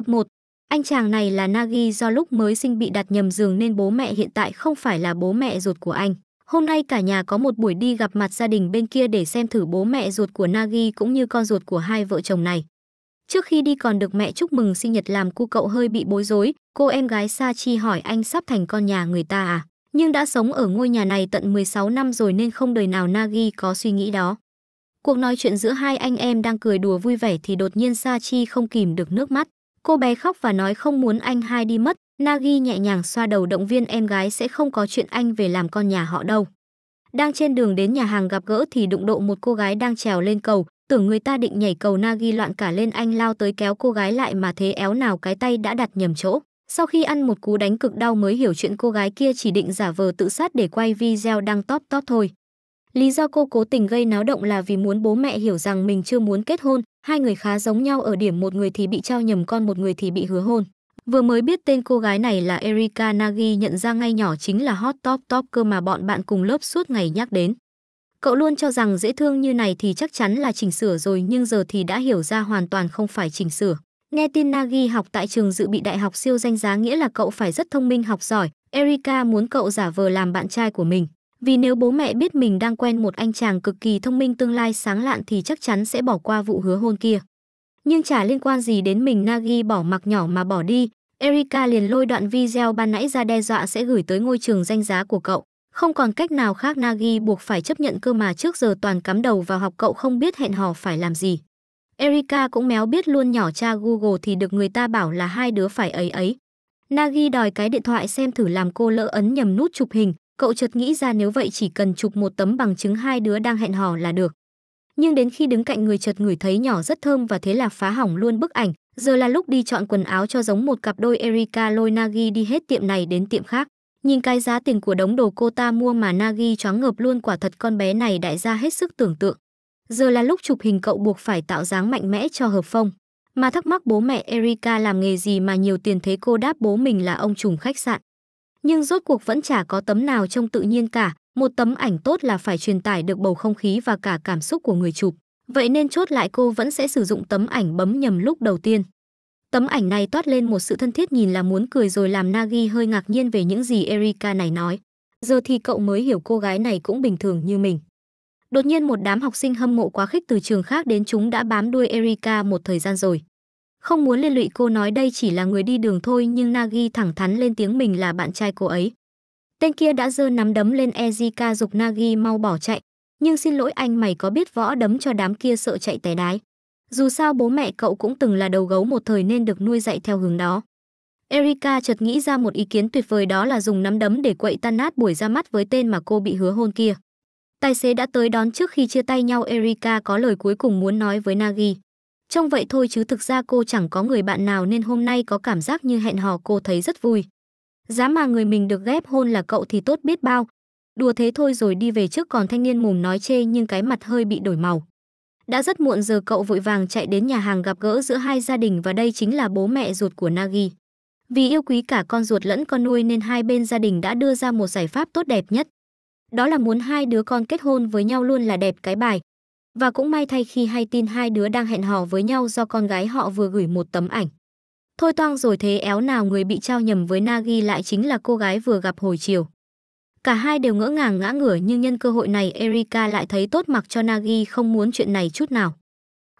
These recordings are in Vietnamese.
Tập 1 Anh chàng này là Nagi do lúc mới sinh bị đặt nhầm giường nên bố mẹ hiện tại không phải là bố mẹ ruột của anh. Hôm nay cả nhà có một buổi đi gặp mặt gia đình bên kia để xem thử bố mẹ ruột của Nagi cũng như con ruột của hai vợ chồng này. Trước khi đi còn được mẹ chúc mừng sinh nhật làm cu cậu hơi bị bối rối, cô em gái Sa hỏi anh sắp thành con nhà người ta à? Nhưng đã sống ở ngôi nhà này tận 16 năm rồi nên không đời nào Nagi có suy nghĩ đó. Cuộc nói chuyện giữa hai anh em đang cười đùa vui vẻ thì đột nhiên Sa không kìm được nước mắt. Cô bé khóc và nói không muốn anh hai đi mất, Nagi nhẹ nhàng xoa đầu động viên em gái sẽ không có chuyện anh về làm con nhà họ đâu. Đang trên đường đến nhà hàng gặp gỡ thì đụng độ một cô gái đang trèo lên cầu, tưởng người ta định nhảy cầu Nagi loạn cả lên anh lao tới kéo cô gái lại mà thế éo nào cái tay đã đặt nhầm chỗ. Sau khi ăn một cú đánh cực đau mới hiểu chuyện cô gái kia chỉ định giả vờ tự sát để quay video đăng top top thôi. Lý do cô cố tình gây náo động là vì muốn bố mẹ hiểu rằng mình chưa muốn kết hôn, hai người khá giống nhau ở điểm một người thì bị trao nhầm con một người thì bị hứa hôn. Vừa mới biết tên cô gái này là Erika Nagi nhận ra ngay nhỏ chính là hot top top cơ mà bọn bạn cùng lớp suốt ngày nhắc đến. Cậu luôn cho rằng dễ thương như này thì chắc chắn là chỉnh sửa rồi nhưng giờ thì đã hiểu ra hoàn toàn không phải chỉnh sửa. Nghe tin Nagi học tại trường dự bị đại học siêu danh giá nghĩa là cậu phải rất thông minh học giỏi. Erika muốn cậu giả vờ làm bạn trai của mình. Vì nếu bố mẹ biết mình đang quen một anh chàng cực kỳ thông minh tương lai sáng lạn thì chắc chắn sẽ bỏ qua vụ hứa hôn kia. Nhưng chả liên quan gì đến mình Nagi bỏ mặc nhỏ mà bỏ đi, Erika liền lôi đoạn video ban nãy ra đe dọa sẽ gửi tới ngôi trường danh giá của cậu. Không còn cách nào khác Nagi buộc phải chấp nhận cơ mà trước giờ toàn cắm đầu vào học cậu không biết hẹn hò phải làm gì. Erika cũng méo biết luôn nhỏ cha Google thì được người ta bảo là hai đứa phải ấy ấy. Nagi đòi cái điện thoại xem thử làm cô lỡ ấn nhầm nút chụp hình, Cậu chợt nghĩ ra nếu vậy chỉ cần chụp một tấm bằng chứng hai đứa đang hẹn hò là được. Nhưng đến khi đứng cạnh người chợt ngửi thấy nhỏ rất thơm và thế là phá hỏng luôn bức ảnh, giờ là lúc đi chọn quần áo cho giống một cặp đôi Erika lôi Nagi đi hết tiệm này đến tiệm khác. Nhìn cái giá tiền của đống đồ cô ta mua mà Nagi choáng ngợp luôn quả thật con bé này đại gia hết sức tưởng tượng. Giờ là lúc chụp hình cậu buộc phải tạo dáng mạnh mẽ cho hợp phong. Mà thắc mắc bố mẹ Erika làm nghề gì mà nhiều tiền thế cô đáp bố mình là ông trùm khách sạn nhưng rốt cuộc vẫn chả có tấm nào trông tự nhiên cả, một tấm ảnh tốt là phải truyền tải được bầu không khí và cả cảm xúc của người chụp. Vậy nên chốt lại cô vẫn sẽ sử dụng tấm ảnh bấm nhầm lúc đầu tiên. Tấm ảnh này toát lên một sự thân thiết nhìn là muốn cười rồi làm Nagi hơi ngạc nhiên về những gì Erika này nói. Giờ thì cậu mới hiểu cô gái này cũng bình thường như mình. Đột nhiên một đám học sinh hâm mộ quá khích từ trường khác đến chúng đã bám đuôi Erika một thời gian rồi. Không muốn liên lụy cô nói đây chỉ là người đi đường thôi nhưng Nagi thẳng thắn lên tiếng mình là bạn trai cô ấy. Tên kia đã giơ nắm đấm lên Ezika dục Nagi mau bỏ chạy. Nhưng xin lỗi anh mày có biết võ đấm cho đám kia sợ chạy té đái. Dù sao bố mẹ cậu cũng từng là đầu gấu một thời nên được nuôi dạy theo hướng đó. Erika chợt nghĩ ra một ý kiến tuyệt vời đó là dùng nắm đấm để quậy tan nát buổi ra mắt với tên mà cô bị hứa hôn kia. Tài xế đã tới đón trước khi chia tay nhau Erika có lời cuối cùng muốn nói với Nagi. Trông vậy thôi chứ thực ra cô chẳng có người bạn nào nên hôm nay có cảm giác như hẹn hò cô thấy rất vui. Giá mà người mình được ghép hôn là cậu thì tốt biết bao. Đùa thế thôi rồi đi về trước còn thanh niên mồm nói chê nhưng cái mặt hơi bị đổi màu. Đã rất muộn giờ cậu vội vàng chạy đến nhà hàng gặp gỡ giữa hai gia đình và đây chính là bố mẹ ruột của Nagi. Vì yêu quý cả con ruột lẫn con nuôi nên hai bên gia đình đã đưa ra một giải pháp tốt đẹp nhất. Đó là muốn hai đứa con kết hôn với nhau luôn là đẹp cái bài, và cũng may thay khi hay tin hai đứa đang hẹn hò với nhau do con gái họ vừa gửi một tấm ảnh. Thôi toang rồi thế éo nào người bị trao nhầm với Nagi lại chính là cô gái vừa gặp hồi chiều. Cả hai đều ngỡ ngàng ngã ngửa nhưng nhân cơ hội này Erika lại thấy tốt mặc cho Nagi không muốn chuyện này chút nào.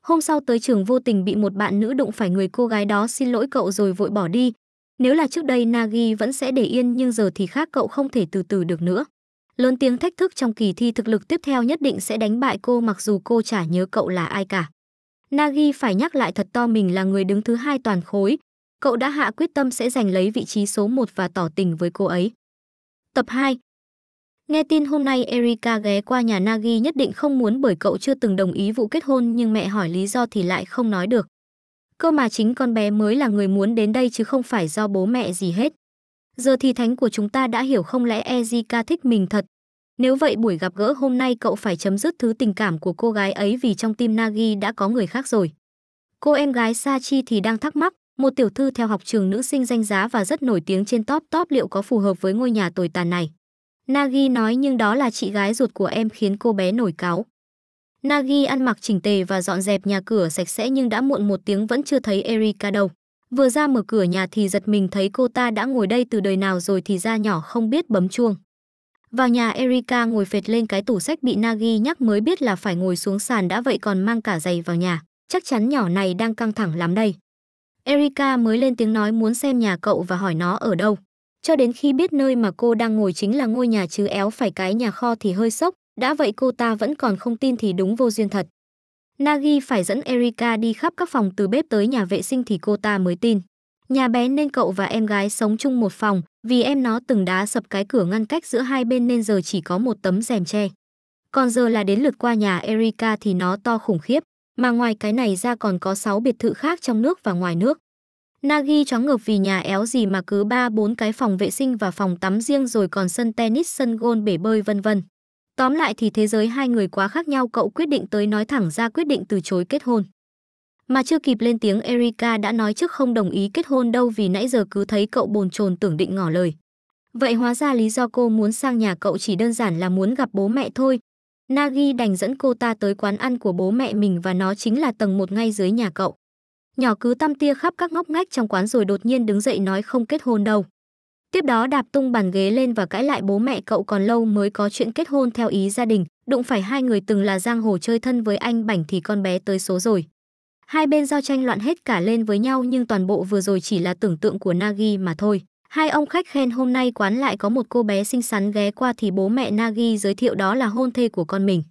Hôm sau tới trường vô tình bị một bạn nữ đụng phải người cô gái đó xin lỗi cậu rồi vội bỏ đi. Nếu là trước đây Nagi vẫn sẽ để yên nhưng giờ thì khác cậu không thể từ từ được nữa lớn tiếng thách thức trong kỳ thi thực lực tiếp theo nhất định sẽ đánh bại cô mặc dù cô chả nhớ cậu là ai cả. Nagi phải nhắc lại thật to mình là người đứng thứ hai toàn khối. Cậu đã hạ quyết tâm sẽ giành lấy vị trí số 1 và tỏ tình với cô ấy. Tập 2 Nghe tin hôm nay Erika ghé qua nhà Nagi nhất định không muốn bởi cậu chưa từng đồng ý vụ kết hôn nhưng mẹ hỏi lý do thì lại không nói được. Cơ mà chính con bé mới là người muốn đến đây chứ không phải do bố mẹ gì hết. Giờ thì thánh của chúng ta đã hiểu không lẽ Ezika thích mình thật. Nếu vậy buổi gặp gỡ hôm nay cậu phải chấm dứt thứ tình cảm của cô gái ấy vì trong tim Nagi đã có người khác rồi. Cô em gái Sachi thì đang thắc mắc, một tiểu thư theo học trường nữ sinh danh giá và rất nổi tiếng trên top top liệu có phù hợp với ngôi nhà tồi tàn này. Nagi nói nhưng đó là chị gái ruột của em khiến cô bé nổi cáo. Nagi ăn mặc chỉnh tề và dọn dẹp nhà cửa sạch sẽ nhưng đã muộn một tiếng vẫn chưa thấy Erika đâu. Vừa ra mở cửa nhà thì giật mình thấy cô ta đã ngồi đây từ đời nào rồi thì ra nhỏ không biết bấm chuông. Vào nhà Erika ngồi phệt lên cái tủ sách bị Nagi nhắc mới biết là phải ngồi xuống sàn đã vậy còn mang cả giày vào nhà. Chắc chắn nhỏ này đang căng thẳng lắm đây. Erika mới lên tiếng nói muốn xem nhà cậu và hỏi nó ở đâu. Cho đến khi biết nơi mà cô đang ngồi chính là ngôi nhà chứ éo phải cái nhà kho thì hơi sốc. Đã vậy cô ta vẫn còn không tin thì đúng vô duyên thật. Nagi phải dẫn Erika đi khắp các phòng từ bếp tới nhà vệ sinh thì cô ta mới tin. Nhà bé nên cậu và em gái sống chung một phòng, vì em nó từng đá sập cái cửa ngăn cách giữa hai bên nên giờ chỉ có một tấm rèm che. Còn giờ là đến lượt qua nhà Erika thì nó to khủng khiếp, mà ngoài cái này ra còn có 6 biệt thự khác trong nước và ngoài nước. Nagi chóng ngợp vì nhà éo gì mà cứ 3 4 cái phòng vệ sinh và phòng tắm riêng rồi còn sân tennis, sân golf, bể bơi vân vân. Tóm lại thì thế giới hai người quá khác nhau cậu quyết định tới nói thẳng ra quyết định từ chối kết hôn. Mà chưa kịp lên tiếng Erika đã nói trước không đồng ý kết hôn đâu vì nãy giờ cứ thấy cậu bồn chồn tưởng định ngỏ lời. Vậy hóa ra lý do cô muốn sang nhà cậu chỉ đơn giản là muốn gặp bố mẹ thôi. Nagi đành dẫn cô ta tới quán ăn của bố mẹ mình và nó chính là tầng một ngay dưới nhà cậu. Nhỏ cứ tăm tia khắp các ngóc ngách trong quán rồi đột nhiên đứng dậy nói không kết hôn đâu. Tiếp đó đạp tung bàn ghế lên và cãi lại bố mẹ cậu còn lâu mới có chuyện kết hôn theo ý gia đình, đụng phải hai người từng là giang hồ chơi thân với anh Bảnh thì con bé tới số rồi. Hai bên giao tranh loạn hết cả lên với nhau nhưng toàn bộ vừa rồi chỉ là tưởng tượng của Nagi mà thôi. Hai ông khách khen hôm nay quán lại có một cô bé xinh xắn ghé qua thì bố mẹ Nagi giới thiệu đó là hôn thê của con mình.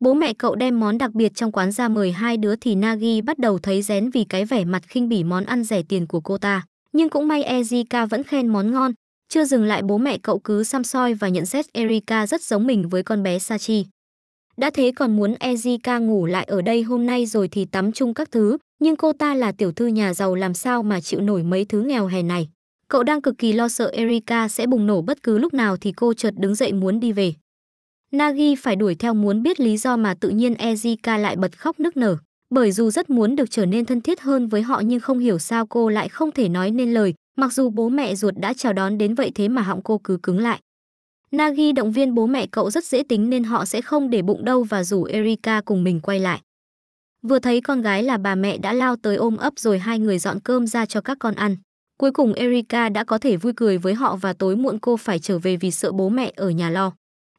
Bố mẹ cậu đem món đặc biệt trong quán ra mời hai đứa thì Nagi bắt đầu thấy rén vì cái vẻ mặt khinh bỉ món ăn rẻ tiền của cô ta nhưng cũng may Erika vẫn khen món ngon. Chưa dừng lại bố mẹ cậu cứ xăm soi và nhận xét Erika rất giống mình với con bé Sachi. Đã thế còn muốn Erika ngủ lại ở đây hôm nay rồi thì tắm chung các thứ, nhưng cô ta là tiểu thư nhà giàu làm sao mà chịu nổi mấy thứ nghèo hèn này. Cậu đang cực kỳ lo sợ Erika sẽ bùng nổ bất cứ lúc nào thì cô chợt đứng dậy muốn đi về. Nagi phải đuổi theo muốn biết lý do mà tự nhiên Erika lại bật khóc nức nở bởi dù rất muốn được trở nên thân thiết hơn với họ nhưng không hiểu sao cô lại không thể nói nên lời, mặc dù bố mẹ ruột đã chào đón đến vậy thế mà họng cô cứ cứng lại. Nagi động viên bố mẹ cậu rất dễ tính nên họ sẽ không để bụng đâu và rủ Erika cùng mình quay lại. Vừa thấy con gái là bà mẹ đã lao tới ôm ấp rồi hai người dọn cơm ra cho các con ăn. Cuối cùng Erika đã có thể vui cười với họ và tối muộn cô phải trở về vì sợ bố mẹ ở nhà lo.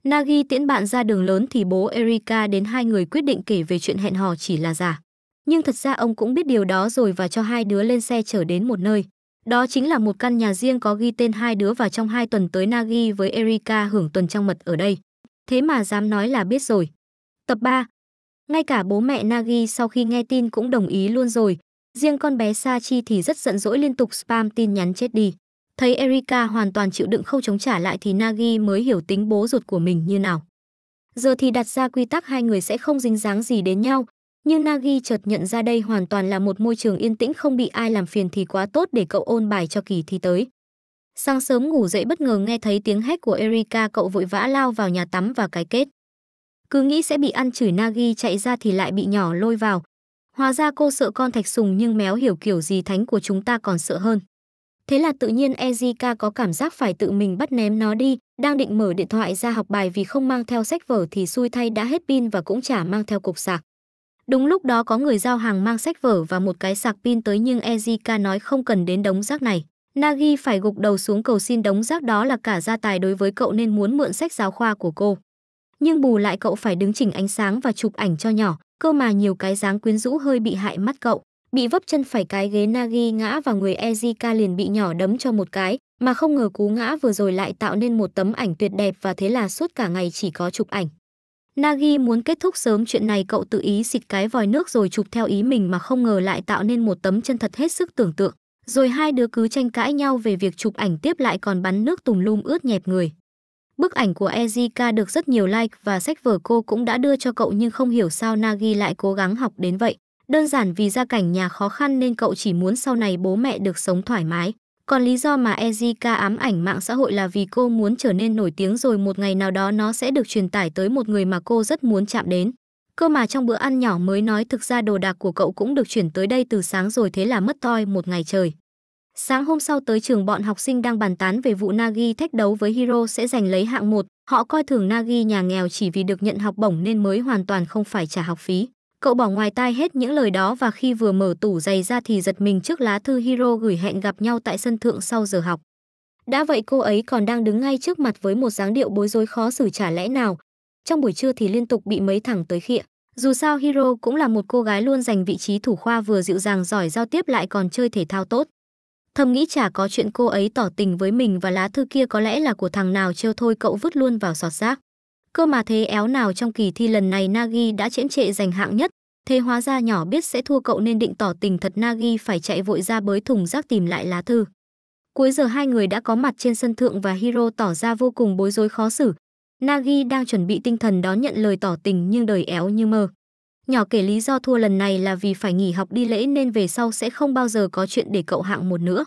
Nagi tiễn bạn ra đường lớn thì bố Erika đến hai người quyết định kể về chuyện hẹn hò chỉ là giả. Nhưng thật ra ông cũng biết điều đó rồi và cho hai đứa lên xe trở đến một nơi. Đó chính là một căn nhà riêng có ghi tên hai đứa và trong hai tuần tới Nagi với Erika hưởng tuần trăng mật ở đây. Thế mà dám nói là biết rồi. Tập 3 Ngay cả bố mẹ Nagi sau khi nghe tin cũng đồng ý luôn rồi. Riêng con bé Sachi thì rất giận dỗi liên tục spam tin nhắn chết đi. Thấy Erika hoàn toàn chịu đựng không chống trả lại thì Nagi mới hiểu tính bố ruột của mình như nào. Giờ thì đặt ra quy tắc hai người sẽ không dính dáng gì đến nhau, nhưng Nagi chợt nhận ra đây hoàn toàn là một môi trường yên tĩnh không bị ai làm phiền thì quá tốt để cậu ôn bài cho kỳ thi tới. Sáng sớm ngủ dậy bất ngờ nghe thấy tiếng hét của Erika cậu vội vã lao vào nhà tắm và cái kết. Cứ nghĩ sẽ bị ăn chửi Nagi chạy ra thì lại bị nhỏ lôi vào. Hóa ra cô sợ con thạch sùng nhưng méo hiểu kiểu gì thánh của chúng ta còn sợ hơn. Thế là tự nhiên Ezika có cảm giác phải tự mình bắt ném nó đi, đang định mở điện thoại ra học bài vì không mang theo sách vở thì xui thay đã hết pin và cũng chả mang theo cục sạc. Đúng lúc đó có người giao hàng mang sách vở và một cái sạc pin tới nhưng Ezika nói không cần đến đống rác này. Nagi phải gục đầu xuống cầu xin đống rác đó là cả gia tài đối với cậu nên muốn mượn sách giáo khoa của cô. Nhưng bù lại cậu phải đứng chỉnh ánh sáng và chụp ảnh cho nhỏ, cơ mà nhiều cái dáng quyến rũ hơi bị hại mắt cậu bị vấp chân phải cái ghế Nagi ngã vào người Ezika liền bị nhỏ đấm cho một cái, mà không ngờ cú ngã vừa rồi lại tạo nên một tấm ảnh tuyệt đẹp và thế là suốt cả ngày chỉ có chụp ảnh. Nagi muốn kết thúc sớm chuyện này cậu tự ý xịt cái vòi nước rồi chụp theo ý mình mà không ngờ lại tạo nên một tấm chân thật hết sức tưởng tượng. Rồi hai đứa cứ tranh cãi nhau về việc chụp ảnh tiếp lại còn bắn nước tùm lum ướt nhẹp người. Bức ảnh của Ezika được rất nhiều like và sách vở cô cũng đã đưa cho cậu nhưng không hiểu sao Nagi lại cố gắng học đến vậy. Đơn giản vì gia cảnh nhà khó khăn nên cậu chỉ muốn sau này bố mẹ được sống thoải mái. Còn lý do mà Ezika ám ảnh mạng xã hội là vì cô muốn trở nên nổi tiếng rồi một ngày nào đó nó sẽ được truyền tải tới một người mà cô rất muốn chạm đến. Cơ mà trong bữa ăn nhỏ mới nói thực ra đồ đạc của cậu cũng được chuyển tới đây từ sáng rồi thế là mất toi một ngày trời. Sáng hôm sau tới trường bọn học sinh đang bàn tán về vụ Nagi thách đấu với Hiro sẽ giành lấy hạng một. Họ coi thường Nagi nhà nghèo chỉ vì được nhận học bổng nên mới hoàn toàn không phải trả học phí. Cậu bỏ ngoài tai hết những lời đó và khi vừa mở tủ giày ra thì giật mình trước lá thư Hiro gửi hẹn gặp nhau tại sân thượng sau giờ học. Đã vậy cô ấy còn đang đứng ngay trước mặt với một dáng điệu bối rối khó xử trả lẽ nào. Trong buổi trưa thì liên tục bị mấy thằng tới khịa. Dù sao Hiro cũng là một cô gái luôn giành vị trí thủ khoa vừa dịu dàng giỏi giao tiếp lại còn chơi thể thao tốt. Thầm nghĩ chả có chuyện cô ấy tỏ tình với mình và lá thư kia có lẽ là của thằng nào trêu thôi cậu vứt luôn vào sọt rác. Cơ mà thế éo nào trong kỳ thi lần này Nagi đã chễm trệ giành hạng nhất, thế hóa ra nhỏ biết sẽ thua cậu nên định tỏ tình thật Nagi phải chạy vội ra bới thùng rác tìm lại lá thư. Cuối giờ hai người đã có mặt trên sân thượng và Hiro tỏ ra vô cùng bối rối khó xử. Nagi đang chuẩn bị tinh thần đón nhận lời tỏ tình nhưng đời éo như mơ. Nhỏ kể lý do thua lần này là vì phải nghỉ học đi lễ nên về sau sẽ không bao giờ có chuyện để cậu hạng một nữa.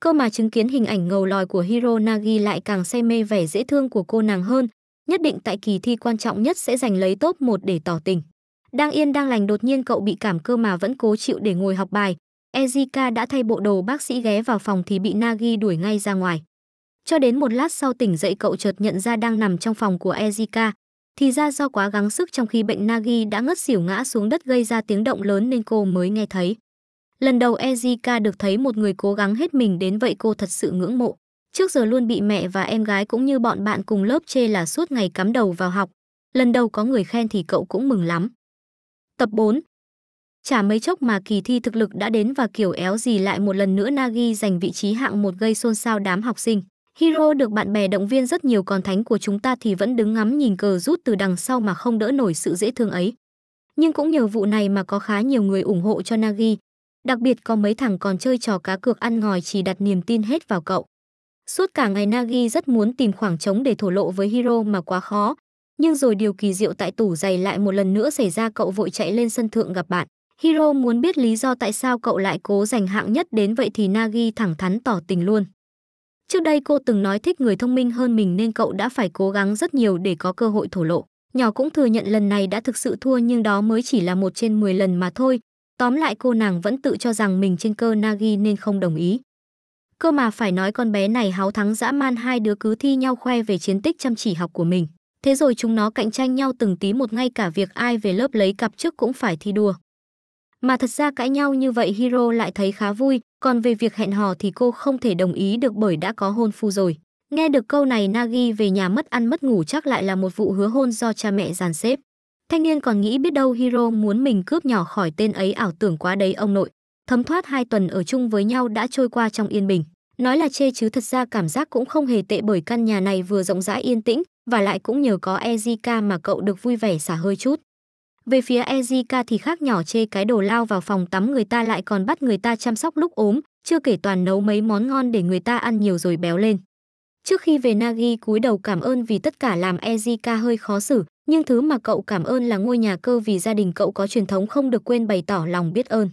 Cơ mà chứng kiến hình ảnh ngầu lòi của Hiro Nagi lại càng say mê vẻ dễ thương của cô nàng hơn, nhất định tại kỳ thi quan trọng nhất sẽ giành lấy top 1 để tỏ tình. Đang yên đang lành đột nhiên cậu bị cảm cơ mà vẫn cố chịu để ngồi học bài. Ezika đã thay bộ đồ bác sĩ ghé vào phòng thì bị Nagi đuổi ngay ra ngoài. Cho đến một lát sau tỉnh dậy cậu chợt nhận ra đang nằm trong phòng của Ezika. Thì ra do quá gắng sức trong khi bệnh Nagi đã ngất xỉu ngã xuống đất gây ra tiếng động lớn nên cô mới nghe thấy. Lần đầu Ezika được thấy một người cố gắng hết mình đến vậy cô thật sự ngưỡng mộ. Trước giờ luôn bị mẹ và em gái cũng như bọn bạn cùng lớp chê là suốt ngày cắm đầu vào học. Lần đầu có người khen thì cậu cũng mừng lắm. Tập 4 Chả mấy chốc mà kỳ thi thực lực đã đến và kiểu éo gì lại một lần nữa Nagi giành vị trí hạng một gây xôn xao đám học sinh. Hiro được bạn bè động viên rất nhiều còn thánh của chúng ta thì vẫn đứng ngắm nhìn cờ rút từ đằng sau mà không đỡ nổi sự dễ thương ấy. Nhưng cũng nhờ vụ này mà có khá nhiều người ủng hộ cho Nagi. Đặc biệt có mấy thằng còn chơi trò cá cược ăn ngòi chỉ đặt niềm tin hết vào cậu. Suốt cả ngày Nagi rất muốn tìm khoảng trống để thổ lộ với Hiro mà quá khó, nhưng rồi điều kỳ diệu tại tủ giày lại một lần nữa xảy ra cậu vội chạy lên sân thượng gặp bạn. Hiro muốn biết lý do tại sao cậu lại cố giành hạng nhất đến vậy thì Nagi thẳng thắn tỏ tình luôn. Trước đây cô từng nói thích người thông minh hơn mình nên cậu đã phải cố gắng rất nhiều để có cơ hội thổ lộ. Nhỏ cũng thừa nhận lần này đã thực sự thua nhưng đó mới chỉ là một trên 10 lần mà thôi. Tóm lại cô nàng vẫn tự cho rằng mình trên cơ Nagi nên không đồng ý. Cơ mà phải nói con bé này háo thắng dã man hai đứa cứ thi nhau khoe về chiến tích chăm chỉ học của mình. Thế rồi chúng nó cạnh tranh nhau từng tí một ngay cả việc ai về lớp lấy cặp trước cũng phải thi đua. Mà thật ra cãi nhau như vậy Hiro lại thấy khá vui, còn về việc hẹn hò thì cô không thể đồng ý được bởi đã có hôn phu rồi. Nghe được câu này Nagi về nhà mất ăn mất ngủ chắc lại là một vụ hứa hôn do cha mẹ dàn xếp. Thanh niên còn nghĩ biết đâu Hiro muốn mình cướp nhỏ khỏi tên ấy ảo tưởng quá đấy ông nội. Thấm thoát hai tuần ở chung với nhau đã trôi qua trong yên bình. Nói là chê chứ thật ra cảm giác cũng không hề tệ bởi căn nhà này vừa rộng rãi yên tĩnh và lại cũng nhờ có Ezika mà cậu được vui vẻ xả hơi chút. Về phía Ezika thì khác nhỏ chê cái đồ lao vào phòng tắm người ta lại còn bắt người ta chăm sóc lúc ốm, chưa kể toàn nấu mấy món ngon để người ta ăn nhiều rồi béo lên. Trước khi về Nagi cúi đầu cảm ơn vì tất cả làm Ezika hơi khó xử, nhưng thứ mà cậu cảm ơn là ngôi nhà cơ vì gia đình cậu có truyền thống không được quên bày tỏ lòng biết ơn.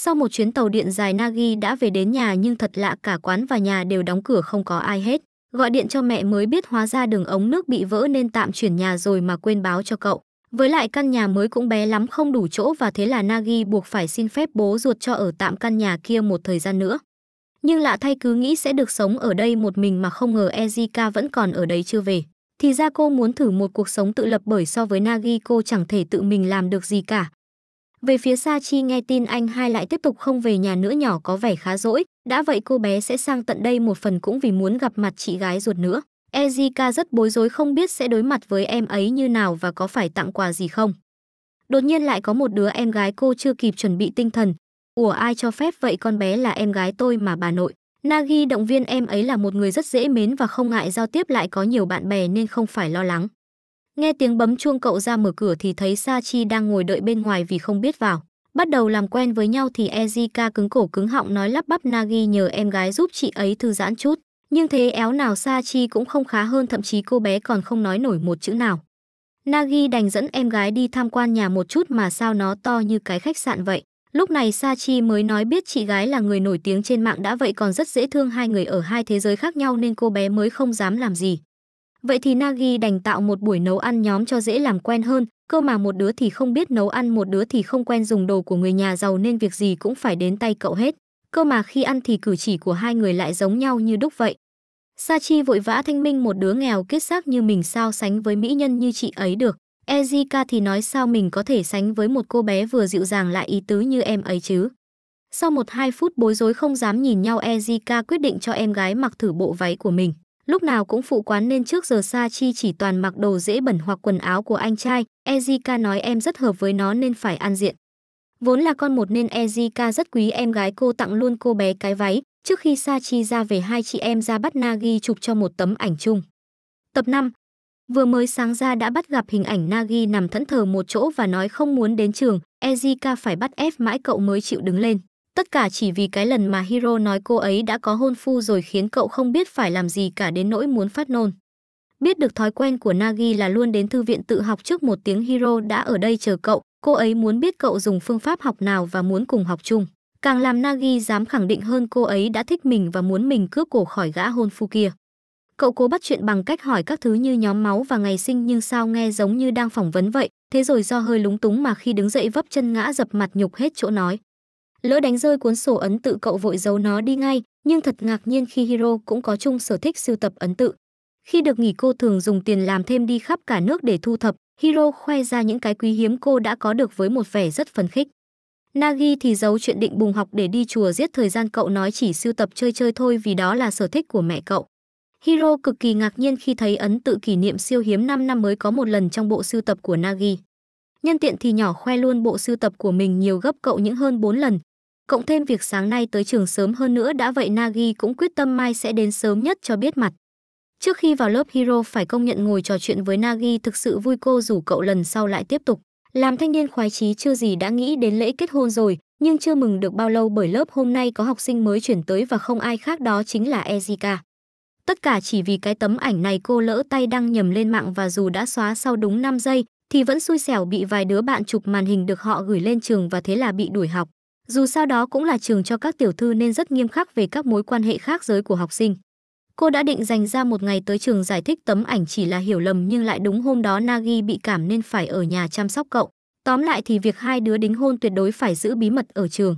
Sau một chuyến tàu điện dài Nagi đã về đến nhà nhưng thật lạ cả quán và nhà đều đóng cửa không có ai hết. Gọi điện cho mẹ mới biết hóa ra đường ống nước bị vỡ nên tạm chuyển nhà rồi mà quên báo cho cậu. Với lại căn nhà mới cũng bé lắm không đủ chỗ và thế là Nagi buộc phải xin phép bố ruột cho ở tạm căn nhà kia một thời gian nữa. Nhưng lạ thay cứ nghĩ sẽ được sống ở đây một mình mà không ngờ Ezika vẫn còn ở đấy chưa về. Thì ra cô muốn thử một cuộc sống tự lập bởi so với Nagi cô chẳng thể tự mình làm được gì cả. Về phía Sa Chi nghe tin anh hai lại tiếp tục không về nhà nữa nhỏ có vẻ khá dỗi, đã vậy cô bé sẽ sang tận đây một phần cũng vì muốn gặp mặt chị gái ruột nữa. Ezika rất bối rối không biết sẽ đối mặt với em ấy như nào và có phải tặng quà gì không. Đột nhiên lại có một đứa em gái cô chưa kịp chuẩn bị tinh thần. Ủa ai cho phép vậy con bé là em gái tôi mà bà nội. Nagi động viên em ấy là một người rất dễ mến và không ngại giao tiếp lại có nhiều bạn bè nên không phải lo lắng. Nghe tiếng bấm chuông cậu ra mở cửa thì thấy Sa Chi đang ngồi đợi bên ngoài vì không biết vào. Bắt đầu làm quen với nhau thì Ezika cứng cổ cứng họng nói lắp bắp Nagi nhờ em gái giúp chị ấy thư giãn chút. Nhưng thế éo nào Sa Chi cũng không khá hơn thậm chí cô bé còn không nói nổi một chữ nào. Nagi đành dẫn em gái đi tham quan nhà một chút mà sao nó to như cái khách sạn vậy. Lúc này Sa Chi mới nói biết chị gái là người nổi tiếng trên mạng đã vậy còn rất dễ thương hai người ở hai thế giới khác nhau nên cô bé mới không dám làm gì. Vậy thì Nagi đành tạo một buổi nấu ăn nhóm cho dễ làm quen hơn, cơ mà một đứa thì không biết nấu ăn một đứa thì không quen dùng đồ của người nhà giàu nên việc gì cũng phải đến tay cậu hết. Cơ mà khi ăn thì cử chỉ của hai người lại giống nhau như đúc vậy. Sachi vội vã thanh minh một đứa nghèo kết xác như mình sao sánh với mỹ nhân như chị ấy được. Ezika thì nói sao mình có thể sánh với một cô bé vừa dịu dàng lại ý tứ như em ấy chứ. Sau một hai phút bối rối không dám nhìn nhau Ezika quyết định cho em gái mặc thử bộ váy của mình. Lúc nào cũng phụ quán nên trước giờ Sa Chi chỉ toàn mặc đồ dễ bẩn hoặc quần áo của anh trai. Ezika nói em rất hợp với nó nên phải ăn diện. Vốn là con một nên Ezika rất quý em gái cô tặng luôn cô bé cái váy. Trước khi Sa Chi ra về hai chị em ra bắt Nagi chụp cho một tấm ảnh chung. Tập 5 Vừa mới sáng ra đã bắt gặp hình ảnh Nagi nằm thẫn thờ một chỗ và nói không muốn đến trường, Ezika phải bắt ép mãi cậu mới chịu đứng lên. Tất cả chỉ vì cái lần mà Hiro nói cô ấy đã có hôn phu rồi khiến cậu không biết phải làm gì cả đến nỗi muốn phát nôn. Biết được thói quen của Nagi là luôn đến thư viện tự học trước một tiếng Hiro đã ở đây chờ cậu, cô ấy muốn biết cậu dùng phương pháp học nào và muốn cùng học chung. Càng làm Nagi dám khẳng định hơn cô ấy đã thích mình và muốn mình cướp cổ khỏi gã hôn phu kia. Cậu cố bắt chuyện bằng cách hỏi các thứ như nhóm máu và ngày sinh nhưng sao nghe giống như đang phỏng vấn vậy, thế rồi do hơi lúng túng mà khi đứng dậy vấp chân ngã dập mặt nhục hết chỗ nói. Lỡ đánh rơi cuốn sổ ấn tự cậu vội giấu nó đi ngay, nhưng thật ngạc nhiên khi Hiro cũng có chung sở thích sưu tập ấn tự. Khi được nghỉ cô thường dùng tiền làm thêm đi khắp cả nước để thu thập, Hiro khoe ra những cái quý hiếm cô đã có được với một vẻ rất phấn khích. Nagi thì giấu chuyện định bùng học để đi chùa giết thời gian cậu nói chỉ sưu tập chơi chơi thôi vì đó là sở thích của mẹ cậu. Hiro cực kỳ ngạc nhiên khi thấy ấn tự kỷ niệm siêu hiếm 5 năm mới có một lần trong bộ sưu tập của Nagi. Nhân tiện thì nhỏ khoe luôn bộ sưu tập của mình nhiều gấp cậu những hơn 4 lần, Cộng thêm việc sáng nay tới trường sớm hơn nữa đã vậy Nagi cũng quyết tâm mai sẽ đến sớm nhất cho biết mặt. Trước khi vào lớp Hero phải công nhận ngồi trò chuyện với Nagi thực sự vui cô rủ cậu lần sau lại tiếp tục. Làm thanh niên khoái chí chưa gì đã nghĩ đến lễ kết hôn rồi, nhưng chưa mừng được bao lâu bởi lớp hôm nay có học sinh mới chuyển tới và không ai khác đó chính là Ezika. Tất cả chỉ vì cái tấm ảnh này cô lỡ tay đăng nhầm lên mạng và dù đã xóa sau đúng 5 giây thì vẫn xui xẻo bị vài đứa bạn chụp màn hình được họ gửi lên trường và thế là bị đuổi học. Dù sao đó cũng là trường cho các tiểu thư nên rất nghiêm khắc về các mối quan hệ khác giới của học sinh. Cô đã định dành ra một ngày tới trường giải thích tấm ảnh chỉ là hiểu lầm nhưng lại đúng hôm đó Nagi bị cảm nên phải ở nhà chăm sóc cậu. Tóm lại thì việc hai đứa đính hôn tuyệt đối phải giữ bí mật ở trường.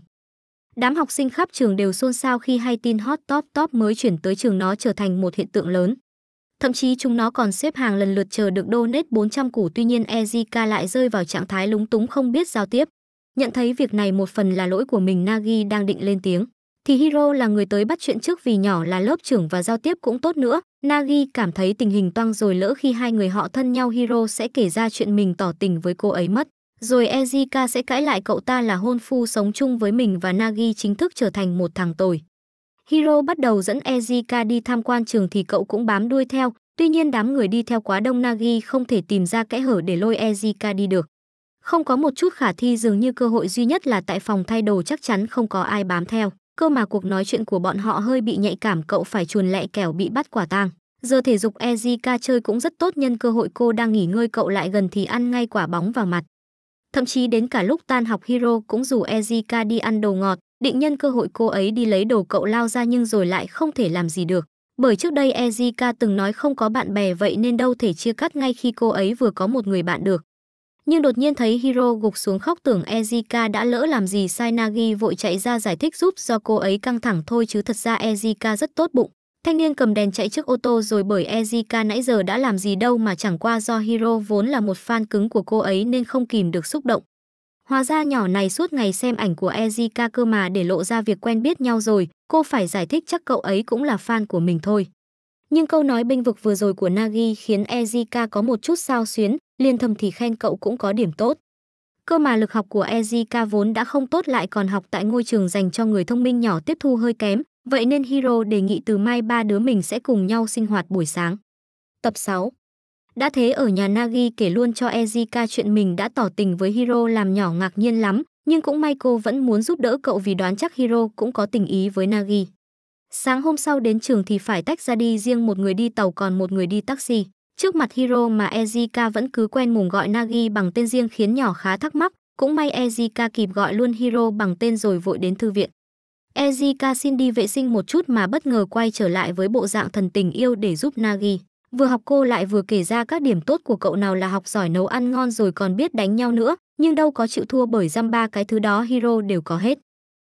Đám học sinh khắp trường đều xôn xao khi hay tin hot top top mới chuyển tới trường nó trở thành một hiện tượng lớn. Thậm chí chúng nó còn xếp hàng lần lượt chờ được donate 400 củ tuy nhiên Ezika lại rơi vào trạng thái lúng túng không biết giao tiếp. Nhận thấy việc này một phần là lỗi của mình Nagi đang định lên tiếng, thì Hiro là người tới bắt chuyện trước vì nhỏ là lớp trưởng và giao tiếp cũng tốt nữa. Nagi cảm thấy tình hình toang rồi lỡ khi hai người họ thân nhau Hiro sẽ kể ra chuyện mình tỏ tình với cô ấy mất. Rồi Ezika sẽ cãi lại cậu ta là hôn phu sống chung với mình và Nagi chính thức trở thành một thằng tồi. Hiro bắt đầu dẫn Ezika đi tham quan trường thì cậu cũng bám đuôi theo, tuy nhiên đám người đi theo quá đông Nagi không thể tìm ra kẽ hở để lôi Ezika đi được. Không có một chút khả thi dường như cơ hội duy nhất là tại phòng thay đồ chắc chắn không có ai bám theo. Cơ mà cuộc nói chuyện của bọn họ hơi bị nhạy cảm cậu phải chuồn lẹ kẻo bị bắt quả tang. Giờ thể dục Ezika chơi cũng rất tốt nhân cơ hội cô đang nghỉ ngơi cậu lại gần thì ăn ngay quả bóng vào mặt. Thậm chí đến cả lúc tan học Hiro cũng rủ Ezika đi ăn đồ ngọt, định nhân cơ hội cô ấy đi lấy đồ cậu lao ra nhưng rồi lại không thể làm gì được. Bởi trước đây Ezika từng nói không có bạn bè vậy nên đâu thể chia cắt ngay khi cô ấy vừa có một người bạn được nhưng đột nhiên thấy Hiro gục xuống khóc tưởng Ezika đã lỡ làm gì sai Nagi vội chạy ra giải thích giúp do cô ấy căng thẳng thôi chứ thật ra Ezika rất tốt bụng. Thanh niên cầm đèn chạy trước ô tô rồi bởi Ezika nãy giờ đã làm gì đâu mà chẳng qua do Hiro vốn là một fan cứng của cô ấy nên không kìm được xúc động. Hóa ra nhỏ này suốt ngày xem ảnh của Ezika cơ mà để lộ ra việc quen biết nhau rồi, cô phải giải thích chắc cậu ấy cũng là fan của mình thôi nhưng câu nói bênh vực vừa rồi của Nagi khiến Ezika có một chút sao xuyến, liền thầm thì khen cậu cũng có điểm tốt. Cơ mà lực học của Ezika vốn đã không tốt lại còn học tại ngôi trường dành cho người thông minh nhỏ tiếp thu hơi kém, vậy nên Hiro đề nghị từ mai ba đứa mình sẽ cùng nhau sinh hoạt buổi sáng. Tập 6 Đã thế ở nhà Nagi kể luôn cho Ezika chuyện mình đã tỏ tình với Hiro làm nhỏ ngạc nhiên lắm, nhưng cũng may cô vẫn muốn giúp đỡ cậu vì đoán chắc Hiro cũng có tình ý với Nagi. Sáng hôm sau đến trường thì phải tách ra đi riêng một người đi tàu còn một người đi taxi. Trước mặt Hiro mà Ezika vẫn cứ quen mồm gọi Nagi bằng tên riêng khiến nhỏ khá thắc mắc. Cũng may Ezika kịp gọi luôn Hiro bằng tên rồi vội đến thư viện. Ezika xin đi vệ sinh một chút mà bất ngờ quay trở lại với bộ dạng thần tình yêu để giúp Nagi. Vừa học cô lại vừa kể ra các điểm tốt của cậu nào là học giỏi nấu ăn ngon rồi còn biết đánh nhau nữa, nhưng đâu có chịu thua bởi dăm ba cái thứ đó Hiro đều có hết.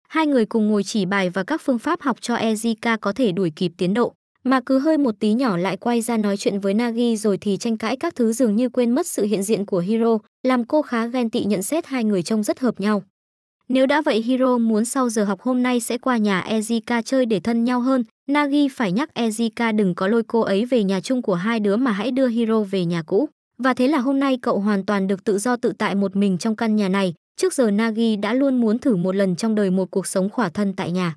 Hai người cùng ngồi chỉ bài và các phương pháp học cho Ezika có thể đuổi kịp tiến độ, mà cứ hơi một tí nhỏ lại quay ra nói chuyện với Nagi rồi thì tranh cãi các thứ dường như quên mất sự hiện diện của Hiro, làm cô khá ghen tị nhận xét hai người trông rất hợp nhau. Nếu đã vậy Hiro muốn sau giờ học hôm nay sẽ qua nhà Ezika chơi để thân nhau hơn, Nagi phải nhắc Ezika đừng có lôi cô ấy về nhà chung của hai đứa mà hãy đưa Hiro về nhà cũ. Và thế là hôm nay cậu hoàn toàn được tự do tự tại một mình trong căn nhà này, Trước giờ Nagi đã luôn muốn thử một lần trong đời một cuộc sống khỏa thân tại nhà.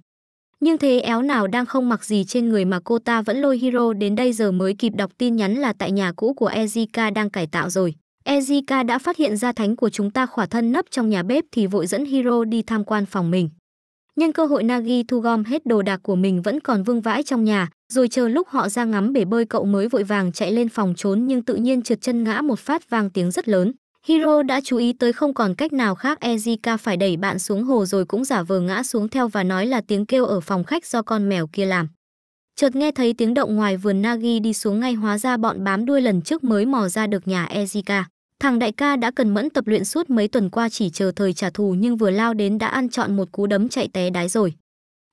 Nhưng thế éo nào đang không mặc gì trên người mà cô ta vẫn lôi Hiro đến đây giờ mới kịp đọc tin nhắn là tại nhà cũ của Ezika đang cải tạo rồi. Ezika đã phát hiện ra thánh của chúng ta khỏa thân nấp trong nhà bếp thì vội dẫn Hiro đi tham quan phòng mình. Nhân cơ hội Nagi thu gom hết đồ đạc của mình vẫn còn vương vãi trong nhà, rồi chờ lúc họ ra ngắm bể bơi cậu mới vội vàng chạy lên phòng trốn nhưng tự nhiên trượt chân ngã một phát vang tiếng rất lớn. Hiro đã chú ý tới không còn cách nào khác Ezika phải đẩy bạn xuống hồ rồi cũng giả vờ ngã xuống theo và nói là tiếng kêu ở phòng khách do con mèo kia làm. Chợt nghe thấy tiếng động ngoài vườn Nagi đi xuống ngay hóa ra bọn bám đuôi lần trước mới mò ra được nhà Ezika. Thằng đại ca đã cần mẫn tập luyện suốt mấy tuần qua chỉ chờ thời trả thù nhưng vừa lao đến đã ăn chọn một cú đấm chạy té đái rồi.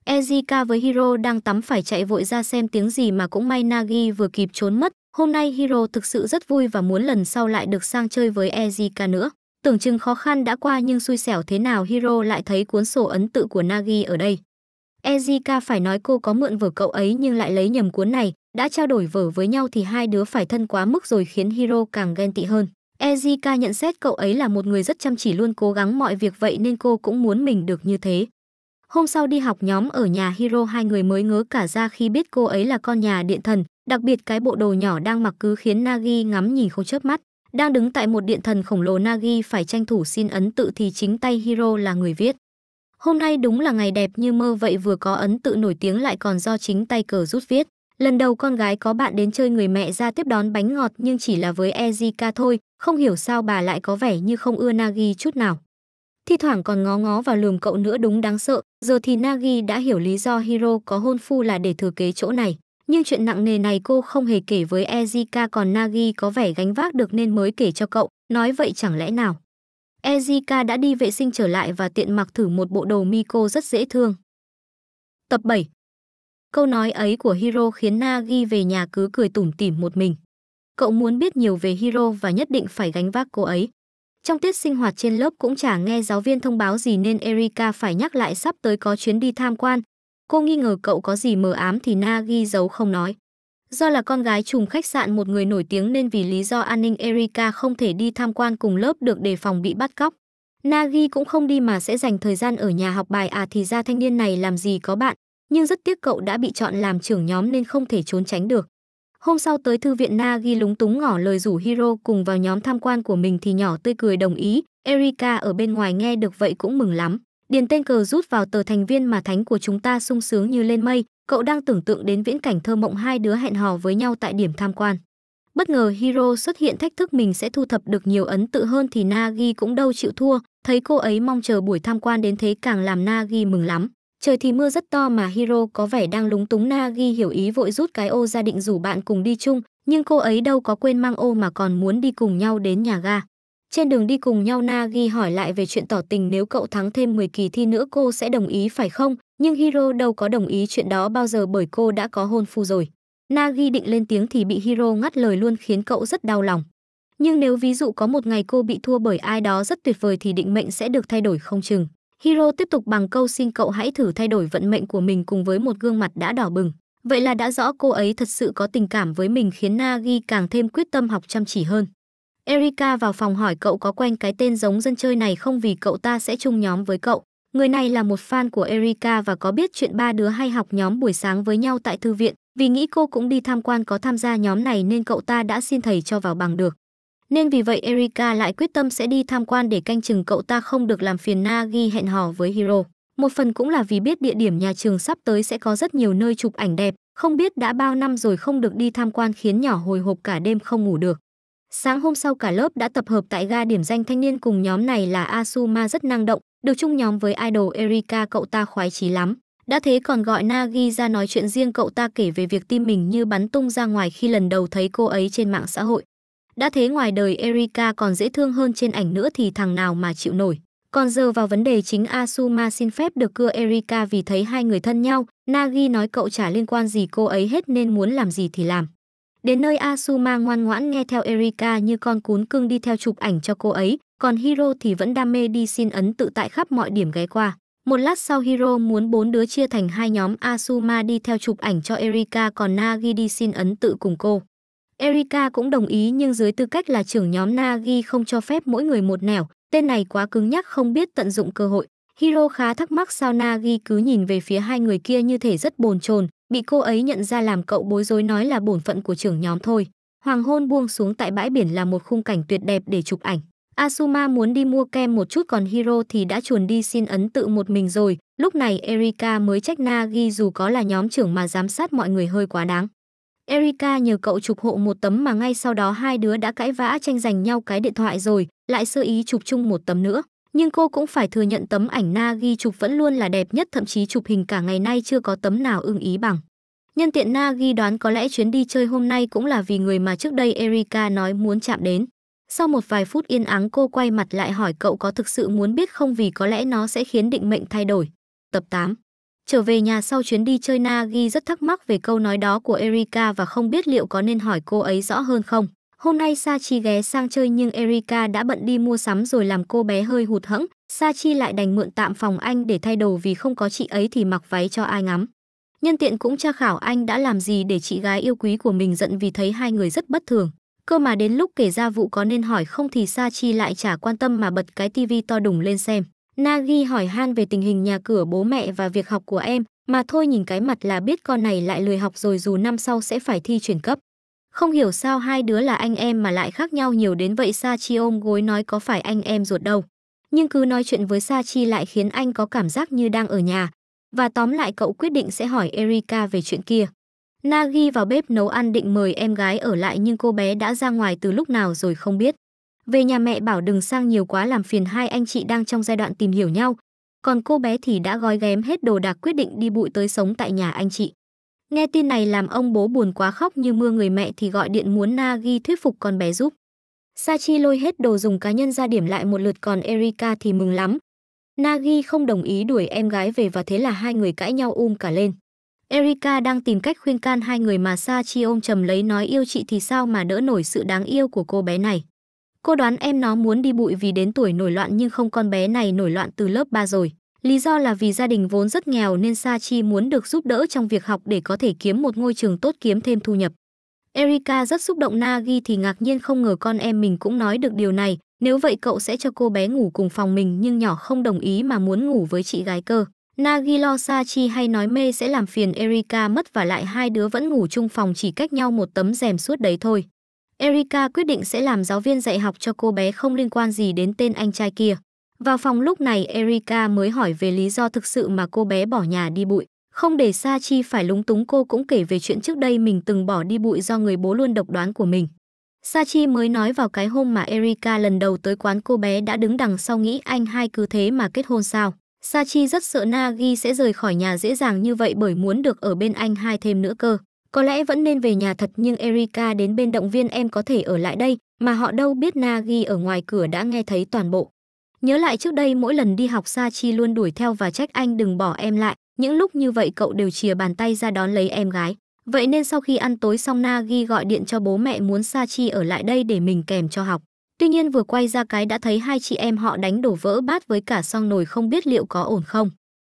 Ezika với Hiro đang tắm phải chạy vội ra xem tiếng gì mà cũng may Nagi vừa kịp trốn mất Hôm nay Hiro thực sự rất vui và muốn lần sau lại được sang chơi với Ezika nữa. Tưởng chừng khó khăn đã qua nhưng xui xẻo thế nào Hiro lại thấy cuốn sổ ấn tự của Nagi ở đây. Ezika phải nói cô có mượn vở cậu ấy nhưng lại lấy nhầm cuốn này, đã trao đổi vở với nhau thì hai đứa phải thân quá mức rồi khiến Hiro càng ghen tị hơn. Ezika nhận xét cậu ấy là một người rất chăm chỉ luôn cố gắng mọi việc vậy nên cô cũng muốn mình được như thế. Hôm sau đi học nhóm ở nhà Hiro hai người mới ngớ cả ra khi biết cô ấy là con nhà điện thần, Đặc biệt cái bộ đồ nhỏ đang mặc cứ khiến Nagi ngắm nhìn không chớp mắt. Đang đứng tại một điện thần khổng lồ Nagi phải tranh thủ xin ấn tự thì chính tay Hiro là người viết. Hôm nay đúng là ngày đẹp như mơ vậy vừa có ấn tự nổi tiếng lại còn do chính tay cờ rút viết. Lần đầu con gái có bạn đến chơi người mẹ ra tiếp đón bánh ngọt nhưng chỉ là với Ezika thôi, không hiểu sao bà lại có vẻ như không ưa Nagi chút nào. Thi thoảng còn ngó ngó vào lườm cậu nữa đúng đáng sợ, giờ thì Nagi đã hiểu lý do Hiro có hôn phu là để thừa kế chỗ này nhưng chuyện nặng nề này cô không hề kể với Ezika còn Nagi có vẻ gánh vác được nên mới kể cho cậu, nói vậy chẳng lẽ nào. Ezika đã đi vệ sinh trở lại và tiện mặc thử một bộ đồ Miko rất dễ thương. Tập 7 Câu nói ấy của Hiro khiến Nagi về nhà cứ cười tủm tỉm một mình. Cậu muốn biết nhiều về Hiro và nhất định phải gánh vác cô ấy. Trong tiết sinh hoạt trên lớp cũng chả nghe giáo viên thông báo gì nên Erika phải nhắc lại sắp tới có chuyến đi tham quan, Cô nghi ngờ cậu có gì mờ ám thì Na ghi dấu không nói. Do là con gái trùm khách sạn một người nổi tiếng nên vì lý do an ninh Erika không thể đi tham quan cùng lớp được đề phòng bị bắt cóc. Nagi cũng không đi mà sẽ dành thời gian ở nhà học bài à thì ra thanh niên này làm gì có bạn, nhưng rất tiếc cậu đã bị chọn làm trưởng nhóm nên không thể trốn tránh được. Hôm sau tới thư viện Nagi lúng túng ngỏ lời rủ Hiro cùng vào nhóm tham quan của mình thì nhỏ tươi cười đồng ý, Erika ở bên ngoài nghe được vậy cũng mừng lắm điền tên cờ rút vào tờ thành viên mà thánh của chúng ta sung sướng như lên mây cậu đang tưởng tượng đến viễn cảnh thơ mộng hai đứa hẹn hò với nhau tại điểm tham quan bất ngờ hiro xuất hiện thách thức mình sẽ thu thập được nhiều ấn tự hơn thì nagi cũng đâu chịu thua thấy cô ấy mong chờ buổi tham quan đến thế càng làm nagi mừng lắm trời thì mưa rất to mà hiro có vẻ đang lúng túng nagi hiểu ý vội rút cái ô ra định rủ bạn cùng đi chung nhưng cô ấy đâu có quên mang ô mà còn muốn đi cùng nhau đến nhà ga trên đường đi cùng nhau Na ghi hỏi lại về chuyện tỏ tình nếu cậu thắng thêm 10 kỳ thi nữa cô sẽ đồng ý phải không? Nhưng Hiro đâu có đồng ý chuyện đó bao giờ bởi cô đã có hôn phu rồi. Na ghi định lên tiếng thì bị Hiro ngắt lời luôn khiến cậu rất đau lòng. Nhưng nếu ví dụ có một ngày cô bị thua bởi ai đó rất tuyệt vời thì định mệnh sẽ được thay đổi không chừng. Hiro tiếp tục bằng câu xin cậu hãy thử thay đổi vận mệnh của mình cùng với một gương mặt đã đỏ bừng. Vậy là đã rõ cô ấy thật sự có tình cảm với mình khiến Nagi càng thêm quyết tâm học chăm chỉ hơn. Erika vào phòng hỏi cậu có quen cái tên giống dân chơi này không vì cậu ta sẽ chung nhóm với cậu. Người này là một fan của Erika và có biết chuyện ba đứa hay học nhóm buổi sáng với nhau tại thư viện. Vì nghĩ cô cũng đi tham quan có tham gia nhóm này nên cậu ta đã xin thầy cho vào bằng được. Nên vì vậy Erika lại quyết tâm sẽ đi tham quan để canh chừng cậu ta không được làm phiền Nagi hẹn hò với Hiro. Một phần cũng là vì biết địa điểm nhà trường sắp tới sẽ có rất nhiều nơi chụp ảnh đẹp, không biết đã bao năm rồi không được đi tham quan khiến nhỏ hồi hộp cả đêm không ngủ được. Sáng hôm sau cả lớp đã tập hợp tại ga điểm danh thanh niên cùng nhóm này là Asuma rất năng động, được chung nhóm với idol Erika cậu ta khoái chí lắm. Đã thế còn gọi Nagi ra nói chuyện riêng cậu ta kể về việc tim mình như bắn tung ra ngoài khi lần đầu thấy cô ấy trên mạng xã hội. Đã thế ngoài đời Erika còn dễ thương hơn trên ảnh nữa thì thằng nào mà chịu nổi. Còn giờ vào vấn đề chính Asuma xin phép được cưa Erika vì thấy hai người thân nhau, Nagi nói cậu chả liên quan gì cô ấy hết nên muốn làm gì thì làm. Đến nơi Asuma ngoan ngoãn nghe theo Erika như con cún cưng đi theo chụp ảnh cho cô ấy, còn Hiro thì vẫn đam mê đi xin ấn tự tại khắp mọi điểm ghé qua. Một lát sau Hiro muốn bốn đứa chia thành hai nhóm Asuma đi theo chụp ảnh cho Erika còn Nagi đi xin ấn tự cùng cô. Erika cũng đồng ý nhưng dưới tư cách là trưởng nhóm Nagi không cho phép mỗi người một nẻo, tên này quá cứng nhắc không biết tận dụng cơ hội. Hiro khá thắc mắc sao Nagi cứ nhìn về phía hai người kia như thể rất bồn chồn, bị cô ấy nhận ra làm cậu bối rối nói là bổn phận của trưởng nhóm thôi. Hoàng hôn buông xuống tại bãi biển là một khung cảnh tuyệt đẹp để chụp ảnh. Asuma muốn đi mua kem một chút còn Hiro thì đã chuồn đi xin ấn tự một mình rồi. Lúc này Erika mới trách Nagi dù có là nhóm trưởng mà giám sát mọi người hơi quá đáng. Erika nhờ cậu chụp hộ một tấm mà ngay sau đó hai đứa đã cãi vã tranh giành nhau cái điện thoại rồi, lại sơ ý chụp chung một tấm nữa nhưng cô cũng phải thừa nhận tấm ảnh Na ghi chụp vẫn luôn là đẹp nhất thậm chí chụp hình cả ngày nay chưa có tấm nào ưng ý bằng. Nhân tiện Na ghi đoán có lẽ chuyến đi chơi hôm nay cũng là vì người mà trước đây Erika nói muốn chạm đến. Sau một vài phút yên ắng cô quay mặt lại hỏi cậu có thực sự muốn biết không vì có lẽ nó sẽ khiến định mệnh thay đổi. Tập 8 Trở về nhà sau chuyến đi chơi Na ghi rất thắc mắc về câu nói đó của Erika và không biết liệu có nên hỏi cô ấy rõ hơn không. Hôm nay Sachi ghé sang chơi nhưng Erika đã bận đi mua sắm rồi làm cô bé hơi hụt hẫng. Sachi lại đành mượn tạm phòng anh để thay đồ vì không có chị ấy thì mặc váy cho ai ngắm. Nhân tiện cũng tra khảo anh đã làm gì để chị gái yêu quý của mình giận vì thấy hai người rất bất thường. Cơ mà đến lúc kể ra vụ có nên hỏi không thì Sachi lại chả quan tâm mà bật cái tivi to đùng lên xem. Nagi hỏi Han về tình hình nhà cửa bố mẹ và việc học của em, mà thôi nhìn cái mặt là biết con này lại lười học rồi dù năm sau sẽ phải thi chuyển cấp. Không hiểu sao hai đứa là anh em mà lại khác nhau nhiều đến vậy Sa Chi ôm gối nói có phải anh em ruột đâu. Nhưng cứ nói chuyện với Sa Chi lại khiến anh có cảm giác như đang ở nhà. Và tóm lại cậu quyết định sẽ hỏi Erika về chuyện kia. Nagi vào bếp nấu ăn định mời em gái ở lại nhưng cô bé đã ra ngoài từ lúc nào rồi không biết. Về nhà mẹ bảo đừng sang nhiều quá làm phiền hai anh chị đang trong giai đoạn tìm hiểu nhau. Còn cô bé thì đã gói ghém hết đồ đạc quyết định đi bụi tới sống tại nhà anh chị. Nghe tin này làm ông bố buồn quá khóc như mưa người mẹ thì gọi điện muốn Nagi thuyết phục con bé giúp. Sachi lôi hết đồ dùng cá nhân ra điểm lại một lượt còn Erika thì mừng lắm. Nagi không đồng ý đuổi em gái về và thế là hai người cãi nhau um cả lên. Erika đang tìm cách khuyên can hai người mà Sachi ôm chầm lấy nói yêu chị thì sao mà đỡ nổi sự đáng yêu của cô bé này. Cô đoán em nó muốn đi bụi vì đến tuổi nổi loạn nhưng không con bé này nổi loạn từ lớp 3 rồi. Lý do là vì gia đình vốn rất nghèo nên Sa Chi muốn được giúp đỡ trong việc học để có thể kiếm một ngôi trường tốt kiếm thêm thu nhập. Erika rất xúc động Nagi thì ngạc nhiên không ngờ con em mình cũng nói được điều này, nếu vậy cậu sẽ cho cô bé ngủ cùng phòng mình nhưng nhỏ không đồng ý mà muốn ngủ với chị gái cơ. Nagi lo Sa Chi hay nói mê sẽ làm phiền Erika mất và lại hai đứa vẫn ngủ chung phòng chỉ cách nhau một tấm rèm suốt đấy thôi. Erika quyết định sẽ làm giáo viên dạy học cho cô bé không liên quan gì đến tên anh trai kia. Vào phòng lúc này Erika mới hỏi về lý do thực sự mà cô bé bỏ nhà đi bụi. Không để Sa Chi phải lúng túng cô cũng kể về chuyện trước đây mình từng bỏ đi bụi do người bố luôn độc đoán của mình. Sa Chi mới nói vào cái hôm mà Erika lần đầu tới quán cô bé đã đứng đằng sau nghĩ anh hai cứ thế mà kết hôn sao. Sa Chi rất sợ Nagi sẽ rời khỏi nhà dễ dàng như vậy bởi muốn được ở bên anh hai thêm nữa cơ. Có lẽ vẫn nên về nhà thật nhưng Erika đến bên động viên em có thể ở lại đây, mà họ đâu biết Nagi ở ngoài cửa đã nghe thấy toàn bộ. Nhớ lại trước đây mỗi lần đi học Sa Chi luôn đuổi theo và trách anh đừng bỏ em lại, những lúc như vậy cậu đều chìa bàn tay ra đón lấy em gái. Vậy nên sau khi ăn tối xong na ghi gọi điện cho bố mẹ muốn Sa Chi ở lại đây để mình kèm cho học. Tuy nhiên vừa quay ra cái đã thấy hai chị em họ đánh đổ vỡ bát với cả song nồi không biết liệu có ổn không.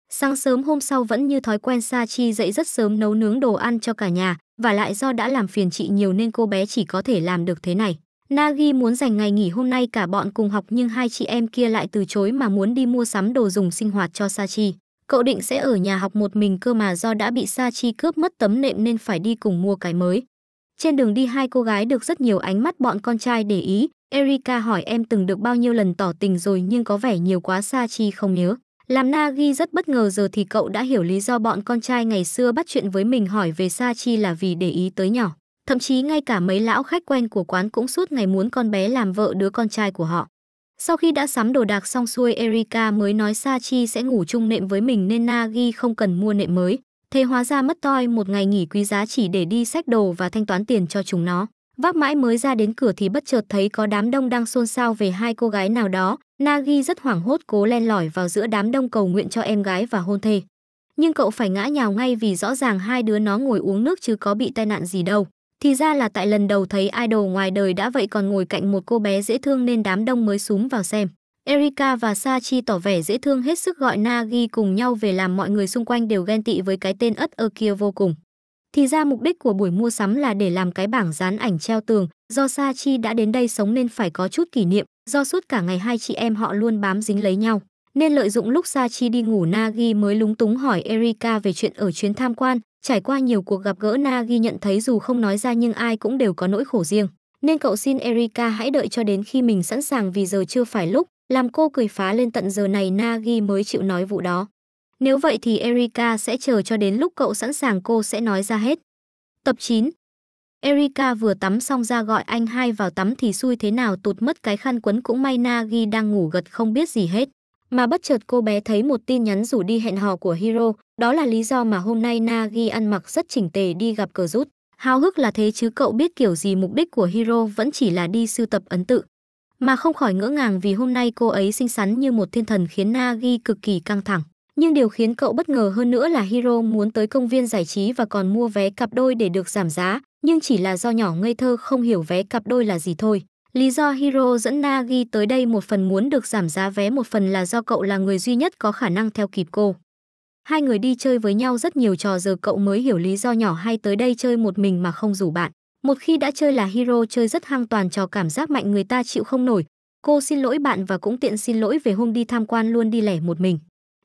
Sáng sớm hôm sau vẫn như thói quen Sa Chi dậy rất sớm nấu nướng đồ ăn cho cả nhà, và lại do đã làm phiền chị nhiều nên cô bé chỉ có thể làm được thế này. Nagi muốn dành ngày nghỉ hôm nay cả bọn cùng học nhưng hai chị em kia lại từ chối mà muốn đi mua sắm đồ dùng sinh hoạt cho Sachi. Cậu định sẽ ở nhà học một mình cơ mà do đã bị Sachi cướp mất tấm nệm nên phải đi cùng mua cái mới. Trên đường đi hai cô gái được rất nhiều ánh mắt bọn con trai để ý. Erika hỏi em từng được bao nhiêu lần tỏ tình rồi nhưng có vẻ nhiều quá Sachi không nhớ. Làm Nagi rất bất ngờ giờ thì cậu đã hiểu lý do bọn con trai ngày xưa bắt chuyện với mình hỏi về Sachi là vì để ý tới nhỏ. Thậm chí ngay cả mấy lão khách quen của quán cũng suốt ngày muốn con bé làm vợ đứa con trai của họ. Sau khi đã sắm đồ đạc xong xuôi Erika mới nói Sa Chi sẽ ngủ chung nệm với mình nên Nagi không cần mua nệm mới. Thế hóa ra mất toi một ngày nghỉ quý giá chỉ để đi sách đồ và thanh toán tiền cho chúng nó. Vác mãi mới ra đến cửa thì bất chợt thấy có đám đông đang xôn xao về hai cô gái nào đó. Nagi rất hoảng hốt cố len lỏi vào giữa đám đông cầu nguyện cho em gái và hôn thê. Nhưng cậu phải ngã nhào ngay vì rõ ràng hai đứa nó ngồi uống nước chứ có bị tai nạn gì đâu. Thì ra là tại lần đầu thấy idol ngoài đời đã vậy còn ngồi cạnh một cô bé dễ thương nên đám đông mới súng vào xem. Erika và Sachi tỏ vẻ dễ thương hết sức gọi Nagi cùng nhau về làm mọi người xung quanh đều ghen tị với cái tên ất ơ kia vô cùng. Thì ra mục đích của buổi mua sắm là để làm cái bảng dán ảnh treo tường, do Sachi đã đến đây sống nên phải có chút kỷ niệm, do suốt cả ngày hai chị em họ luôn bám dính lấy nhau. Nên lợi dụng lúc Sachi đi ngủ Nagi mới lúng túng hỏi Erika về chuyện ở chuyến tham quan, Trải qua nhiều cuộc gặp gỡ Na ghi nhận thấy dù không nói ra nhưng ai cũng đều có nỗi khổ riêng. Nên cậu xin Erika hãy đợi cho đến khi mình sẵn sàng vì giờ chưa phải lúc, làm cô cười phá lên tận giờ này Na ghi mới chịu nói vụ đó. Nếu vậy thì Erika sẽ chờ cho đến lúc cậu sẵn sàng cô sẽ nói ra hết. Tập 9 Erika vừa tắm xong ra gọi anh hai vào tắm thì xui thế nào tụt mất cái khăn quấn cũng may Nagi đang ngủ gật không biết gì hết. Mà bất chợt cô bé thấy một tin nhắn rủ đi hẹn hò của Hiro, đó là lý do mà hôm nay Nagi ăn mặc rất chỉnh tề đi gặp cờ rút. Hào hức là thế chứ cậu biết kiểu gì mục đích của Hiro vẫn chỉ là đi sưu tập ấn tự. Mà không khỏi ngỡ ngàng vì hôm nay cô ấy xinh xắn như một thiên thần khiến Nagi cực kỳ căng thẳng. Nhưng điều khiến cậu bất ngờ hơn nữa là Hiro muốn tới công viên giải trí và còn mua vé cặp đôi để được giảm giá, nhưng chỉ là do nhỏ ngây thơ không hiểu vé cặp đôi là gì thôi. Lý do Hiro dẫn Nagi tới đây một phần muốn được giảm giá vé một phần là do cậu là người duy nhất có khả năng theo kịp cô. Hai người đi chơi với nhau rất nhiều trò giờ cậu mới hiểu lý do nhỏ hay tới đây chơi một mình mà không rủ bạn. Một khi đã chơi là hero chơi rất hăng toàn trò cảm giác mạnh người ta chịu không nổi. Cô xin lỗi bạn và cũng tiện xin lỗi về hôm đi tham quan luôn đi lẻ một mình.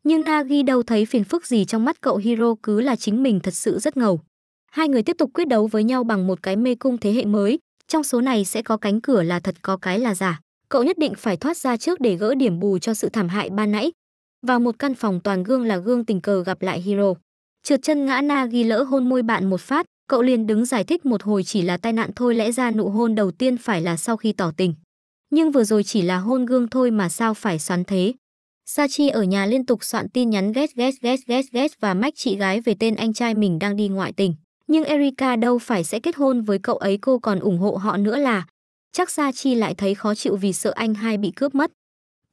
Nhưng Agi đâu thấy phiền phức gì trong mắt cậu hero cứ là chính mình thật sự rất ngầu. Hai người tiếp tục quyết đấu với nhau bằng một cái mê cung thế hệ mới. Trong số này sẽ có cánh cửa là thật có cái là giả. Cậu nhất định phải thoát ra trước để gỡ điểm bù cho sự thảm hại ban nãy. Vào một căn phòng toàn gương là gương tình cờ gặp lại Hiro. Trượt chân ngã na ghi lỡ hôn môi bạn một phát, cậu liền đứng giải thích một hồi chỉ là tai nạn thôi lẽ ra nụ hôn đầu tiên phải là sau khi tỏ tình. Nhưng vừa rồi chỉ là hôn gương thôi mà sao phải xoắn thế. Sachi ở nhà liên tục soạn tin nhắn ghét ghét ghét ghét ghét và mách chị gái về tên anh trai mình đang đi ngoại tình. Nhưng Erika đâu phải sẽ kết hôn với cậu ấy cô còn ủng hộ họ nữa là. Chắc Sachi lại thấy khó chịu vì sợ anh hai bị cướp mất.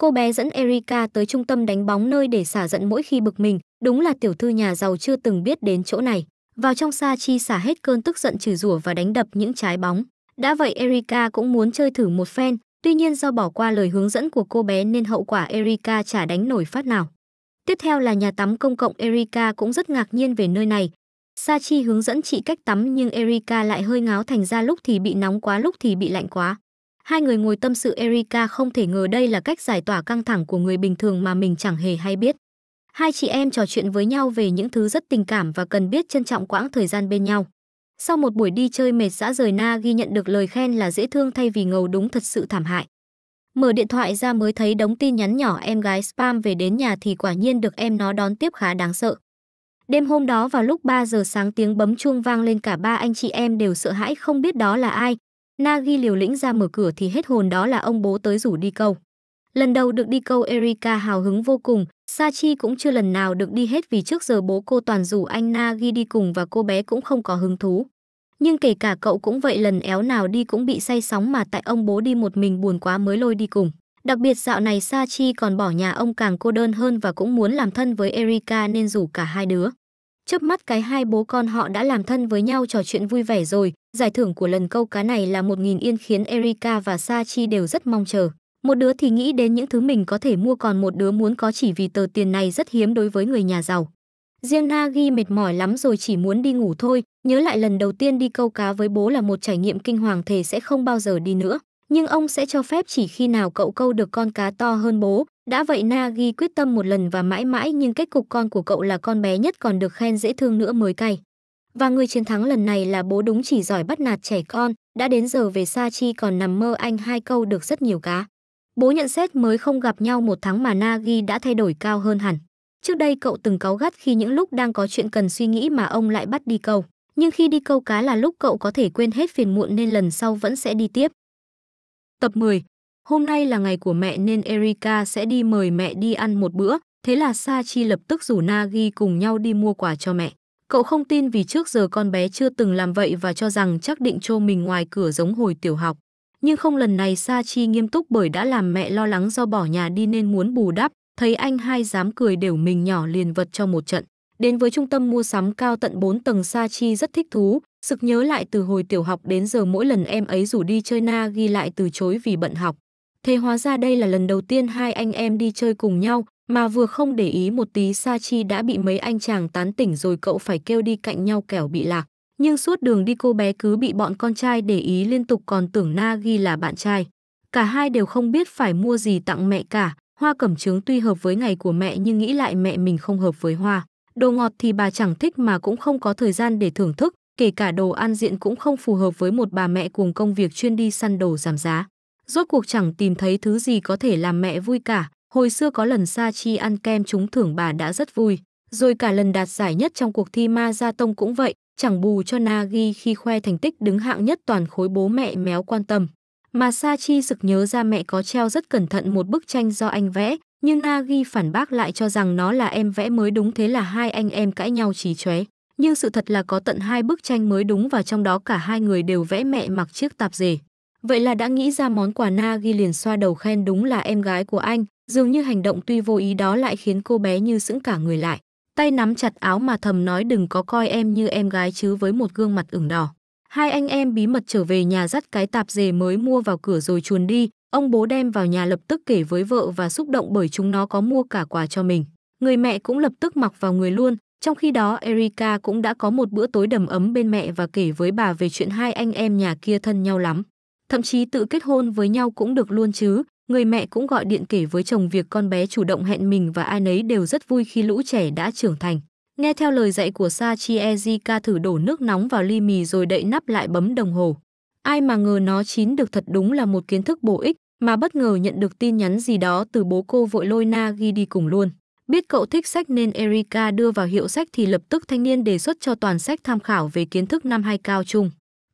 Cô bé dẫn Erika tới trung tâm đánh bóng nơi để xả giận mỗi khi bực mình, đúng là tiểu thư nhà giàu chưa từng biết đến chỗ này. Vào trong sa chi xả hết cơn tức giận chửi rủa và đánh đập những trái bóng. Đã vậy Erika cũng muốn chơi thử một phen, tuy nhiên do bỏ qua lời hướng dẫn của cô bé nên hậu quả Erika chả đánh nổi phát nào. Tiếp theo là nhà tắm công cộng Erika cũng rất ngạc nhiên về nơi này. Sa chi hướng dẫn chị cách tắm nhưng Erika lại hơi ngáo thành ra lúc thì bị nóng quá lúc thì bị lạnh quá. Hai người ngồi tâm sự Erika không thể ngờ đây là cách giải tỏa căng thẳng của người bình thường mà mình chẳng hề hay biết. Hai chị em trò chuyện với nhau về những thứ rất tình cảm và cần biết trân trọng quãng thời gian bên nhau. Sau một buổi đi chơi mệt dã rời Na ghi nhận được lời khen là dễ thương thay vì ngầu đúng thật sự thảm hại. Mở điện thoại ra mới thấy đống tin nhắn nhỏ em gái spam về đến nhà thì quả nhiên được em nó đón tiếp khá đáng sợ. Đêm hôm đó vào lúc 3 giờ sáng tiếng bấm chuông vang lên cả ba anh chị em đều sợ hãi không biết đó là ai, Na ghi liều lĩnh ra mở cửa thì hết hồn đó là ông bố tới rủ đi câu. Lần đầu được đi câu Erika hào hứng vô cùng, Sachi cũng chưa lần nào được đi hết vì trước giờ bố cô toàn rủ anh Na ghi đi cùng và cô bé cũng không có hứng thú. Nhưng kể cả cậu cũng vậy lần éo nào đi cũng bị say sóng mà tại ông bố đi một mình buồn quá mới lôi đi cùng. Đặc biệt dạo này Sachi còn bỏ nhà ông càng cô đơn hơn và cũng muốn làm thân với Erika nên rủ cả hai đứa. Chớp mắt cái hai bố con họ đã làm thân với nhau trò chuyện vui vẻ rồi, giải thưởng của lần câu cá này là 1.000 yên khiến Erika và Sachi đều rất mong chờ. Một đứa thì nghĩ đến những thứ mình có thể mua còn một đứa muốn có chỉ vì tờ tiền này rất hiếm đối với người nhà giàu. Riêng Nagi mệt mỏi lắm rồi chỉ muốn đi ngủ thôi, nhớ lại lần đầu tiên đi câu cá với bố là một trải nghiệm kinh hoàng thề sẽ không bao giờ đi nữa. Nhưng ông sẽ cho phép chỉ khi nào cậu câu được con cá to hơn bố, đã vậy Nagi quyết tâm một lần và mãi mãi nhưng kết cục con của cậu là con bé nhất còn được khen dễ thương nữa mới cay. Và người chiến thắng lần này là bố đúng chỉ giỏi bắt nạt trẻ con, đã đến giờ về Sa Chi còn nằm mơ anh hai câu được rất nhiều cá. Bố nhận xét mới không gặp nhau một tháng mà Nagi đã thay đổi cao hơn hẳn. Trước đây cậu từng cáu gắt khi những lúc đang có chuyện cần suy nghĩ mà ông lại bắt đi câu. Nhưng khi đi câu cá là lúc cậu có thể quên hết phiền muộn nên lần sau vẫn sẽ đi tiếp. Tập 10. Hôm nay là ngày của mẹ nên Erika sẽ đi mời mẹ đi ăn một bữa, thế là Sachi lập tức rủ Nagi cùng nhau đi mua quà cho mẹ. Cậu không tin vì trước giờ con bé chưa từng làm vậy và cho rằng chắc định trô mình ngoài cửa giống hồi tiểu học. Nhưng không lần này Sachi nghiêm túc bởi đã làm mẹ lo lắng do bỏ nhà đi nên muốn bù đắp, thấy anh hai dám cười đều mình nhỏ liền vật cho một trận. Đến với trung tâm mua sắm cao tận 4 tầng Sachi rất thích thú, sực nhớ lại từ hồi tiểu học đến giờ mỗi lần em ấy rủ đi chơi na ghi lại từ chối vì bận học. Thế hóa ra đây là lần đầu tiên hai anh em đi chơi cùng nhau, mà vừa không để ý một tí Sa Chi đã bị mấy anh chàng tán tỉnh rồi cậu phải kêu đi cạnh nhau kẻo bị lạc. Nhưng suốt đường đi cô bé cứ bị bọn con trai để ý liên tục còn tưởng Na Ghi là bạn trai. Cả hai đều không biết phải mua gì tặng mẹ cả, hoa cẩm trứng tuy hợp với ngày của mẹ nhưng nghĩ lại mẹ mình không hợp với hoa. Đồ ngọt thì bà chẳng thích mà cũng không có thời gian để thưởng thức, kể cả đồ ăn diện cũng không phù hợp với một bà mẹ cùng công việc chuyên đi săn đồ giảm giá rốt cuộc chẳng tìm thấy thứ gì có thể làm mẹ vui cả. Hồi xưa có lần Sa Chi ăn kem trúng thưởng bà đã rất vui, rồi cả lần đạt giải nhất trong cuộc thi Ma Gia Tông cũng vậy, chẳng bù cho Nagi khi khoe thành tích đứng hạng nhất toàn khối bố mẹ méo quan tâm. Mà Sa Chi sực nhớ ra mẹ có treo rất cẩn thận một bức tranh do anh vẽ, nhưng Nagi phản bác lại cho rằng nó là em vẽ mới đúng thế là hai anh em cãi nhau trì chóe. Nhưng sự thật là có tận hai bức tranh mới đúng và trong đó cả hai người đều vẽ mẹ mặc chiếc tạp dề. Vậy là đã nghĩ ra món quà na ghi liền xoa đầu khen đúng là em gái của anh, dường như hành động tuy vô ý đó lại khiến cô bé như sững cả người lại. Tay nắm chặt áo mà thầm nói đừng có coi em như em gái chứ với một gương mặt ửng đỏ. Hai anh em bí mật trở về nhà dắt cái tạp dề mới mua vào cửa rồi chuồn đi, ông bố đem vào nhà lập tức kể với vợ và xúc động bởi chúng nó có mua cả quà cho mình. Người mẹ cũng lập tức mặc vào người luôn, trong khi đó Erika cũng đã có một bữa tối đầm ấm bên mẹ và kể với bà về chuyện hai anh em nhà kia thân nhau lắm thậm chí tự kết hôn với nhau cũng được luôn chứ, người mẹ cũng gọi điện kể với chồng việc con bé chủ động hẹn mình và ai nấy đều rất vui khi lũ trẻ đã trưởng thành. Nghe theo lời dạy của Sa Chi Ezika thử đổ nước nóng vào ly mì rồi đậy nắp lại bấm đồng hồ. Ai mà ngờ nó chín được thật đúng là một kiến thức bổ ích, mà bất ngờ nhận được tin nhắn gì đó từ bố cô vội lôi Na ghi đi cùng luôn. Biết cậu thích sách nên Erika đưa vào hiệu sách thì lập tức thanh niên đề xuất cho toàn sách tham khảo về kiến thức năm hai cao chung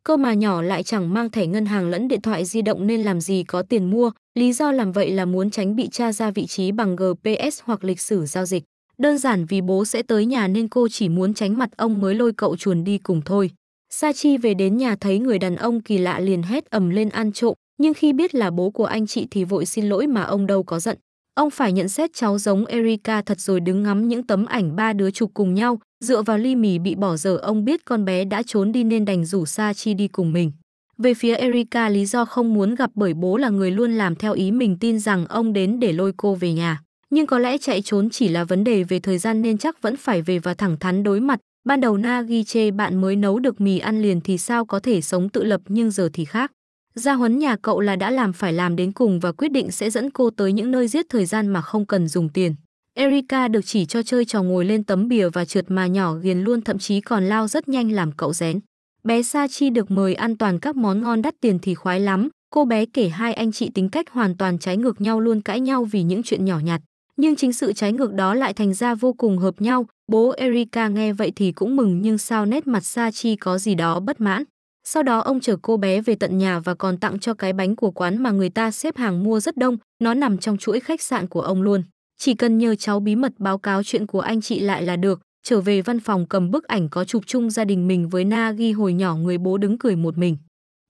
cơ mà nhỏ lại chẳng mang thẻ ngân hàng lẫn điện thoại di động nên làm gì có tiền mua, lý do làm vậy là muốn tránh bị tra ra vị trí bằng GPS hoặc lịch sử giao dịch. Đơn giản vì bố sẽ tới nhà nên cô chỉ muốn tránh mặt ông mới lôi cậu chuồn đi cùng thôi. Sa Chi về đến nhà thấy người đàn ông kỳ lạ liền hét ầm lên ăn trộm, nhưng khi biết là bố của anh chị thì vội xin lỗi mà ông đâu có giận. Ông phải nhận xét cháu giống Erika thật rồi đứng ngắm những tấm ảnh ba đứa chụp cùng nhau, Dựa vào ly mì bị bỏ dở ông biết con bé đã trốn đi nên đành rủ Sa Chi đi cùng mình. Về phía Erika lý do không muốn gặp bởi bố là người luôn làm theo ý mình tin rằng ông đến để lôi cô về nhà. Nhưng có lẽ chạy trốn chỉ là vấn đề về thời gian nên chắc vẫn phải về và thẳng thắn đối mặt. Ban đầu Na ghi chê bạn mới nấu được mì ăn liền thì sao có thể sống tự lập nhưng giờ thì khác. Gia huấn nhà cậu là đã làm phải làm đến cùng và quyết định sẽ dẫn cô tới những nơi giết thời gian mà không cần dùng tiền. Erika được chỉ cho chơi trò ngồi lên tấm bìa và trượt mà nhỏ ghiền luôn thậm chí còn lao rất nhanh làm cậu rén. Bé Sa Chi được mời ăn toàn các món ngon đắt tiền thì khoái lắm. Cô bé kể hai anh chị tính cách hoàn toàn trái ngược nhau luôn cãi nhau vì những chuyện nhỏ nhặt. Nhưng chính sự trái ngược đó lại thành ra vô cùng hợp nhau. Bố Erika nghe vậy thì cũng mừng nhưng sao nét mặt Sa Chi có gì đó bất mãn. Sau đó ông chở cô bé về tận nhà và còn tặng cho cái bánh của quán mà người ta xếp hàng mua rất đông. Nó nằm trong chuỗi khách sạn của ông luôn chỉ cần nhờ cháu bí mật báo cáo chuyện của anh chị lại là được. Trở về văn phòng cầm bức ảnh có chụp chung gia đình mình với Na ghi hồi nhỏ người bố đứng cười một mình.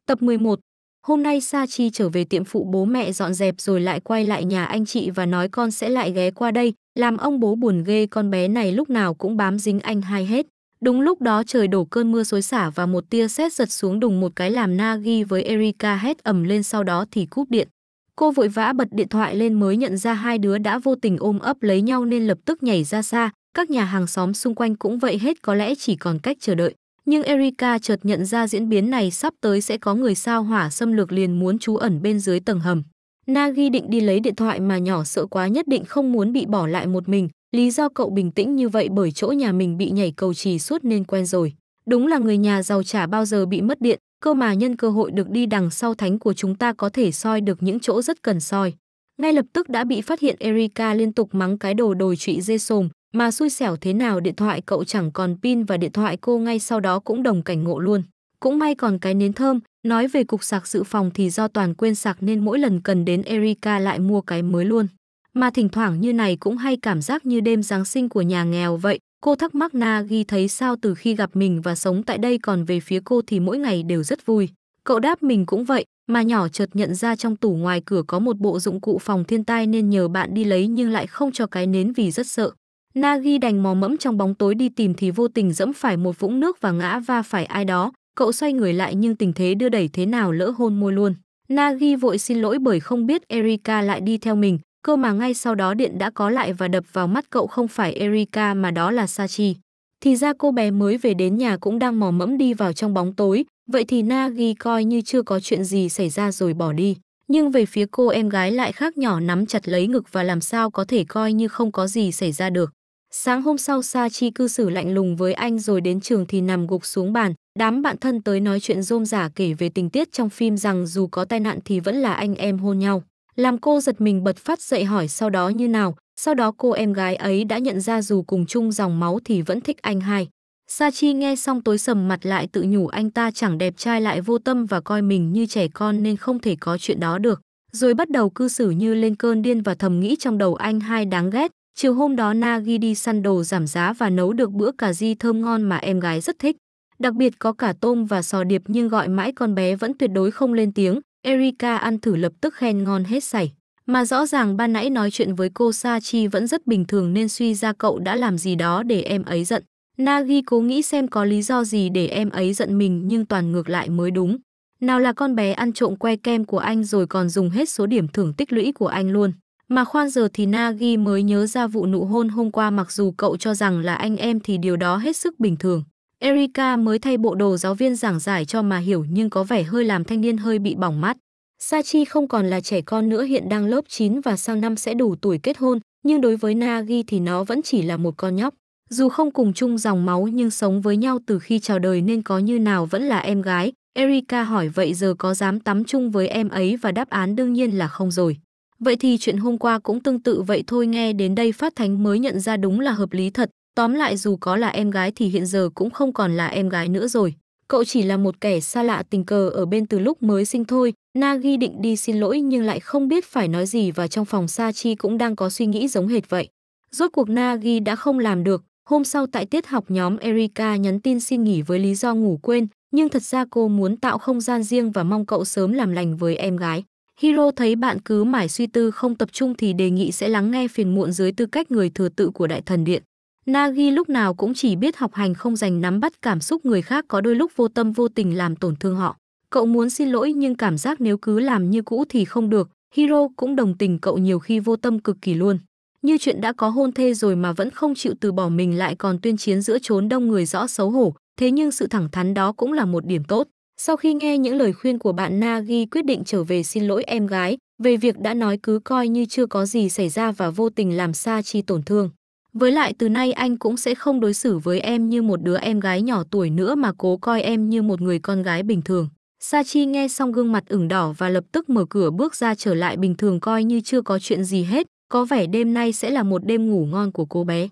Tập 11 Hôm nay Sa Chi trở về tiệm phụ bố mẹ dọn dẹp rồi lại quay lại nhà anh chị và nói con sẽ lại ghé qua đây, làm ông bố buồn ghê con bé này lúc nào cũng bám dính anh hai hết. Đúng lúc đó trời đổ cơn mưa xối xả và một tia sét giật xuống đùng một cái làm na ghi với Erika hét ầm lên sau đó thì cúp điện. Cô vội vã bật điện thoại lên mới nhận ra hai đứa đã vô tình ôm ấp lấy nhau nên lập tức nhảy ra xa, các nhà hàng xóm xung quanh cũng vậy hết có lẽ chỉ còn cách chờ đợi. Nhưng Erika chợt nhận ra diễn biến này sắp tới sẽ có người sao hỏa xâm lược liền muốn trú ẩn bên dưới tầng hầm. Nagi định đi lấy điện thoại mà nhỏ sợ quá nhất định không muốn bị bỏ lại một mình. Lý do cậu bình tĩnh như vậy bởi chỗ nhà mình bị nhảy cầu trì suốt nên quen rồi. Đúng là người nhà giàu chả bao giờ bị mất điện, cơ mà nhân cơ hội được đi đằng sau thánh của chúng ta có thể soi được những chỗ rất cần soi. Ngay lập tức đã bị phát hiện Erika liên tục mắng cái đồ đồi trụy dê sồm, mà xui xẻo thế nào điện thoại cậu chẳng còn pin và điện thoại cô ngay sau đó cũng đồng cảnh ngộ luôn. Cũng may còn cái nến thơm, nói về cục sạc dự phòng thì do toàn quên sạc nên mỗi lần cần đến Erika lại mua cái mới luôn. Mà thỉnh thoảng như này cũng hay cảm giác như đêm Giáng sinh của nhà nghèo vậy, Cô thắc mắc Na ghi thấy sao từ khi gặp mình và sống tại đây còn về phía cô thì mỗi ngày đều rất vui. Cậu đáp mình cũng vậy, mà nhỏ chợt nhận ra trong tủ ngoài cửa có một bộ dụng cụ phòng thiên tai nên nhờ bạn đi lấy nhưng lại không cho cái nến vì rất sợ. Na ghi đành mò mẫm trong bóng tối đi tìm thì vô tình dẫm phải một vũng nước và ngã va phải ai đó. Cậu xoay người lại nhưng tình thế đưa đẩy thế nào lỡ hôn môi luôn. Na ghi vội xin lỗi bởi không biết Erika lại đi theo mình, Cơ mà ngay sau đó điện đã có lại và đập vào mắt cậu không phải Erika mà đó là Sachi. Thì ra cô bé mới về đến nhà cũng đang mò mẫm đi vào trong bóng tối, vậy thì Nagi coi như chưa có chuyện gì xảy ra rồi bỏ đi. Nhưng về phía cô em gái lại khác nhỏ nắm chặt lấy ngực và làm sao có thể coi như không có gì xảy ra được. Sáng hôm sau Sachi cư xử lạnh lùng với anh rồi đến trường thì nằm gục xuống bàn, đám bạn thân tới nói chuyện rôm giả kể về tình tiết trong phim rằng dù có tai nạn thì vẫn là anh em hôn nhau làm cô giật mình bật phát dậy hỏi sau đó như nào. Sau đó cô em gái ấy đã nhận ra dù cùng chung dòng máu thì vẫn thích anh hai. Sa Chi nghe xong tối sầm mặt lại tự nhủ anh ta chẳng đẹp trai lại vô tâm và coi mình như trẻ con nên không thể có chuyện đó được. Rồi bắt đầu cư xử như lên cơn điên và thầm nghĩ trong đầu anh hai đáng ghét. Chiều hôm đó Nagi đi săn đồ giảm giá và nấu được bữa cà ri thơm ngon mà em gái rất thích. Đặc biệt có cả tôm và sò điệp nhưng gọi mãi con bé vẫn tuyệt đối không lên tiếng. Erika ăn thử lập tức khen ngon hết sảy. Mà rõ ràng ban nãy nói chuyện với cô Sa Chi vẫn rất bình thường nên suy ra cậu đã làm gì đó để em ấy giận. Nagi cố nghĩ xem có lý do gì để em ấy giận mình nhưng toàn ngược lại mới đúng. Nào là con bé ăn trộm que kem của anh rồi còn dùng hết số điểm thưởng tích lũy của anh luôn. Mà khoan giờ thì Nagi mới nhớ ra vụ nụ hôn hôm qua mặc dù cậu cho rằng là anh em thì điều đó hết sức bình thường. Erika mới thay bộ đồ giáo viên giảng giải cho mà hiểu nhưng có vẻ hơi làm thanh niên hơi bị bỏng mắt. Sachi không còn là trẻ con nữa hiện đang lớp 9 và sang năm sẽ đủ tuổi kết hôn, nhưng đối với Nagi thì nó vẫn chỉ là một con nhóc. Dù không cùng chung dòng máu nhưng sống với nhau từ khi chào đời nên có như nào vẫn là em gái. Erika hỏi vậy giờ có dám tắm chung với em ấy và đáp án đương nhiên là không rồi. Vậy thì chuyện hôm qua cũng tương tự vậy thôi nghe đến đây phát thánh mới nhận ra đúng là hợp lý thật, Tóm lại dù có là em gái thì hiện giờ cũng không còn là em gái nữa rồi. Cậu chỉ là một kẻ xa lạ tình cờ ở bên từ lúc mới sinh thôi. Nagi định đi xin lỗi nhưng lại không biết phải nói gì và trong phòng Sa Chi cũng đang có suy nghĩ giống hệt vậy. Rốt cuộc Nagi đã không làm được. Hôm sau tại tiết học nhóm Erika nhắn tin xin nghỉ với lý do ngủ quên, nhưng thật ra cô muốn tạo không gian riêng và mong cậu sớm làm lành với em gái. Hiro thấy bạn cứ mải suy tư không tập trung thì đề nghị sẽ lắng nghe phiền muộn dưới tư cách người thừa tự của đại thần điện. Nagi lúc nào cũng chỉ biết học hành không dành nắm bắt cảm xúc người khác có đôi lúc vô tâm vô tình làm tổn thương họ. Cậu muốn xin lỗi nhưng cảm giác nếu cứ làm như cũ thì không được. Hiro cũng đồng tình cậu nhiều khi vô tâm cực kỳ luôn. Như chuyện đã có hôn thê rồi mà vẫn không chịu từ bỏ mình lại còn tuyên chiến giữa chốn đông người rõ xấu hổ. Thế nhưng sự thẳng thắn đó cũng là một điểm tốt. Sau khi nghe những lời khuyên của bạn Nagi quyết định trở về xin lỗi em gái, về việc đã nói cứ coi như chưa có gì xảy ra và vô tình làm xa Chi tổn thương. Với lại từ nay anh cũng sẽ không đối xử với em như một đứa em gái nhỏ tuổi nữa mà cố coi em như một người con gái bình thường. Sa Chi nghe xong gương mặt ửng đỏ và lập tức mở cửa bước ra trở lại bình thường coi như chưa có chuyện gì hết, có vẻ đêm nay sẽ là một đêm ngủ ngon của cô bé.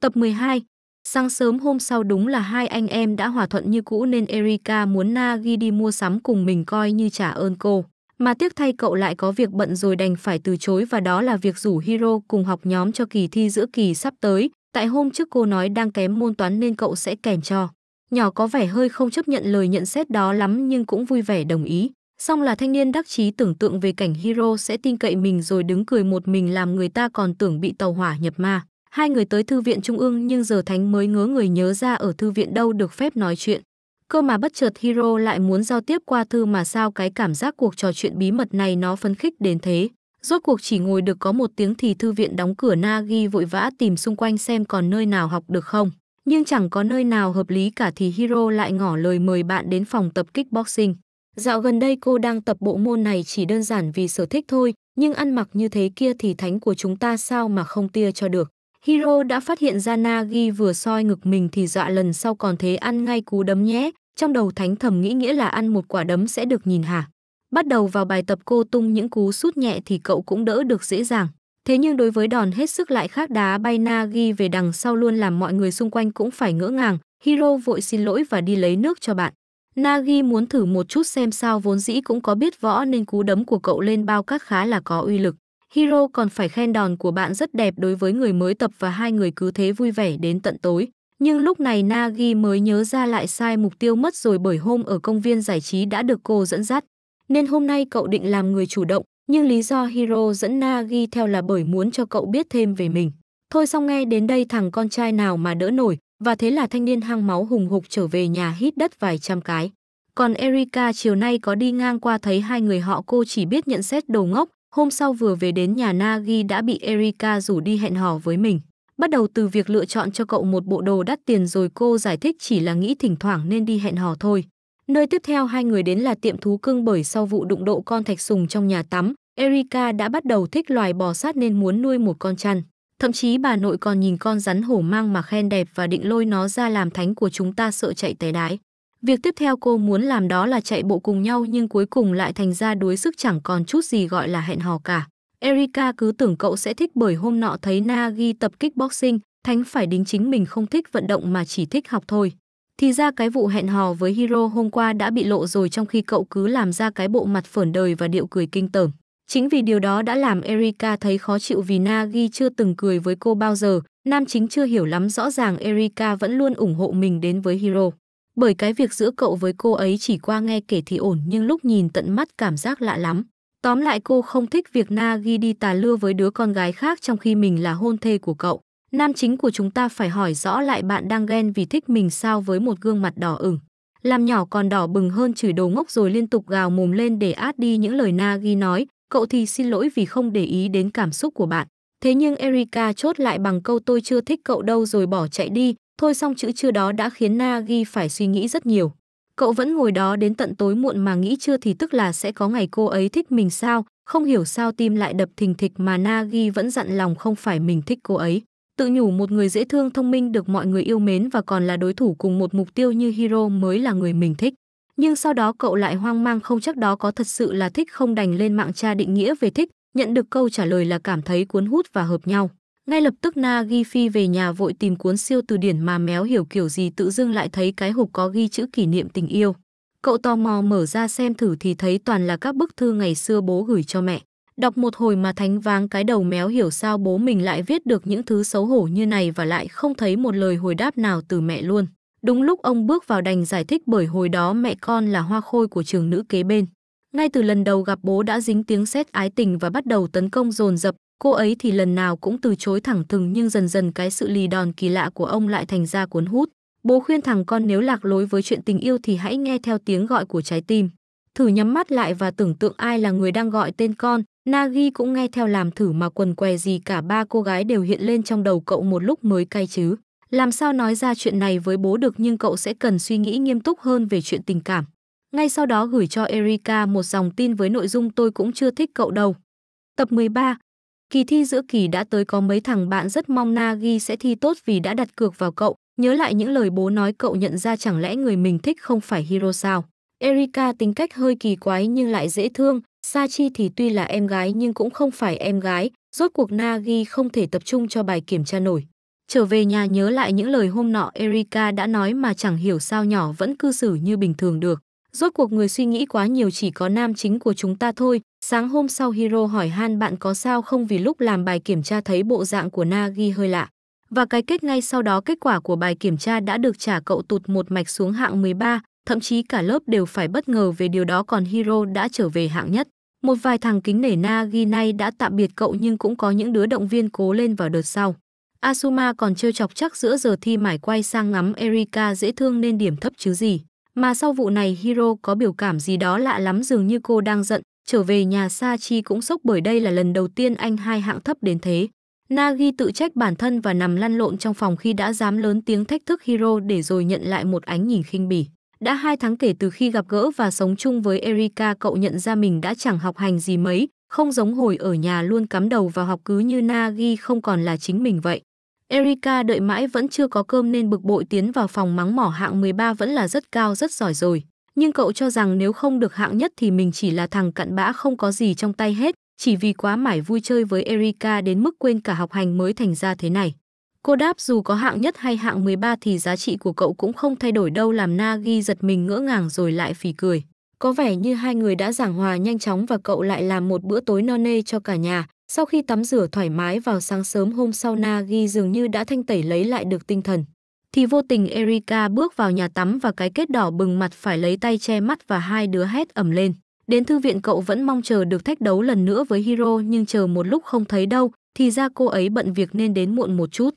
Tập 12 Sáng sớm hôm sau đúng là hai anh em đã hòa thuận như cũ nên Erika muốn Nagi đi mua sắm cùng mình coi như trả ơn cô mà tiếc thay cậu lại có việc bận rồi đành phải từ chối và đó là việc rủ Hiro cùng học nhóm cho kỳ thi giữa kỳ sắp tới. Tại hôm trước cô nói đang kém môn toán nên cậu sẽ kèm cho. Nhỏ có vẻ hơi không chấp nhận lời nhận xét đó lắm nhưng cũng vui vẻ đồng ý. Song là thanh niên đắc chí tưởng tượng về cảnh Hiro sẽ tin cậy mình rồi đứng cười một mình làm người ta còn tưởng bị tàu hỏa nhập ma. Hai người tới thư viện trung ương nhưng giờ Thánh mới ngớ người nhớ ra ở thư viện đâu được phép nói chuyện. Cơ mà bất chợt Hiro lại muốn giao tiếp qua thư mà sao cái cảm giác cuộc trò chuyện bí mật này nó phấn khích đến thế. Rốt cuộc chỉ ngồi được có một tiếng thì thư viện đóng cửa Nagi vội vã tìm xung quanh xem còn nơi nào học được không. Nhưng chẳng có nơi nào hợp lý cả thì Hiro lại ngỏ lời mời bạn đến phòng tập kickboxing. Dạo gần đây cô đang tập bộ môn này chỉ đơn giản vì sở thích thôi, nhưng ăn mặc như thế kia thì thánh của chúng ta sao mà không tia cho được. Hiro đã phát hiện ra Nagi vừa soi ngực mình thì dọa lần sau còn thế ăn ngay cú đấm nhé. Trong đầu thánh thầm nghĩ nghĩa là ăn một quả đấm sẽ được nhìn hả? Bắt đầu vào bài tập cô tung những cú sút nhẹ thì cậu cũng đỡ được dễ dàng. Thế nhưng đối với đòn hết sức lại khác đá bay Nagi về đằng sau luôn làm mọi người xung quanh cũng phải ngỡ ngàng. Hiro vội xin lỗi và đi lấy nước cho bạn. Nagi muốn thử một chút xem sao vốn dĩ cũng có biết võ nên cú đấm của cậu lên bao các khá là có uy lực. Hiro còn phải khen đòn của bạn rất đẹp đối với người mới tập và hai người cứ thế vui vẻ đến tận tối. Nhưng lúc này Nagi mới nhớ ra lại sai mục tiêu mất rồi bởi hôm ở công viên giải trí đã được cô dẫn dắt. Nên hôm nay cậu định làm người chủ động, nhưng lý do Hiro dẫn Nagi theo là bởi muốn cho cậu biết thêm về mình. Thôi xong nghe đến đây thằng con trai nào mà đỡ nổi, và thế là thanh niên hang máu hùng hục trở về nhà hít đất vài trăm cái. Còn Erika chiều nay có đi ngang qua thấy hai người họ cô chỉ biết nhận xét đồ ngốc, Hôm sau vừa về đến nhà Nagi đã bị Erika rủ đi hẹn hò với mình. Bắt đầu từ việc lựa chọn cho cậu một bộ đồ đắt tiền rồi cô giải thích chỉ là nghĩ thỉnh thoảng nên đi hẹn hò thôi. Nơi tiếp theo hai người đến là tiệm thú cưng bởi sau vụ đụng độ con thạch sùng trong nhà tắm, Erika đã bắt đầu thích loài bò sát nên muốn nuôi một con chăn. Thậm chí bà nội còn nhìn con rắn hổ mang mà khen đẹp và định lôi nó ra làm thánh của chúng ta sợ chạy té đái. Việc tiếp theo cô muốn làm đó là chạy bộ cùng nhau nhưng cuối cùng lại thành ra đuối sức chẳng còn chút gì gọi là hẹn hò cả. Erika cứ tưởng cậu sẽ thích bởi hôm nọ thấy Na ghi tập kickboxing, Thánh phải đính chính mình không thích vận động mà chỉ thích học thôi. Thì ra cái vụ hẹn hò với Hiro hôm qua đã bị lộ rồi trong khi cậu cứ làm ra cái bộ mặt phởn đời và điệu cười kinh tởm. Chính vì điều đó đã làm Erika thấy khó chịu vì Nagi chưa từng cười với cô bao giờ, nam chính chưa hiểu lắm rõ ràng Erika vẫn luôn ủng hộ mình đến với Hiro bởi cái việc giữa cậu với cô ấy chỉ qua nghe kể thì ổn nhưng lúc nhìn tận mắt cảm giác lạ lắm. Tóm lại cô không thích việc na ghi đi tà lưa với đứa con gái khác trong khi mình là hôn thê của cậu. Nam chính của chúng ta phải hỏi rõ lại bạn đang ghen vì thích mình sao với một gương mặt đỏ ửng. Làm nhỏ còn đỏ bừng hơn chửi đồ ngốc rồi liên tục gào mồm lên để át đi những lời na ghi nói. Cậu thì xin lỗi vì không để ý đến cảm xúc của bạn. Thế nhưng Erika chốt lại bằng câu tôi chưa thích cậu đâu rồi bỏ chạy đi, Thôi xong chữ chưa đó đã khiến Nagi phải suy nghĩ rất nhiều. Cậu vẫn ngồi đó đến tận tối muộn mà nghĩ chưa thì tức là sẽ có ngày cô ấy thích mình sao, không hiểu sao tim lại đập thình thịch mà Nagi vẫn dặn lòng không phải mình thích cô ấy. Tự nhủ một người dễ thương thông minh được mọi người yêu mến và còn là đối thủ cùng một mục tiêu như Hiro mới là người mình thích. Nhưng sau đó cậu lại hoang mang không chắc đó có thật sự là thích không đành lên mạng tra định nghĩa về thích, nhận được câu trả lời là cảm thấy cuốn hút và hợp nhau. Ngay lập tức Na ghi phi về nhà vội tìm cuốn siêu từ điển mà méo hiểu kiểu gì tự dưng lại thấy cái hộp có ghi chữ kỷ niệm tình yêu. Cậu tò mò mở ra xem thử thì thấy toàn là các bức thư ngày xưa bố gửi cho mẹ. Đọc một hồi mà thánh váng cái đầu méo hiểu sao bố mình lại viết được những thứ xấu hổ như này và lại không thấy một lời hồi đáp nào từ mẹ luôn. Đúng lúc ông bước vào đành giải thích bởi hồi đó mẹ con là hoa khôi của trường nữ kế bên. Ngay từ lần đầu gặp bố đã dính tiếng sét ái tình và bắt đầu tấn công dồn dập Cô ấy thì lần nào cũng từ chối thẳng thừng nhưng dần dần cái sự lì đòn kỳ lạ của ông lại thành ra cuốn hút. Bố khuyên thằng con nếu lạc lối với chuyện tình yêu thì hãy nghe theo tiếng gọi của trái tim. Thử nhắm mắt lại và tưởng tượng ai là người đang gọi tên con. Nagi cũng nghe theo làm thử mà quần què gì cả ba cô gái đều hiện lên trong đầu cậu một lúc mới cay chứ. Làm sao nói ra chuyện này với bố được nhưng cậu sẽ cần suy nghĩ nghiêm túc hơn về chuyện tình cảm. Ngay sau đó gửi cho Erika một dòng tin với nội dung tôi cũng chưa thích cậu đâu. Tập 13, Kỳ thi giữa kỳ đã tới có mấy thằng bạn rất mong Nagi sẽ thi tốt vì đã đặt cược vào cậu, nhớ lại những lời bố nói cậu nhận ra chẳng lẽ người mình thích không phải Hiro sao. Erika tính cách hơi kỳ quái nhưng lại dễ thương, Sachi thì tuy là em gái nhưng cũng không phải em gái, rốt cuộc Nagi không thể tập trung cho bài kiểm tra nổi. Trở về nhà nhớ lại những lời hôm nọ Erika đã nói mà chẳng hiểu sao nhỏ vẫn cư xử như bình thường được. Rốt cuộc người suy nghĩ quá nhiều chỉ có nam chính của chúng ta thôi. Sáng hôm sau Hiro hỏi Han bạn có sao không vì lúc làm bài kiểm tra thấy bộ dạng của Nagi hơi lạ. Và cái kết ngay sau đó kết quả của bài kiểm tra đã được trả cậu tụt một mạch xuống hạng 13, thậm chí cả lớp đều phải bất ngờ về điều đó còn Hiro đã trở về hạng nhất. Một vài thằng kính nể Nagi nay đã tạm biệt cậu nhưng cũng có những đứa động viên cố lên vào đợt sau. Asuma còn trêu chọc chắc giữa giờ thi mải quay sang ngắm Erika dễ thương nên điểm thấp chứ gì. Mà sau vụ này Hiro có biểu cảm gì đó lạ lắm dường như cô đang giận, trở về nhà Sa cũng sốc bởi đây là lần đầu tiên anh hai hạng thấp đến thế. Nagi tự trách bản thân và nằm lăn lộn trong phòng khi đã dám lớn tiếng thách thức Hiro để rồi nhận lại một ánh nhìn khinh bỉ. Đã hai tháng kể từ khi gặp gỡ và sống chung với Erika cậu nhận ra mình đã chẳng học hành gì mấy, không giống hồi ở nhà luôn cắm đầu vào học cứ như Nagi không còn là chính mình vậy. Erika đợi mãi vẫn chưa có cơm nên bực bội tiến vào phòng mắng mỏ hạng 13 vẫn là rất cao rất giỏi rồi. Nhưng cậu cho rằng nếu không được hạng nhất thì mình chỉ là thằng cặn bã không có gì trong tay hết, chỉ vì quá mải vui chơi với Erika đến mức quên cả học hành mới thành ra thế này. Cô đáp dù có hạng nhất hay hạng 13 thì giá trị của cậu cũng không thay đổi đâu làm Nagi giật mình ngỡ ngàng rồi lại phì cười. Có vẻ như hai người đã giảng hòa nhanh chóng và cậu lại làm một bữa tối no nê cho cả nhà, sau khi tắm rửa thoải mái vào sáng sớm hôm sau Nagi dường như đã thanh tẩy lấy lại được tinh thần. Thì vô tình Erika bước vào nhà tắm và cái kết đỏ bừng mặt phải lấy tay che mắt và hai đứa hét ẩm lên. Đến thư viện cậu vẫn mong chờ được thách đấu lần nữa với Hiro nhưng chờ một lúc không thấy đâu, thì ra cô ấy bận việc nên đến muộn một chút.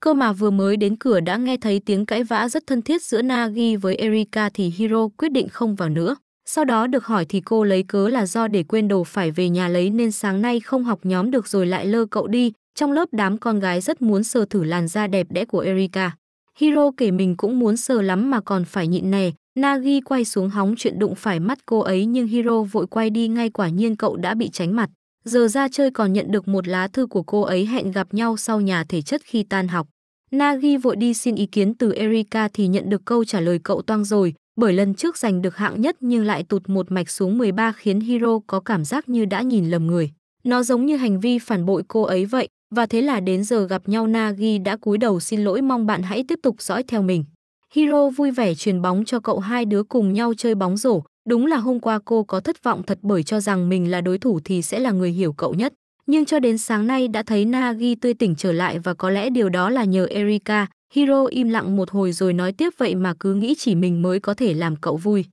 Cơ mà vừa mới đến cửa đã nghe thấy tiếng cãi vã rất thân thiết giữa Nagi với Erika thì Hiro quyết định không vào nữa. Sau đó được hỏi thì cô lấy cớ là do để quên đồ phải về nhà lấy nên sáng nay không học nhóm được rồi lại lơ cậu đi. Trong lớp đám con gái rất muốn sờ thử làn da đẹp đẽ của Erika. Hiro kể mình cũng muốn sờ lắm mà còn phải nhịn nè. Nagi quay xuống hóng chuyện đụng phải mắt cô ấy nhưng Hiro vội quay đi ngay quả nhiên cậu đã bị tránh mặt. Giờ ra chơi còn nhận được một lá thư của cô ấy hẹn gặp nhau sau nhà thể chất khi tan học. Nagi vội đi xin ý kiến từ Erika thì nhận được câu trả lời cậu toang rồi, bởi lần trước giành được hạng nhất nhưng lại tụt một mạch xuống 13 khiến Hiro có cảm giác như đã nhìn lầm người. Nó giống như hành vi phản bội cô ấy vậy, và thế là đến giờ gặp nhau Nagi đã cúi đầu xin lỗi mong bạn hãy tiếp tục dõi theo mình. Hiro vui vẻ truyền bóng cho cậu hai đứa cùng nhau chơi bóng rổ. Đúng là hôm qua cô có thất vọng thật bởi cho rằng mình là đối thủ thì sẽ là người hiểu cậu nhất. Nhưng cho đến sáng nay đã thấy Nagi tươi tỉnh trở lại và có lẽ điều đó là nhờ Erika, Hiro im lặng một hồi rồi nói tiếp vậy mà cứ nghĩ chỉ mình mới có thể làm cậu vui.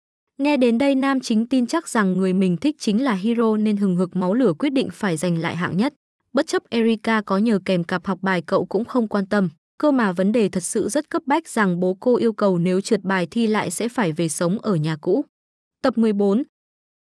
Nghe đến đây nam chính tin chắc rằng người mình thích chính là Hiro nên hừng hực máu lửa quyết định phải giành lại hạng nhất. Bất chấp Erika có nhờ kèm cặp học bài cậu cũng không quan tâm, cơ mà vấn đề thật sự rất cấp bách rằng bố cô yêu cầu nếu trượt bài thi lại sẽ phải về sống ở nhà cũ. Tập 14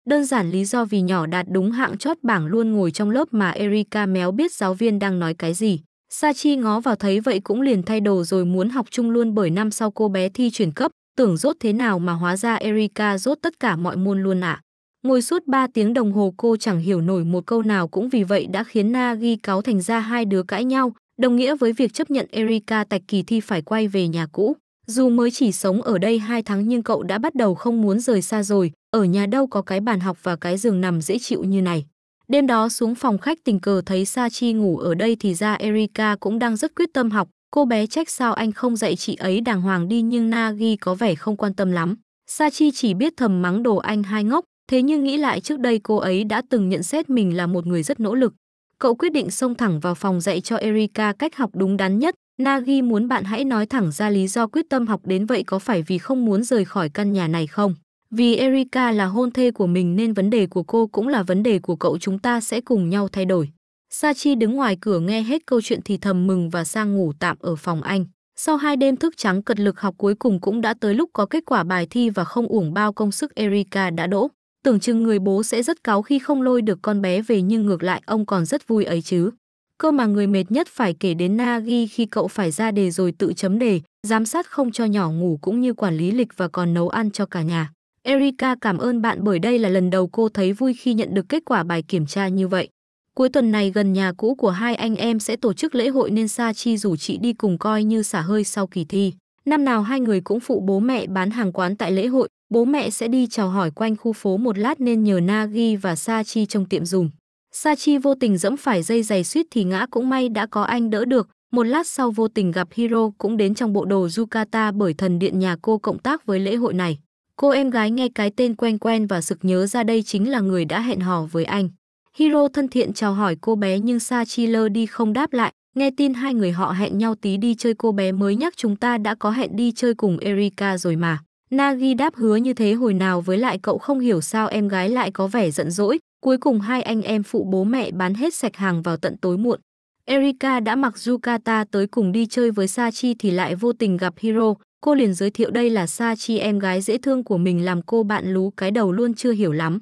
Đơn giản lý do vì nhỏ đạt đúng hạng chót bảng luôn ngồi trong lớp mà Erika méo biết giáo viên đang nói cái gì. Sa Chi ngó vào thấy vậy cũng liền thay đồ rồi muốn học chung luôn bởi năm sau cô bé thi chuyển cấp, tưởng rốt thế nào mà hóa ra Erika rốt tất cả mọi môn luôn ạ. À. Ngồi suốt 3 tiếng đồng hồ cô chẳng hiểu nổi một câu nào cũng vì vậy đã khiến Na ghi cáo thành ra hai đứa cãi nhau, đồng nghĩa với việc chấp nhận Erika tạch kỳ thi phải quay về nhà cũ. Dù mới chỉ sống ở đây 2 tháng nhưng cậu đã bắt đầu không muốn rời xa rồi, ở nhà đâu có cái bàn học và cái giường nằm dễ chịu như này. Đêm đó xuống phòng khách tình cờ thấy Sa Chi ngủ ở đây thì ra Erika cũng đang rất quyết tâm học. Cô bé trách sao anh không dạy chị ấy đàng hoàng đi nhưng Nagi có vẻ không quan tâm lắm. Sa Chi chỉ biết thầm mắng đồ anh hai ngốc, thế nhưng nghĩ lại trước đây cô ấy đã từng nhận xét mình là một người rất nỗ lực. Cậu quyết định xông thẳng vào phòng dạy cho Erika cách học đúng đắn nhất. Nagi muốn bạn hãy nói thẳng ra lý do quyết tâm học đến vậy có phải vì không muốn rời khỏi căn nhà này không? Vì Erika là hôn thê của mình nên vấn đề của cô cũng là vấn đề của cậu chúng ta sẽ cùng nhau thay đổi. Sachi đứng ngoài cửa nghe hết câu chuyện thì thầm mừng và sang ngủ tạm ở phòng anh. Sau hai đêm thức trắng cật lực học cuối cùng cũng đã tới lúc có kết quả bài thi và không uổng bao công sức Erika đã đỗ. Tưởng chừng người bố sẽ rất cáu khi không lôi được con bé về nhưng ngược lại ông còn rất vui ấy chứ. Cơ mà người mệt nhất phải kể đến Nagi khi cậu phải ra đề rồi tự chấm đề, giám sát không cho nhỏ ngủ cũng như quản lý lịch và còn nấu ăn cho cả nhà. Erika cảm ơn bạn bởi đây là lần đầu cô thấy vui khi nhận được kết quả bài kiểm tra như vậy. Cuối tuần này gần nhà cũ của hai anh em sẽ tổ chức lễ hội nên Sa Chi rủ chị đi cùng coi như xả hơi sau kỳ thi. Năm nào hai người cũng phụ bố mẹ bán hàng quán tại lễ hội, bố mẹ sẽ đi chào hỏi quanh khu phố một lát nên nhờ Nagi và Sa Chi trong tiệm dùng. Sa Chi vô tình dẫm phải dây giày suýt thì ngã cũng may đã có anh đỡ được. Một lát sau vô tình gặp Hiro cũng đến trong bộ đồ Yukata bởi thần điện nhà cô cộng tác với lễ hội này. Cô em gái nghe cái tên quen quen và sực nhớ ra đây chính là người đã hẹn hò với anh. Hiro thân thiện chào hỏi cô bé nhưng Sa Chi lơ đi không đáp lại. Nghe tin hai người họ hẹn nhau tí đi chơi cô bé mới nhắc chúng ta đã có hẹn đi chơi cùng Erika rồi mà. Nagi đáp hứa như thế hồi nào với lại cậu không hiểu sao em gái lại có vẻ giận dỗi. Cuối cùng hai anh em phụ bố mẹ bán hết sạch hàng vào tận tối muộn. Erika đã mặc Yukata tới cùng đi chơi với Sachi thì lại vô tình gặp Hiro cô liền giới thiệu đây là Sa Chi em gái dễ thương của mình làm cô bạn lú cái đầu luôn chưa hiểu lắm.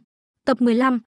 Tập 15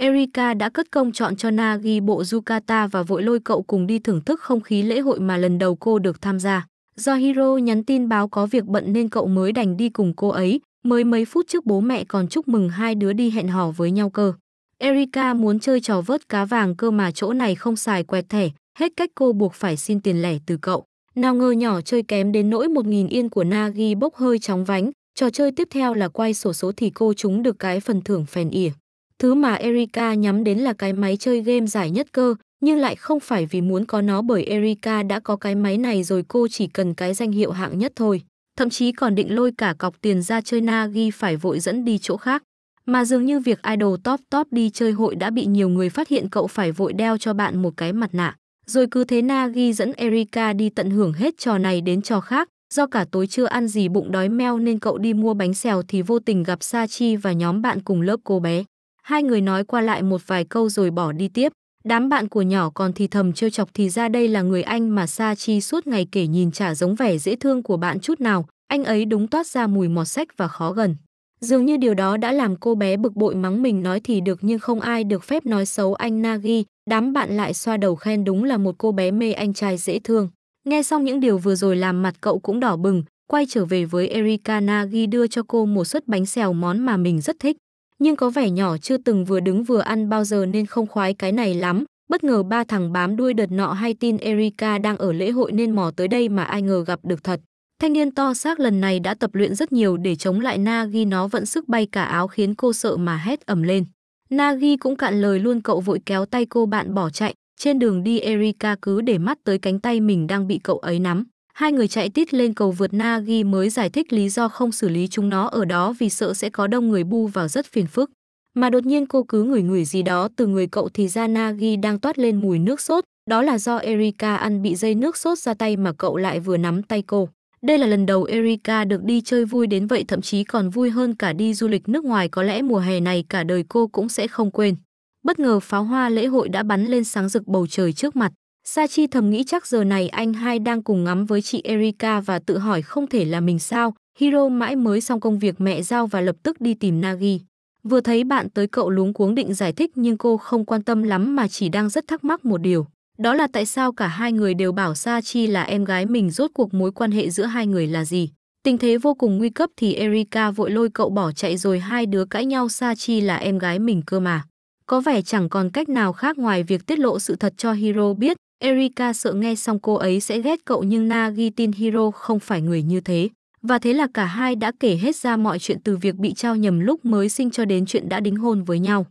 Erika đã cất công chọn cho Na ghi bộ Yukata và vội lôi cậu cùng đi thưởng thức không khí lễ hội mà lần đầu cô được tham gia. Do Hiro nhắn tin báo có việc bận nên cậu mới đành đi cùng cô ấy, mới mấy phút trước bố mẹ còn chúc mừng hai đứa đi hẹn hò với nhau cơ. Erika muốn chơi trò vớt cá vàng cơ mà chỗ này không xài quẹt thẻ, hết cách cô buộc phải xin tiền lẻ từ cậu. Nào ngờ nhỏ chơi kém đến nỗi 1.000 yên của Nagi bốc hơi chóng vánh, trò chơi tiếp theo là quay sổ số thì cô chúng được cái phần thưởng phèn ỉa. Thứ mà Erika nhắm đến là cái máy chơi game giải nhất cơ, nhưng lại không phải vì muốn có nó bởi Erika đã có cái máy này rồi cô chỉ cần cái danh hiệu hạng nhất thôi. Thậm chí còn định lôi cả cọc tiền ra chơi Nagi phải vội dẫn đi chỗ khác. Mà dường như việc idol top top đi chơi hội đã bị nhiều người phát hiện cậu phải vội đeo cho bạn một cái mặt nạ rồi cứ thế Na ghi dẫn Erika đi tận hưởng hết trò này đến trò khác. Do cả tối chưa ăn gì bụng đói meo nên cậu đi mua bánh xèo thì vô tình gặp Sachi và nhóm bạn cùng lớp cô bé. Hai người nói qua lại một vài câu rồi bỏ đi tiếp. Đám bạn của nhỏ còn thì thầm trêu chọc thì ra đây là người anh mà Sa chi suốt ngày kể nhìn chả giống vẻ dễ thương của bạn chút nào. Anh ấy đúng toát ra mùi mọt sách và khó gần. Dường như điều đó đã làm cô bé bực bội mắng mình nói thì được nhưng không ai được phép nói xấu anh Nagi, đám bạn lại xoa đầu khen đúng là một cô bé mê anh trai dễ thương. Nghe xong những điều vừa rồi làm mặt cậu cũng đỏ bừng, quay trở về với Erika Nagi đưa cho cô một suất bánh xèo món mà mình rất thích. Nhưng có vẻ nhỏ chưa từng vừa đứng vừa ăn bao giờ nên không khoái cái này lắm. Bất ngờ ba thằng bám đuôi đợt nọ hay tin Erika đang ở lễ hội nên mò tới đây mà ai ngờ gặp được thật. Thanh niên to xác lần này đã tập luyện rất nhiều để chống lại Nagi nó vẫn sức bay cả áo khiến cô sợ mà hét ầm lên. Nagi cũng cạn lời luôn cậu vội kéo tay cô bạn bỏ chạy, trên đường đi Erika cứ để mắt tới cánh tay mình đang bị cậu ấy nắm. Hai người chạy tít lên cầu vượt Nagi mới giải thích lý do không xử lý chúng nó ở đó vì sợ sẽ có đông người bu vào rất phiền phức. Mà đột nhiên cô cứ ngửi ngửi gì đó từ người cậu thì ra Nagi đang toát lên mùi nước sốt. Đó là do Erika ăn bị dây nước sốt ra tay mà cậu lại vừa nắm tay cô. Đây là lần đầu Erika được đi chơi vui đến vậy thậm chí còn vui hơn cả đi du lịch nước ngoài có lẽ mùa hè này cả đời cô cũng sẽ không quên. Bất ngờ pháo hoa lễ hội đã bắn lên sáng rực bầu trời trước mặt. Sa thầm nghĩ chắc giờ này anh hai đang cùng ngắm với chị Erika và tự hỏi không thể là mình sao. Hiro mãi mới xong công việc mẹ giao và lập tức đi tìm Nagi. Vừa thấy bạn tới cậu luống cuống định giải thích nhưng cô không quan tâm lắm mà chỉ đang rất thắc mắc một điều. Đó là tại sao cả hai người đều bảo Sa Chi là em gái mình rốt cuộc mối quan hệ giữa hai người là gì. Tình thế vô cùng nguy cấp thì Erika vội lôi cậu bỏ chạy rồi hai đứa cãi nhau Sa Chi là em gái mình cơ mà. Có vẻ chẳng còn cách nào khác ngoài việc tiết lộ sự thật cho Hiro biết. Erika sợ nghe xong cô ấy sẽ ghét cậu nhưng Na ghi tin Hiro không phải người như thế. Và thế là cả hai đã kể hết ra mọi chuyện từ việc bị trao nhầm lúc mới sinh cho đến chuyện đã đính hôn với nhau.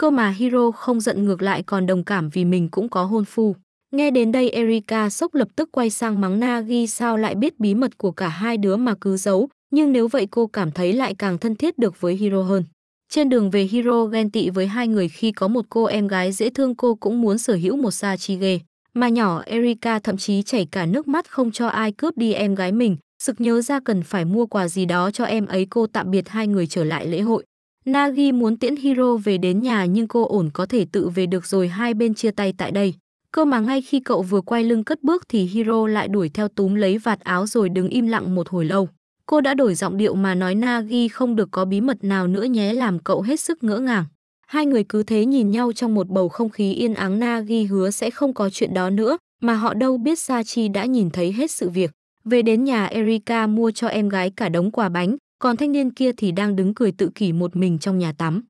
Cơ mà Hiro không giận ngược lại còn đồng cảm vì mình cũng có hôn phu. Nghe đến đây Erika sốc lập tức quay sang mắng Nagi sao lại biết bí mật của cả hai đứa mà cứ giấu, nhưng nếu vậy cô cảm thấy lại càng thân thiết được với Hiro hơn. Trên đường về Hiro ghen tị với hai người khi có một cô em gái dễ thương cô cũng muốn sở hữu một sa chi Sachige. Mà nhỏ Erika thậm chí chảy cả nước mắt không cho ai cướp đi em gái mình, sực nhớ ra cần phải mua quà gì đó cho em ấy cô tạm biệt hai người trở lại lễ hội. Nagi muốn tiễn Hiro về đến nhà nhưng cô ổn có thể tự về được rồi hai bên chia tay tại đây. Cơ mà ngay khi cậu vừa quay lưng cất bước thì Hiro lại đuổi theo túm lấy vạt áo rồi đứng im lặng một hồi lâu. Cô đã đổi giọng điệu mà nói Nagi không được có bí mật nào nữa nhé làm cậu hết sức ngỡ ngàng. Hai người cứ thế nhìn nhau trong một bầu không khí yên ắng Nagi hứa sẽ không có chuyện đó nữa, mà họ đâu biết Sachi đã nhìn thấy hết sự việc. Về đến nhà Erika mua cho em gái cả đống quà bánh, còn thanh niên kia thì đang đứng cười tự kỷ một mình trong nhà tắm.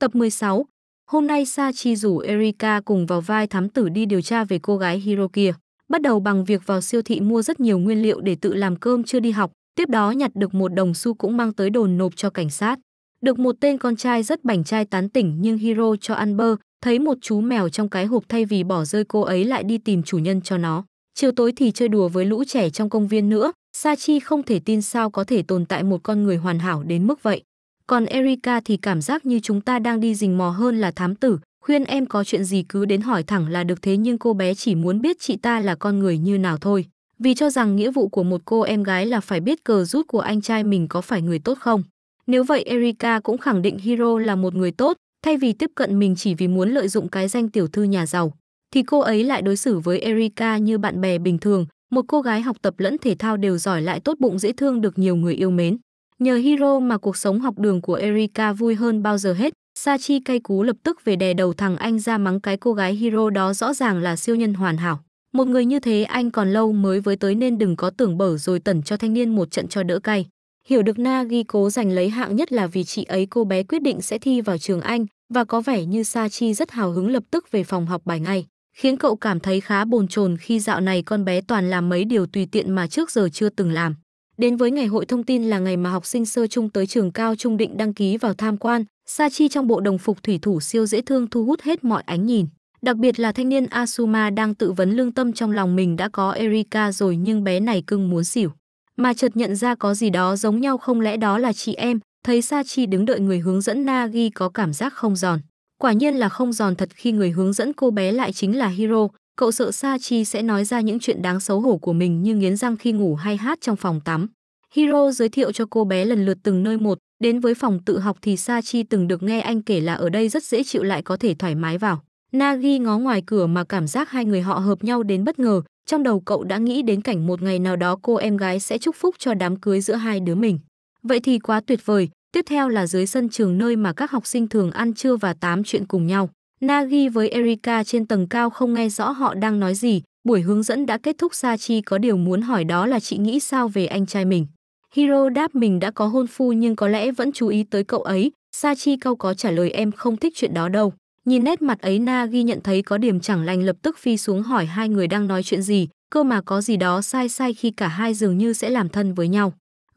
Tập 16 Hôm nay Sachi rủ Erika cùng vào vai thám tử đi điều tra về cô gái Hiro kia. Bắt đầu bằng việc vào siêu thị mua rất nhiều nguyên liệu để tự làm cơm chưa đi học, tiếp đó nhặt được một đồng xu cũng mang tới đồn nộp cho cảnh sát. Được một tên con trai rất bảnh trai tán tỉnh nhưng Hiro cho ăn bơ, thấy một chú mèo trong cái hộp thay vì bỏ rơi cô ấy lại đi tìm chủ nhân cho nó. Chiều tối thì chơi đùa với lũ trẻ trong công viên nữa, Sachi không thể tin sao có thể tồn tại một con người hoàn hảo đến mức vậy. Còn Erika thì cảm giác như chúng ta đang đi rình mò hơn là thám tử, khuyên em có chuyện gì cứ đến hỏi thẳng là được thế nhưng cô bé chỉ muốn biết chị ta là con người như nào thôi. Vì cho rằng nghĩa vụ của một cô em gái là phải biết cờ rút của anh trai mình có phải người tốt không. Nếu vậy Erika cũng khẳng định Hiro là một người tốt, thay vì tiếp cận mình chỉ vì muốn lợi dụng cái danh tiểu thư nhà giàu, thì cô ấy lại đối xử với Erika như bạn bè bình thường, một cô gái học tập lẫn thể thao đều giỏi lại tốt bụng dễ thương được nhiều người yêu mến. Nhờ Hiro mà cuộc sống học đường của Erika vui hơn bao giờ hết, Sachi cay cú lập tức về đè đầu thằng anh ra mắng cái cô gái Hiro đó rõ ràng là siêu nhân hoàn hảo. Một người như thế anh còn lâu mới với tới nên đừng có tưởng bở rồi tẩn cho thanh niên một trận cho đỡ cay. Hiểu được Na ghi cố giành lấy hạng nhất là vì chị ấy cô bé quyết định sẽ thi vào trường Anh và có vẻ như Sa Chi rất hào hứng lập tức về phòng học bài ngay khiến cậu cảm thấy khá bồn chồn khi dạo này con bé toàn làm mấy điều tùy tiện mà trước giờ chưa từng làm. Đến với ngày hội thông tin là ngày mà học sinh sơ trung tới trường cao trung định đăng ký vào tham quan, Sa Chi trong bộ đồng phục thủy thủ siêu dễ thương thu hút hết mọi ánh nhìn. Đặc biệt là thanh niên Asuma đang tự vấn lương tâm trong lòng mình đã có Erika rồi nhưng bé này cưng muốn xỉu. Mà chợt nhận ra có gì đó giống nhau không lẽ đó là chị em, thấy Sa Chi đứng đợi người hướng dẫn Nagi có cảm giác không giòn. Quả nhiên là không giòn thật khi người hướng dẫn cô bé lại chính là Hiro, cậu sợ Sa Chi sẽ nói ra những chuyện đáng xấu hổ của mình như nghiến răng khi ngủ hay hát trong phòng tắm. Hiro giới thiệu cho cô bé lần lượt từng nơi một, đến với phòng tự học thì Sa Chi từng được nghe anh kể là ở đây rất dễ chịu lại có thể thoải mái vào. Nagi ngó ngoài cửa mà cảm giác hai người họ hợp nhau đến bất ngờ, trong đầu cậu đã nghĩ đến cảnh một ngày nào đó cô em gái sẽ chúc phúc cho đám cưới giữa hai đứa mình. Vậy thì quá tuyệt vời, Tiếp theo là dưới sân trường nơi mà các học sinh thường ăn trưa và tám chuyện cùng nhau. Nagi với Erika trên tầng cao không nghe rõ họ đang nói gì, buổi hướng dẫn đã kết thúc Sachi có điều muốn hỏi đó là chị nghĩ sao về anh trai mình. Hiro đáp mình đã có hôn phu nhưng có lẽ vẫn chú ý tới cậu ấy, Sachi câu có trả lời em không thích chuyện đó đâu. Nhìn nét mặt ấy Nagi nhận thấy có điểm chẳng lành lập tức phi xuống hỏi hai người đang nói chuyện gì, cơ mà có gì đó sai sai khi cả hai dường như sẽ làm thân với nhau.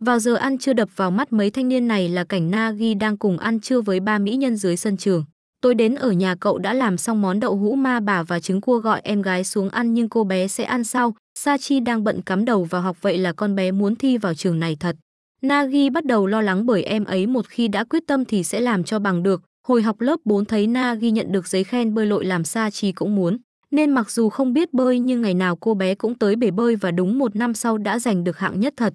Vào giờ ăn trưa đập vào mắt mấy thanh niên này là cảnh Nagi đang cùng ăn trưa với ba mỹ nhân dưới sân trường. Tôi đến ở nhà cậu đã làm xong món đậu hũ ma bà và trứng cua gọi em gái xuống ăn nhưng cô bé sẽ ăn sau. Sachi đang bận cắm đầu vào học vậy là con bé muốn thi vào trường này thật. Nagi bắt đầu lo lắng bởi em ấy một khi đã quyết tâm thì sẽ làm cho bằng được. Hồi học lớp 4 thấy Nagi nhận được giấy khen bơi lội làm Sachi cũng muốn. Nên mặc dù không biết bơi nhưng ngày nào cô bé cũng tới bể bơi và đúng một năm sau đã giành được hạng nhất thật.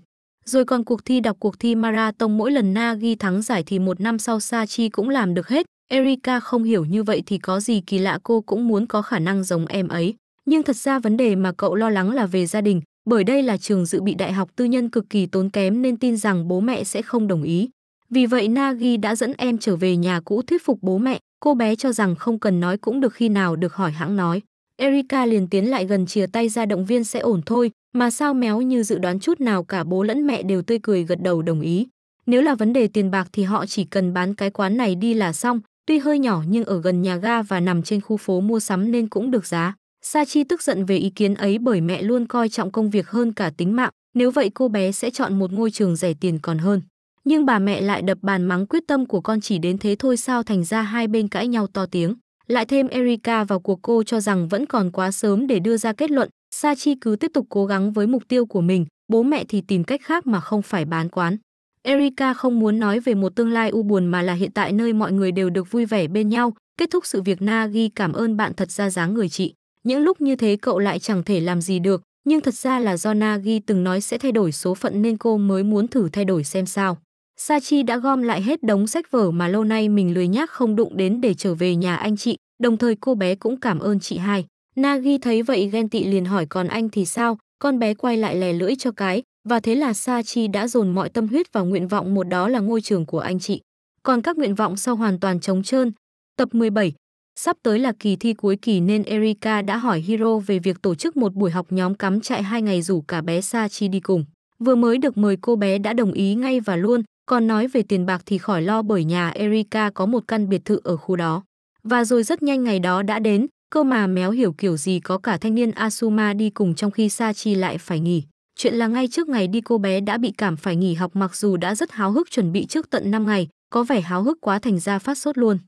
Rồi còn cuộc thi đọc cuộc thi marathon mỗi lần Na ghi thắng giải thì một năm sau Sachi cũng làm được hết. Erika không hiểu như vậy thì có gì kỳ lạ cô cũng muốn có khả năng giống em ấy. Nhưng thật ra vấn đề mà cậu lo lắng là về gia đình, bởi đây là trường dự bị đại học tư nhân cực kỳ tốn kém nên tin rằng bố mẹ sẽ không đồng ý. Vì vậy Nagi đã dẫn em trở về nhà cũ thuyết phục bố mẹ, cô bé cho rằng không cần nói cũng được khi nào được hỏi hãng nói. Erika liền tiến lại gần chìa tay ra động viên sẽ ổn thôi, mà sao méo như dự đoán chút nào cả bố lẫn mẹ đều tươi cười gật đầu đồng ý. Nếu là vấn đề tiền bạc thì họ chỉ cần bán cái quán này đi là xong, tuy hơi nhỏ nhưng ở gần nhà ga và nằm trên khu phố mua sắm nên cũng được giá. Sa Chi tức giận về ý kiến ấy bởi mẹ luôn coi trọng công việc hơn cả tính mạng, nếu vậy cô bé sẽ chọn một ngôi trường rẻ tiền còn hơn. Nhưng bà mẹ lại đập bàn mắng quyết tâm của con chỉ đến thế thôi sao thành ra hai bên cãi nhau to tiếng. Lại thêm Erika vào cuộc cô cho rằng vẫn còn quá sớm để đưa ra kết luận, Sa Chi cứ tiếp tục cố gắng với mục tiêu của mình, bố mẹ thì tìm cách khác mà không phải bán quán. Erika không muốn nói về một tương lai u buồn mà là hiện tại nơi mọi người đều được vui vẻ bên nhau. Kết thúc sự việc Nagi cảm ơn bạn thật ra dáng người chị. Những lúc như thế cậu lại chẳng thể làm gì được, nhưng thật ra là do Nagi từng nói sẽ thay đổi số phận nên cô mới muốn thử thay đổi xem sao. Sachi đã gom lại hết đống sách vở mà lâu nay mình lười nhác không đụng đến để trở về nhà anh chị, đồng thời cô bé cũng cảm ơn chị hai. Nagi thấy vậy ghen tị liền hỏi còn anh thì sao, con bé quay lại lè lưỡi cho cái, và thế là Sa Chi đã dồn mọi tâm huyết vào nguyện vọng một đó là ngôi trường của anh chị. Còn các nguyện vọng sau hoàn toàn trống trơn. Tập 17 Sắp tới là kỳ thi cuối kỳ nên Erika đã hỏi Hiro về việc tổ chức một buổi học nhóm cắm trại hai ngày rủ cả bé Sa Chi đi cùng. Vừa mới được mời cô bé đã đồng ý ngay và luôn, còn nói về tiền bạc thì khỏi lo bởi nhà Erika có một căn biệt thự ở khu đó. Và rồi rất nhanh ngày đó đã đến, Cơ mà méo hiểu kiểu gì có cả thanh niên Asuma đi cùng trong khi Sachi lại phải nghỉ. Chuyện là ngay trước ngày đi cô bé đã bị cảm phải nghỉ học mặc dù đã rất háo hức chuẩn bị trước tận 5 ngày, có vẻ háo hức quá thành ra phát sốt luôn.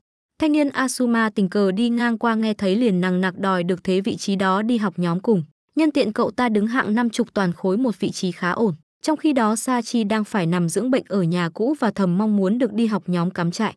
Thanh niên Asuma tình cờ đi ngang qua nghe thấy liền nằng nặc đòi được thế vị trí đó đi học nhóm cùng. Nhân tiện cậu ta đứng hạng năm chục toàn khối một vị trí khá ổn. Trong khi đó Sachi đang phải nằm dưỡng bệnh ở nhà cũ và thầm mong muốn được đi học nhóm cắm trại.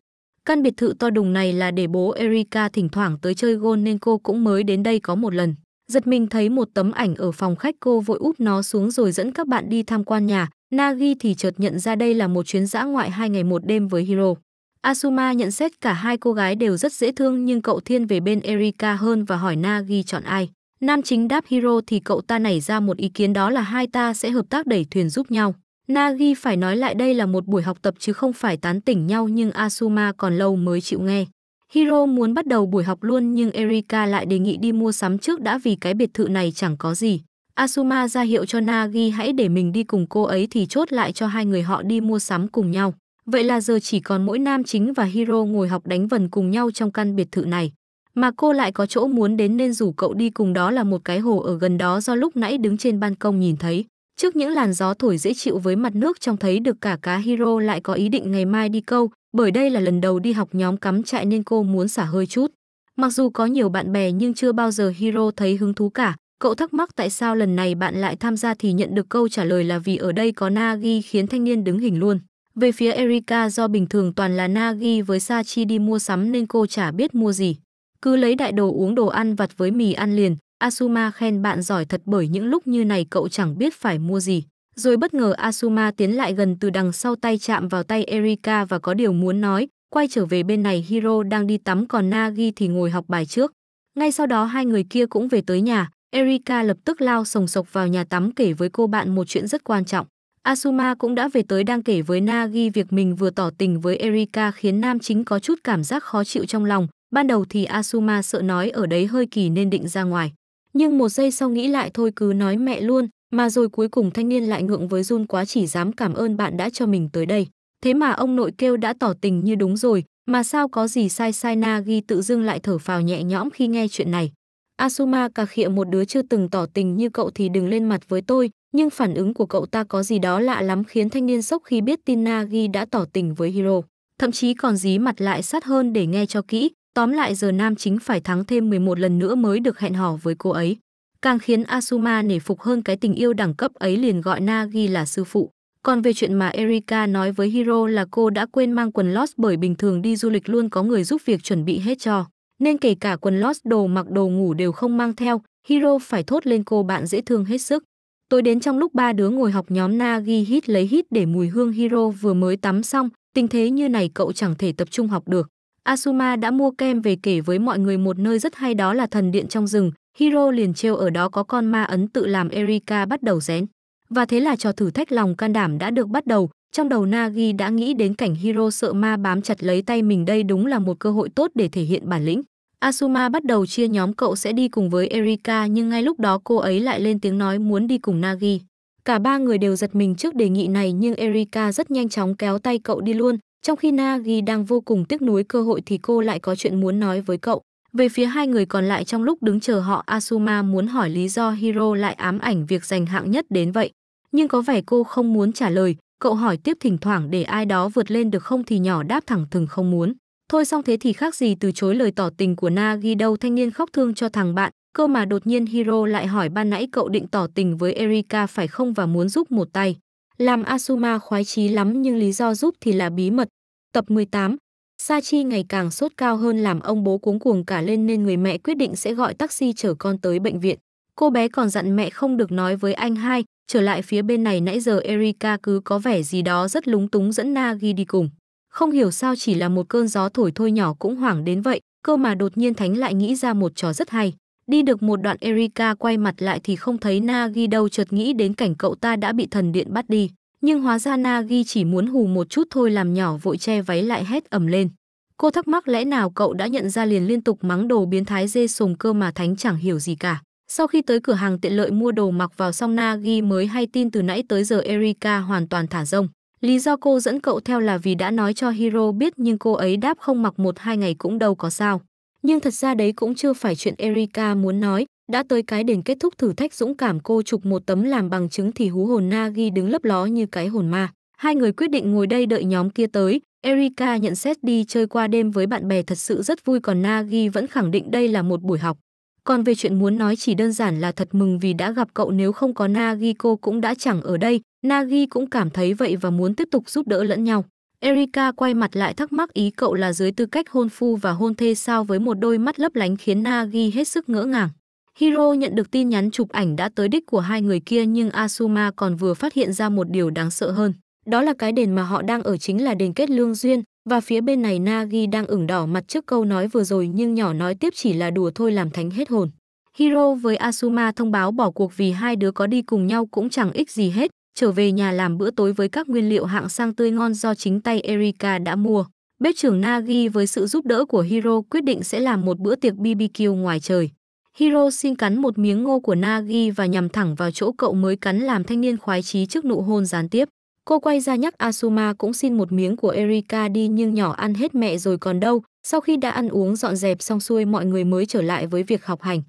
Căn biệt thự to đùng này là để bố Erika thỉnh thoảng tới chơi gôn nên cô cũng mới đến đây có một lần. Giật mình thấy một tấm ảnh ở phòng khách cô vội úp nó xuống rồi dẫn các bạn đi tham quan nhà. Nagi thì chợt nhận ra đây là một chuyến dã ngoại hai ngày một đêm với Hiro. Asuma nhận xét cả hai cô gái đều rất dễ thương nhưng cậu thiên về bên Erika hơn và hỏi Nagi chọn ai. Nam chính đáp Hiro thì cậu ta nảy ra một ý kiến đó là hai ta sẽ hợp tác đẩy thuyền giúp nhau. Nagi phải nói lại đây là một buổi học tập chứ không phải tán tỉnh nhau nhưng Asuma còn lâu mới chịu nghe. Hiro muốn bắt đầu buổi học luôn nhưng Erika lại đề nghị đi mua sắm trước đã vì cái biệt thự này chẳng có gì. Asuma ra hiệu cho Nagi hãy để mình đi cùng cô ấy thì chốt lại cho hai người họ đi mua sắm cùng nhau. Vậy là giờ chỉ còn mỗi nam chính và Hiro ngồi học đánh vần cùng nhau trong căn biệt thự này. Mà cô lại có chỗ muốn đến nên rủ cậu đi cùng đó là một cái hồ ở gần đó do lúc nãy đứng trên ban công nhìn thấy. Trước những làn gió thổi dễ chịu với mặt nước trong thấy được cả cá Hiro lại có ý định ngày mai đi câu, bởi đây là lần đầu đi học nhóm cắm trại nên cô muốn xả hơi chút. Mặc dù có nhiều bạn bè nhưng chưa bao giờ Hiro thấy hứng thú cả, cậu thắc mắc tại sao lần này bạn lại tham gia thì nhận được câu trả lời là vì ở đây có Nagi khiến thanh niên đứng hình luôn. Về phía Erika do bình thường toàn là Nagi với Sachi đi mua sắm nên cô chả biết mua gì. Cứ lấy đại đồ uống đồ ăn vặt với mì ăn liền, Asuma khen bạn giỏi thật bởi những lúc như này cậu chẳng biết phải mua gì. Rồi bất ngờ Asuma tiến lại gần từ đằng sau tay chạm vào tay Erika và có điều muốn nói. Quay trở về bên này Hiro đang đi tắm còn Nagi thì ngồi học bài trước. Ngay sau đó hai người kia cũng về tới nhà. Erika lập tức lao sồng sộc vào nhà tắm kể với cô bạn một chuyện rất quan trọng. Asuma cũng đã về tới đang kể với Nagi việc mình vừa tỏ tình với Erika khiến nam chính có chút cảm giác khó chịu trong lòng. Ban đầu thì Asuma sợ nói ở đấy hơi kỳ nên định ra ngoài nhưng một giây sau nghĩ lại thôi cứ nói mẹ luôn, mà rồi cuối cùng thanh niên lại ngượng với run quá chỉ dám cảm ơn bạn đã cho mình tới đây. Thế mà ông nội kêu đã tỏ tình như đúng rồi, mà sao có gì sai sai na ghi tự dưng lại thở phào nhẹ nhõm khi nghe chuyện này. Asuma cà khịa một đứa chưa từng tỏ tình như cậu thì đừng lên mặt với tôi, nhưng phản ứng của cậu ta có gì đó lạ lắm khiến thanh niên sốc khi biết tin Nagi đã tỏ tình với Hiro. Thậm chí còn dí mặt lại sát hơn để nghe cho kỹ, Tóm lại giờ nam chính phải thắng thêm 11 lần nữa mới được hẹn hò với cô ấy. Càng khiến Asuma nể phục hơn cái tình yêu đẳng cấp ấy liền gọi Nagi là sư phụ. Còn về chuyện mà Erika nói với Hiro là cô đã quên mang quần lót bởi bình thường đi du lịch luôn có người giúp việc chuẩn bị hết cho. Nên kể cả quần lót đồ mặc đồ ngủ đều không mang theo, Hiro phải thốt lên cô bạn dễ thương hết sức. Tối đến trong lúc ba đứa ngồi học nhóm Nagi hít lấy hít để mùi hương Hiro vừa mới tắm xong, tình thế như này cậu chẳng thể tập trung học được. Asuma đã mua kem về kể với mọi người một nơi rất hay đó là thần điện trong rừng, Hiro liền trêu ở đó có con ma ấn tự làm Erika bắt đầu rén. Và thế là trò thử thách lòng can đảm đã được bắt đầu, trong đầu Nagi đã nghĩ đến cảnh Hiro sợ ma bám chặt lấy tay mình đây đúng là một cơ hội tốt để thể hiện bản lĩnh. Asuma bắt đầu chia nhóm cậu sẽ đi cùng với Erika nhưng ngay lúc đó cô ấy lại lên tiếng nói muốn đi cùng Nagi. Cả ba người đều giật mình trước đề nghị này nhưng Erika rất nhanh chóng kéo tay cậu đi luôn, trong khi Nagi đang vô cùng tiếc nuối cơ hội thì cô lại có chuyện muốn nói với cậu. Về phía hai người còn lại trong lúc đứng chờ họ Asuma muốn hỏi lý do Hiro lại ám ảnh việc giành hạng nhất đến vậy. Nhưng có vẻ cô không muốn trả lời, cậu hỏi tiếp thỉnh thoảng để ai đó vượt lên được không thì nhỏ đáp thẳng thừng không muốn. Thôi xong thế thì khác gì từ chối lời tỏ tình của Nagi đâu thanh niên khóc thương cho thằng bạn, cơ mà đột nhiên Hiro lại hỏi ban nãy cậu định tỏ tình với Erika phải không và muốn giúp một tay. Làm Asuma khoái chí lắm nhưng lý do giúp thì là bí mật. Tập 18 Sachi ngày càng sốt cao hơn làm ông bố cuống cuồng cả lên nên người mẹ quyết định sẽ gọi taxi chở con tới bệnh viện. Cô bé còn dặn mẹ không được nói với anh hai, trở lại phía bên này nãy giờ Erika cứ có vẻ gì đó rất lúng túng dẫn Nagi đi cùng. Không hiểu sao chỉ là một cơn gió thổi thôi nhỏ cũng hoảng đến vậy, cơ mà đột nhiên Thánh lại nghĩ ra một trò rất hay. Đi được một đoạn Erika quay mặt lại thì không thấy Nagi đâu chợt nghĩ đến cảnh cậu ta đã bị thần điện bắt đi. Nhưng hóa ra Nagi chỉ muốn hù một chút thôi làm nhỏ vội che váy lại hét ẩm lên. Cô thắc mắc lẽ nào cậu đã nhận ra liền liên tục mắng đồ biến thái dê sùng cơ mà Thánh chẳng hiểu gì cả. Sau khi tới cửa hàng tiện lợi mua đồ mặc vào xong Nagi mới hay tin từ nãy tới giờ Erika hoàn toàn thả rông. Lý do cô dẫn cậu theo là vì đã nói cho Hiro biết nhưng cô ấy đáp không mặc một hai ngày cũng đâu có sao. Nhưng thật ra đấy cũng chưa phải chuyện Erika muốn nói, đã tới cái đền kết thúc thử thách dũng cảm cô chụp một tấm làm bằng chứng thì hú hồn na ghi đứng lấp ló như cái hồn ma. Hai người quyết định ngồi đây đợi nhóm kia tới. Erika nhận xét đi chơi qua đêm với bạn bè thật sự rất vui còn Nagi vẫn khẳng định đây là một buổi học. Còn về chuyện muốn nói chỉ đơn giản là thật mừng vì đã gặp cậu nếu không có Nagi cô cũng đã chẳng ở đây. Nagi cũng cảm thấy vậy và muốn tiếp tục giúp đỡ lẫn nhau. Erika quay mặt lại thắc mắc ý cậu là dưới tư cách hôn phu và hôn thê sao với một đôi mắt lấp lánh khiến Nagi hết sức ngỡ ngàng. Hiro nhận được tin nhắn chụp ảnh đã tới đích của hai người kia nhưng Asuma còn vừa phát hiện ra một điều đáng sợ hơn. Đó là cái đền mà họ đang ở chính là đền kết lương duyên và phía bên này Nagi đang ửng đỏ mặt trước câu nói vừa rồi nhưng nhỏ nói tiếp chỉ là đùa thôi làm thánh hết hồn. Hiro với Asuma thông báo bỏ cuộc vì hai đứa có đi cùng nhau cũng chẳng ích gì hết, Trở về nhà làm bữa tối với các nguyên liệu hạng sang tươi ngon do chính tay Erika đã mua, bếp trưởng Nagi với sự giúp đỡ của Hiro quyết định sẽ làm một bữa tiệc BBQ ngoài trời. Hiro xin cắn một miếng ngô của Nagi và nhằm thẳng vào chỗ cậu mới cắn làm thanh niên khoái chí trước nụ hôn gián tiếp. Cô quay ra nhắc Asuma cũng xin một miếng của Erika đi nhưng nhỏ ăn hết mẹ rồi còn đâu. Sau khi đã ăn uống dọn dẹp xong xuôi mọi người mới trở lại với việc học hành.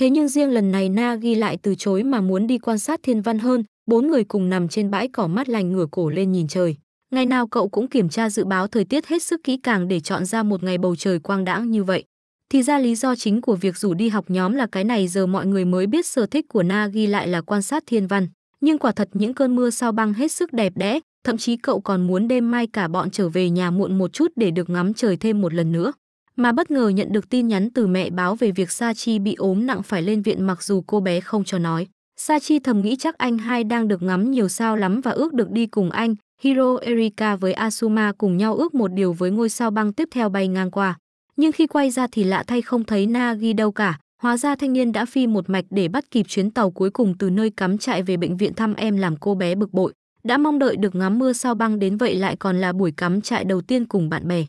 Thế nhưng riêng lần này Nagi lại từ chối mà muốn đi quan sát thiên văn hơn, Bốn người cùng nằm trên bãi cỏ mát lành ngửa cổ lên nhìn trời. Ngày nào cậu cũng kiểm tra dự báo thời tiết hết sức kỹ càng để chọn ra một ngày bầu trời quang đãng như vậy. Thì ra lý do chính của việc rủ đi học nhóm là cái này giờ mọi người mới biết sở thích của Na ghi lại là quan sát thiên văn. Nhưng quả thật những cơn mưa sao băng hết sức đẹp đẽ, thậm chí cậu còn muốn đêm mai cả bọn trở về nhà muộn một chút để được ngắm trời thêm một lần nữa. Mà bất ngờ nhận được tin nhắn từ mẹ báo về việc Sa Chi bị ốm nặng phải lên viện mặc dù cô bé không cho nói. Sa Chi thầm nghĩ chắc anh hai đang được ngắm nhiều sao lắm và ước được đi cùng anh, Hiro Erika với Asuma cùng nhau ước một điều với ngôi sao băng tiếp theo bay ngang qua. Nhưng khi quay ra thì lạ thay không thấy Nagi đâu cả, hóa ra thanh niên đã phi một mạch để bắt kịp chuyến tàu cuối cùng từ nơi cắm trại về bệnh viện thăm em làm cô bé bực bội. Đã mong đợi được ngắm mưa sao băng đến vậy lại còn là buổi cắm trại đầu tiên cùng bạn bè.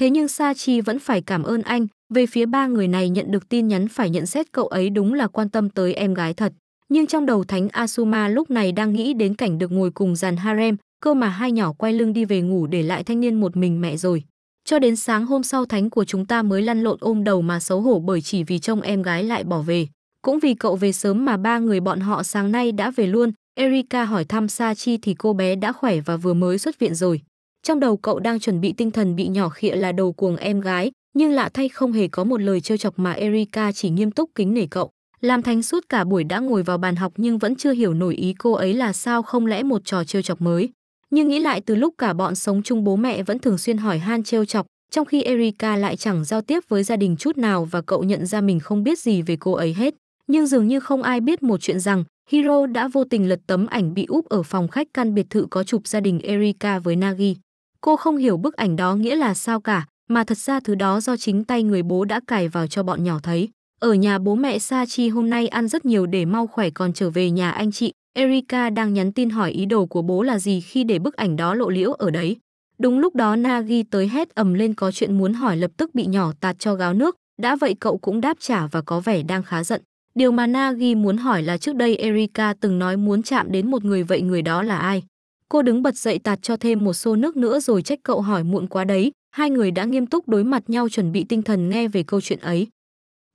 Thế nhưng Sa Chi vẫn phải cảm ơn anh, về phía ba người này nhận được tin nhắn phải nhận xét cậu ấy đúng là quan tâm tới em gái thật. Nhưng trong đầu Thánh Asuma lúc này đang nghĩ đến cảnh được ngồi cùng dàn harem, cơ mà hai nhỏ quay lưng đi về ngủ để lại thanh niên một mình mẹ rồi. Cho đến sáng hôm sau thánh của chúng ta mới lăn lộn ôm đầu mà xấu hổ bởi chỉ vì trông em gái lại bỏ về. Cũng vì cậu về sớm mà ba người bọn họ sáng nay đã về luôn. Erika hỏi thăm Sa thì cô bé đã khỏe và vừa mới xuất viện rồi. Trong đầu cậu đang chuẩn bị tinh thần bị nhỏ khịa là đầu cuồng em gái, nhưng lạ thay không hề có một lời trêu chọc mà Erika chỉ nghiêm túc kính nể cậu. Lam Thánh suốt cả buổi đã ngồi vào bàn học nhưng vẫn chưa hiểu nổi ý cô ấy là sao không lẽ một trò trêu chọc mới. Nhưng nghĩ lại từ lúc cả bọn sống chung bố mẹ vẫn thường xuyên hỏi han trêu chọc, trong khi Erika lại chẳng giao tiếp với gia đình chút nào và cậu nhận ra mình không biết gì về cô ấy hết. Nhưng dường như không ai biết một chuyện rằng Hiro đã vô tình lật tấm ảnh bị úp ở phòng khách căn biệt thự có chụp gia đình Erika với Nagi. Cô không hiểu bức ảnh đó nghĩa là sao cả, mà thật ra thứ đó do chính tay người bố đã cài vào cho bọn nhỏ thấy. Ở nhà bố mẹ Sa Chi hôm nay ăn rất nhiều để mau khỏe còn trở về nhà anh chị. Erika đang nhắn tin hỏi ý đồ của bố là gì khi để bức ảnh đó lộ liễu ở đấy. Đúng lúc đó Nagi tới hét ầm lên có chuyện muốn hỏi lập tức bị nhỏ tạt cho gáo nước. Đã vậy cậu cũng đáp trả và có vẻ đang khá giận. Điều mà Nagi muốn hỏi là trước đây Erika từng nói muốn chạm đến một người vậy người đó là ai? Cô đứng bật dậy tạt cho thêm một xô nước nữa rồi trách cậu hỏi muộn quá đấy. Hai người đã nghiêm túc đối mặt nhau chuẩn bị tinh thần nghe về câu chuyện ấy.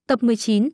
Tập 19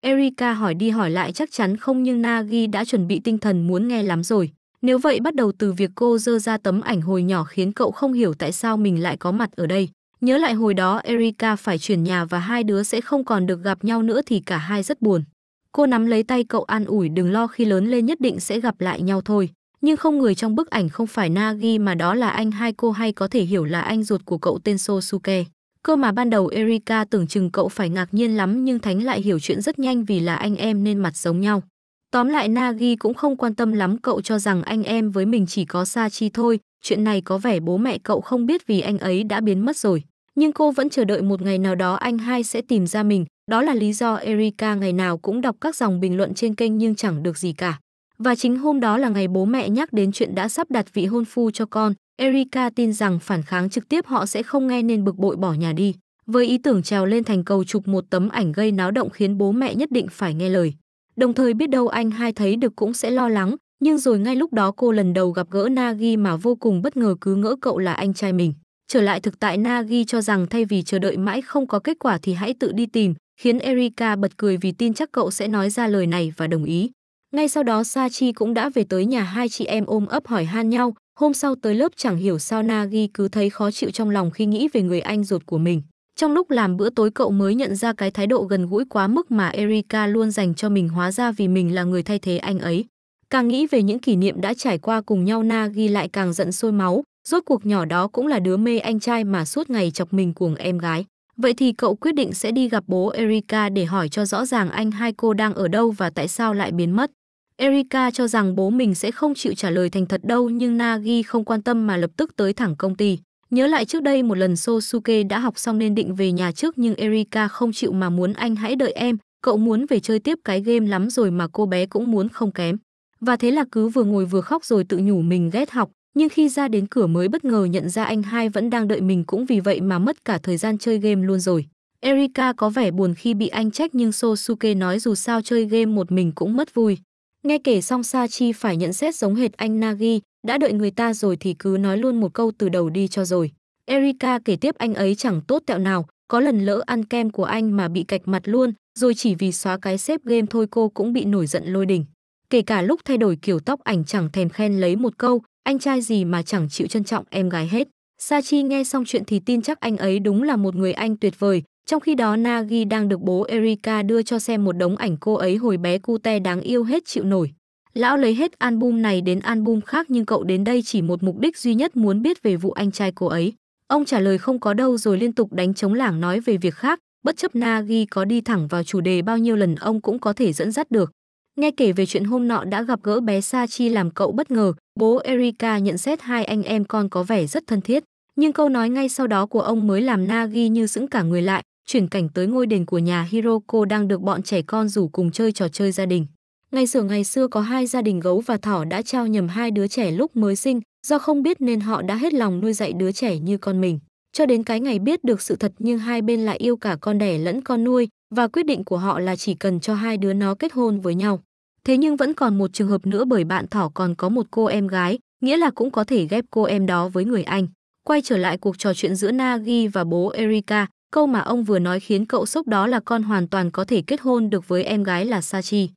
Erika hỏi đi hỏi lại chắc chắn không nhưng Nagi đã chuẩn bị tinh thần muốn nghe lắm rồi. Nếu vậy bắt đầu từ việc cô dơ ra tấm ảnh hồi nhỏ khiến cậu không hiểu tại sao mình lại có mặt ở đây. Nhớ lại hồi đó Erika phải chuyển nhà và hai đứa sẽ không còn được gặp nhau nữa thì cả hai rất buồn. Cô nắm lấy tay cậu an ủi đừng lo khi lớn lên nhất định sẽ gặp lại nhau thôi. Nhưng không người trong bức ảnh không phải Nagi mà đó là anh hai cô hay có thể hiểu là anh ruột của cậu tên Sosuke. Cơ mà ban đầu Erika tưởng chừng cậu phải ngạc nhiên lắm nhưng Thánh lại hiểu chuyện rất nhanh vì là anh em nên mặt giống nhau. Tóm lại Nagi cũng không quan tâm lắm cậu cho rằng anh em với mình chỉ có Sa Chi thôi, chuyện này có vẻ bố mẹ cậu không biết vì anh ấy đã biến mất rồi. Nhưng cô vẫn chờ đợi một ngày nào đó anh hai sẽ tìm ra mình, đó là lý do Erika ngày nào cũng đọc các dòng bình luận trên kênh nhưng chẳng được gì cả. Và chính hôm đó là ngày bố mẹ nhắc đến chuyện đã sắp đặt vị hôn phu cho con, Erika tin rằng phản kháng trực tiếp họ sẽ không nghe nên bực bội bỏ nhà đi. Với ý tưởng trèo lên thành cầu chụp một tấm ảnh gây náo động khiến bố mẹ nhất định phải nghe lời. Đồng thời biết đâu anh hai thấy được cũng sẽ lo lắng, nhưng rồi ngay lúc đó cô lần đầu gặp gỡ Nagi mà vô cùng bất ngờ cứ ngỡ cậu là anh trai mình. Trở lại thực tại Nagi cho rằng thay vì chờ đợi mãi không có kết quả thì hãy tự đi tìm, khiến Erika bật cười vì tin chắc cậu sẽ nói ra lời này và đồng ý. Ngay sau đó Sachi cũng đã về tới nhà hai chị em ôm ấp hỏi han nhau, Hôm sau tới lớp chẳng hiểu sao Nagi cứ thấy khó chịu trong lòng khi nghĩ về người anh ruột của mình. Trong lúc làm bữa tối cậu mới nhận ra cái thái độ gần gũi quá mức mà Erika luôn dành cho mình hóa ra vì mình là người thay thế anh ấy. Càng nghĩ về những kỷ niệm đã trải qua cùng nhau Nagi lại càng giận sôi máu, rốt cuộc nhỏ đó cũng là đứa mê anh trai mà suốt ngày chọc mình cuồng em gái. Vậy thì cậu quyết định sẽ đi gặp bố Erika để hỏi cho rõ ràng anh hai cô đang ở đâu và tại sao lại biến mất. Erika cho rằng bố mình sẽ không chịu trả lời thành thật đâu nhưng Nagi không quan tâm mà lập tức tới thẳng công ty. Nhớ lại trước đây một lần Sosuke đã học xong nên định về nhà trước nhưng Erika không chịu mà muốn anh hãy đợi em, cậu muốn về chơi tiếp cái game lắm rồi mà cô bé cũng muốn không kém. Và thế là cứ vừa ngồi vừa khóc rồi tự nhủ mình ghét học, nhưng khi ra đến cửa mới bất ngờ nhận ra anh hai vẫn đang đợi mình cũng vì vậy mà mất cả thời gian chơi game luôn rồi. Erika có vẻ buồn khi bị anh trách nhưng Sosuke nói dù sao chơi game một mình cũng mất vui. Nghe kể xong Sa Chi phải nhận xét giống hệt anh Nagi, đã đợi người ta rồi thì cứ nói luôn một câu từ đầu đi cho rồi. Erika kể tiếp anh ấy chẳng tốt tẹo nào, có lần lỡ ăn kem của anh mà bị cạch mặt luôn, rồi chỉ vì xóa cái xếp game thôi cô cũng bị nổi giận lôi đình. Kể cả lúc thay đổi kiểu tóc ảnh chẳng thèm khen lấy một câu, anh trai gì mà chẳng chịu trân trọng em gái hết. Sachi nghe xong chuyện thì tin chắc anh ấy đúng là một người anh tuyệt vời, trong khi đó Nagi đang được bố Erika đưa cho xem một đống ảnh cô ấy hồi bé cute đáng yêu hết chịu nổi. Lão lấy hết album này đến album khác nhưng cậu đến đây chỉ một mục đích duy nhất muốn biết về vụ anh trai cô ấy. Ông trả lời không có đâu rồi liên tục đánh chống lảng nói về việc khác, bất chấp Nagi có đi thẳng vào chủ đề bao nhiêu lần ông cũng có thể dẫn dắt được. Nghe kể về chuyện hôm nọ đã gặp gỡ bé Sa làm cậu bất ngờ, bố Erika nhận xét hai anh em con có vẻ rất thân thiết. Nhưng câu nói ngay sau đó của ông mới làm Nagi như sững cả người lại, chuyển cảnh tới ngôi đền của nhà Hiroko đang được bọn trẻ con rủ cùng chơi trò chơi gia đình. Ngày xưa ngày xưa có hai gia đình gấu và thỏ đã trao nhầm hai đứa trẻ lúc mới sinh, do không biết nên họ đã hết lòng nuôi dạy đứa trẻ như con mình. Cho đến cái ngày biết được sự thật nhưng hai bên lại yêu cả con đẻ lẫn con nuôi, và quyết định của họ là chỉ cần cho hai đứa nó kết hôn với nhau. Thế nhưng vẫn còn một trường hợp nữa bởi bạn Thỏ còn có một cô em gái, nghĩa là cũng có thể ghép cô em đó với người anh. Quay trở lại cuộc trò chuyện giữa Nagi và bố Erika, câu mà ông vừa nói khiến cậu sốc đó là con hoàn toàn có thể kết hôn được với em gái là Sachi.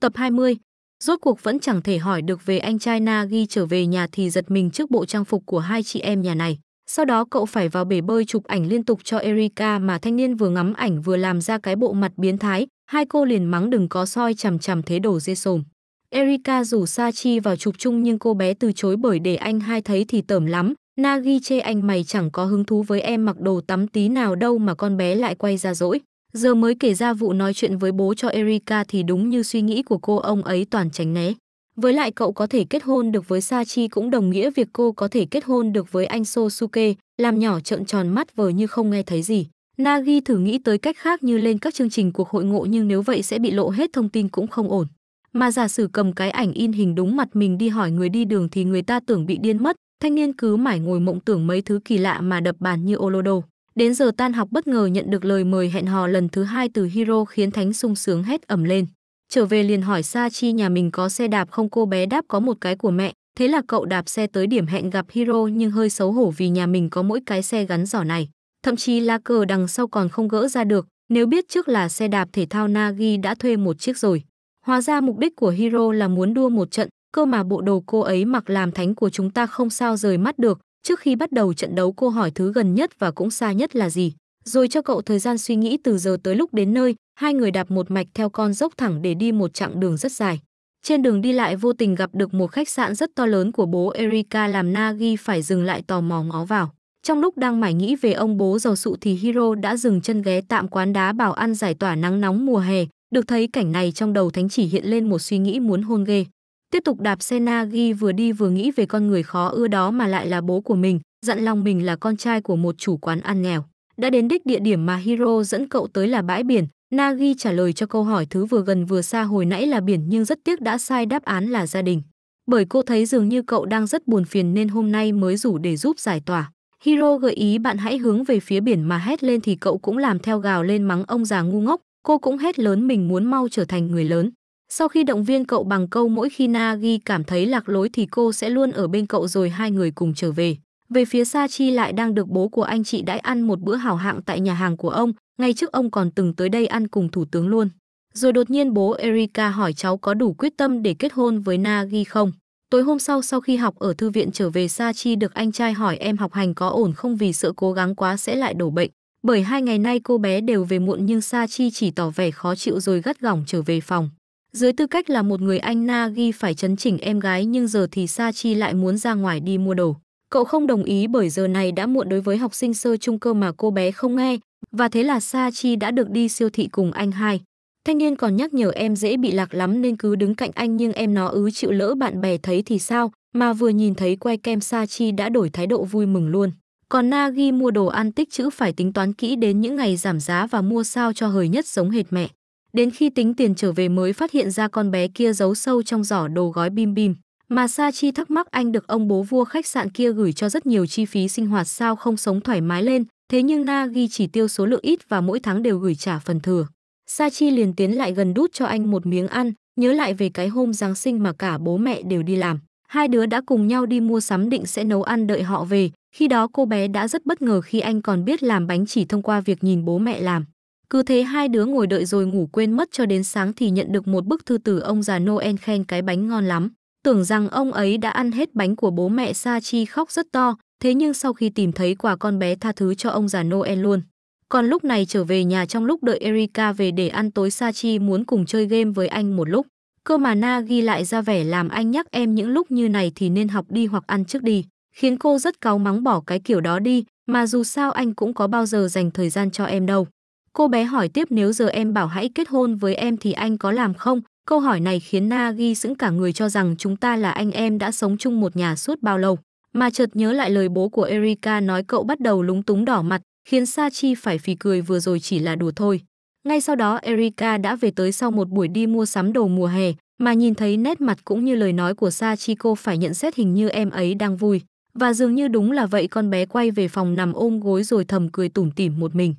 Tập 20 Rốt cuộc vẫn chẳng thể hỏi được về anh trai Nagi trở về nhà thì giật mình trước bộ trang phục của hai chị em nhà này. Sau đó cậu phải vào bể bơi chụp ảnh liên tục cho Erika mà thanh niên vừa ngắm ảnh vừa làm ra cái bộ mặt biến thái, hai cô liền mắng đừng có soi chằm chằm thế đồ dê sồm. Erika rủ Sachi vào chụp chung nhưng cô bé từ chối bởi để anh hai thấy thì tởm lắm. Nagi chê anh mày chẳng có hứng thú với em mặc đồ tắm tí nào đâu mà con bé lại quay ra dỗi. Giờ mới kể ra vụ nói chuyện với bố cho Erika thì đúng như suy nghĩ của cô ông ấy toàn tránh né. Với lại cậu có thể kết hôn được với Sachi cũng đồng nghĩa việc cô có thể kết hôn được với anh Sosuke, làm nhỏ trợn tròn mắt vờ như không nghe thấy gì. Nagi thử nghĩ tới cách khác như lên các chương trình cuộc hội ngộ nhưng nếu vậy sẽ bị lộ hết thông tin cũng không ổn. Mà giả sử cầm cái ảnh in hình đúng mặt mình đi hỏi người đi đường thì người ta tưởng bị điên mất, thanh niên cứ mải ngồi mộng tưởng mấy thứ kỳ lạ mà đập bàn như Olodo. Đến giờ tan học bất ngờ nhận được lời mời hẹn hò lần thứ hai từ Hiro khiến Thánh sung sướng hét ẩm lên. Trở về liền hỏi Sa Chi nhà mình có xe đạp không cô bé đáp có một cái của mẹ, thế là cậu đạp xe tới điểm hẹn gặp Hiro nhưng hơi xấu hổ vì nhà mình có mỗi cái xe gắn giỏ này. Thậm chí lá cờ đằng sau còn không gỡ ra được, nếu biết trước là xe đạp thể thao Nagi đã thuê một chiếc rồi. Hóa ra mục đích của Hiro là muốn đua một trận, cơ mà bộ đồ cô ấy mặc làm thánh của chúng ta không sao rời mắt được. Trước khi bắt đầu trận đấu cô hỏi thứ gần nhất và cũng xa nhất là gì rồi cho cậu thời gian suy nghĩ từ giờ tới lúc đến nơi, hai người đạp một mạch theo con dốc thẳng để đi một chặng đường rất dài. Trên đường đi lại vô tình gặp được một khách sạn rất to lớn của bố Erika làm Nagi phải dừng lại tò mò ngó vào. Trong lúc đang mải nghĩ về ông bố giàu sụ thì Hiro đã dừng chân ghé tạm quán đá bảo ăn giải tỏa nắng nóng mùa hè. Được thấy cảnh này trong đầu Thánh chỉ hiện lên một suy nghĩ muốn hôn ghê. Tiếp tục đạp xe Nagi vừa đi vừa nghĩ về con người khó ưa đó mà lại là bố của mình, dặn lòng mình là con trai của một chủ quán ăn nghèo đã đến đích địa điểm mà Hiro dẫn cậu tới là bãi biển. Nagi trả lời cho câu hỏi thứ vừa gần vừa xa hồi nãy là biển nhưng rất tiếc đã sai đáp án là gia đình. Bởi cô thấy dường như cậu đang rất buồn phiền nên hôm nay mới rủ để giúp giải tỏa. Hiro gợi ý bạn hãy hướng về phía biển mà hét lên thì cậu cũng làm theo gào lên mắng ông già ngu ngốc. Cô cũng hét lớn mình muốn mau trở thành người lớn. Sau khi động viên cậu bằng câu mỗi khi Nagi cảm thấy lạc lối thì cô sẽ luôn ở bên cậu rồi hai người cùng trở về. Về phía Sa Chi lại đang được bố của anh chị đãi ăn một bữa hảo hạng tại nhà hàng của ông, ngay trước ông còn từng tới đây ăn cùng thủ tướng luôn. Rồi đột nhiên bố Erika hỏi cháu có đủ quyết tâm để kết hôn với Nagi không? Tối hôm sau sau khi học ở thư viện trở về Sa Chi được anh trai hỏi em học hành có ổn không vì sợ cố gắng quá sẽ lại đổ bệnh. Bởi hai ngày nay cô bé đều về muộn nhưng Sa Chi chỉ tỏ vẻ khó chịu rồi gắt gỏng trở về phòng. Dưới tư cách là một người anh Nagi phải chấn chỉnh em gái nhưng giờ thì Sa Chi lại muốn ra ngoài đi mua đồ. Cậu không đồng ý bởi giờ này đã muộn đối với học sinh sơ trung cơ mà cô bé không nghe, và thế là Sa Chi đã được đi siêu thị cùng anh hai. Thanh niên còn nhắc nhở em dễ bị lạc lắm nên cứ đứng cạnh anh nhưng em nó ứ chịu lỡ bạn bè thấy thì sao, mà vừa nhìn thấy quay kem Sa Chi đã đổi thái độ vui mừng luôn. Còn Na Ghi mua đồ ăn tích chữ phải tính toán kỹ đến những ngày giảm giá và mua sao cho hời nhất giống hệt mẹ. Đến khi tính tiền trở về mới phát hiện ra con bé kia giấu sâu trong giỏ đồ gói bim bim. Mà Sa Chi thắc mắc anh được ông bố vua khách sạn kia gửi cho rất nhiều chi phí sinh hoạt sao không sống thoải mái lên, thế nhưng Na ghi chỉ tiêu số lượng ít và mỗi tháng đều gửi trả phần thừa. Sa Chi liền tiến lại gần đút cho anh một miếng ăn, nhớ lại về cái hôm Giáng sinh mà cả bố mẹ đều đi làm. Hai đứa đã cùng nhau đi mua sắm định sẽ nấu ăn đợi họ về, khi đó cô bé đã rất bất ngờ khi anh còn biết làm bánh chỉ thông qua việc nhìn bố mẹ làm. Cứ thế hai đứa ngồi đợi rồi ngủ quên mất cho đến sáng thì nhận được một bức thư từ ông già Noel khen cái bánh ngon lắm. Tưởng rằng ông ấy đã ăn hết bánh của bố mẹ Sa Chi khóc rất to, thế nhưng sau khi tìm thấy quà con bé tha thứ cho ông già Noel luôn. Còn lúc này trở về nhà trong lúc đợi Erika về để ăn tối Sa Chi muốn cùng chơi game với anh một lúc. Cơ mà Na ghi lại ra vẻ làm anh nhắc em những lúc như này thì nên học đi hoặc ăn trước đi, khiến cô rất cáu mắng bỏ cái kiểu đó đi, mà dù sao anh cũng có bao giờ dành thời gian cho em đâu. Cô bé hỏi tiếp nếu giờ em bảo hãy kết hôn với em thì anh có làm không, Câu hỏi này khiến Na ghi sững cả người cho rằng chúng ta là anh em đã sống chung một nhà suốt bao lâu. Mà chợt nhớ lại lời bố của Erika nói cậu bắt đầu lúng túng đỏ mặt, khiến Sachi phải phì cười vừa rồi chỉ là đùa thôi. Ngay sau đó Erika đã về tới sau một buổi đi mua sắm đồ mùa hè, mà nhìn thấy nét mặt cũng như lời nói của Sachi cô phải nhận xét hình như em ấy đang vui. Và dường như đúng là vậy con bé quay về phòng nằm ôm gối rồi thầm cười tủm tỉm một mình.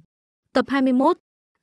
Tập 21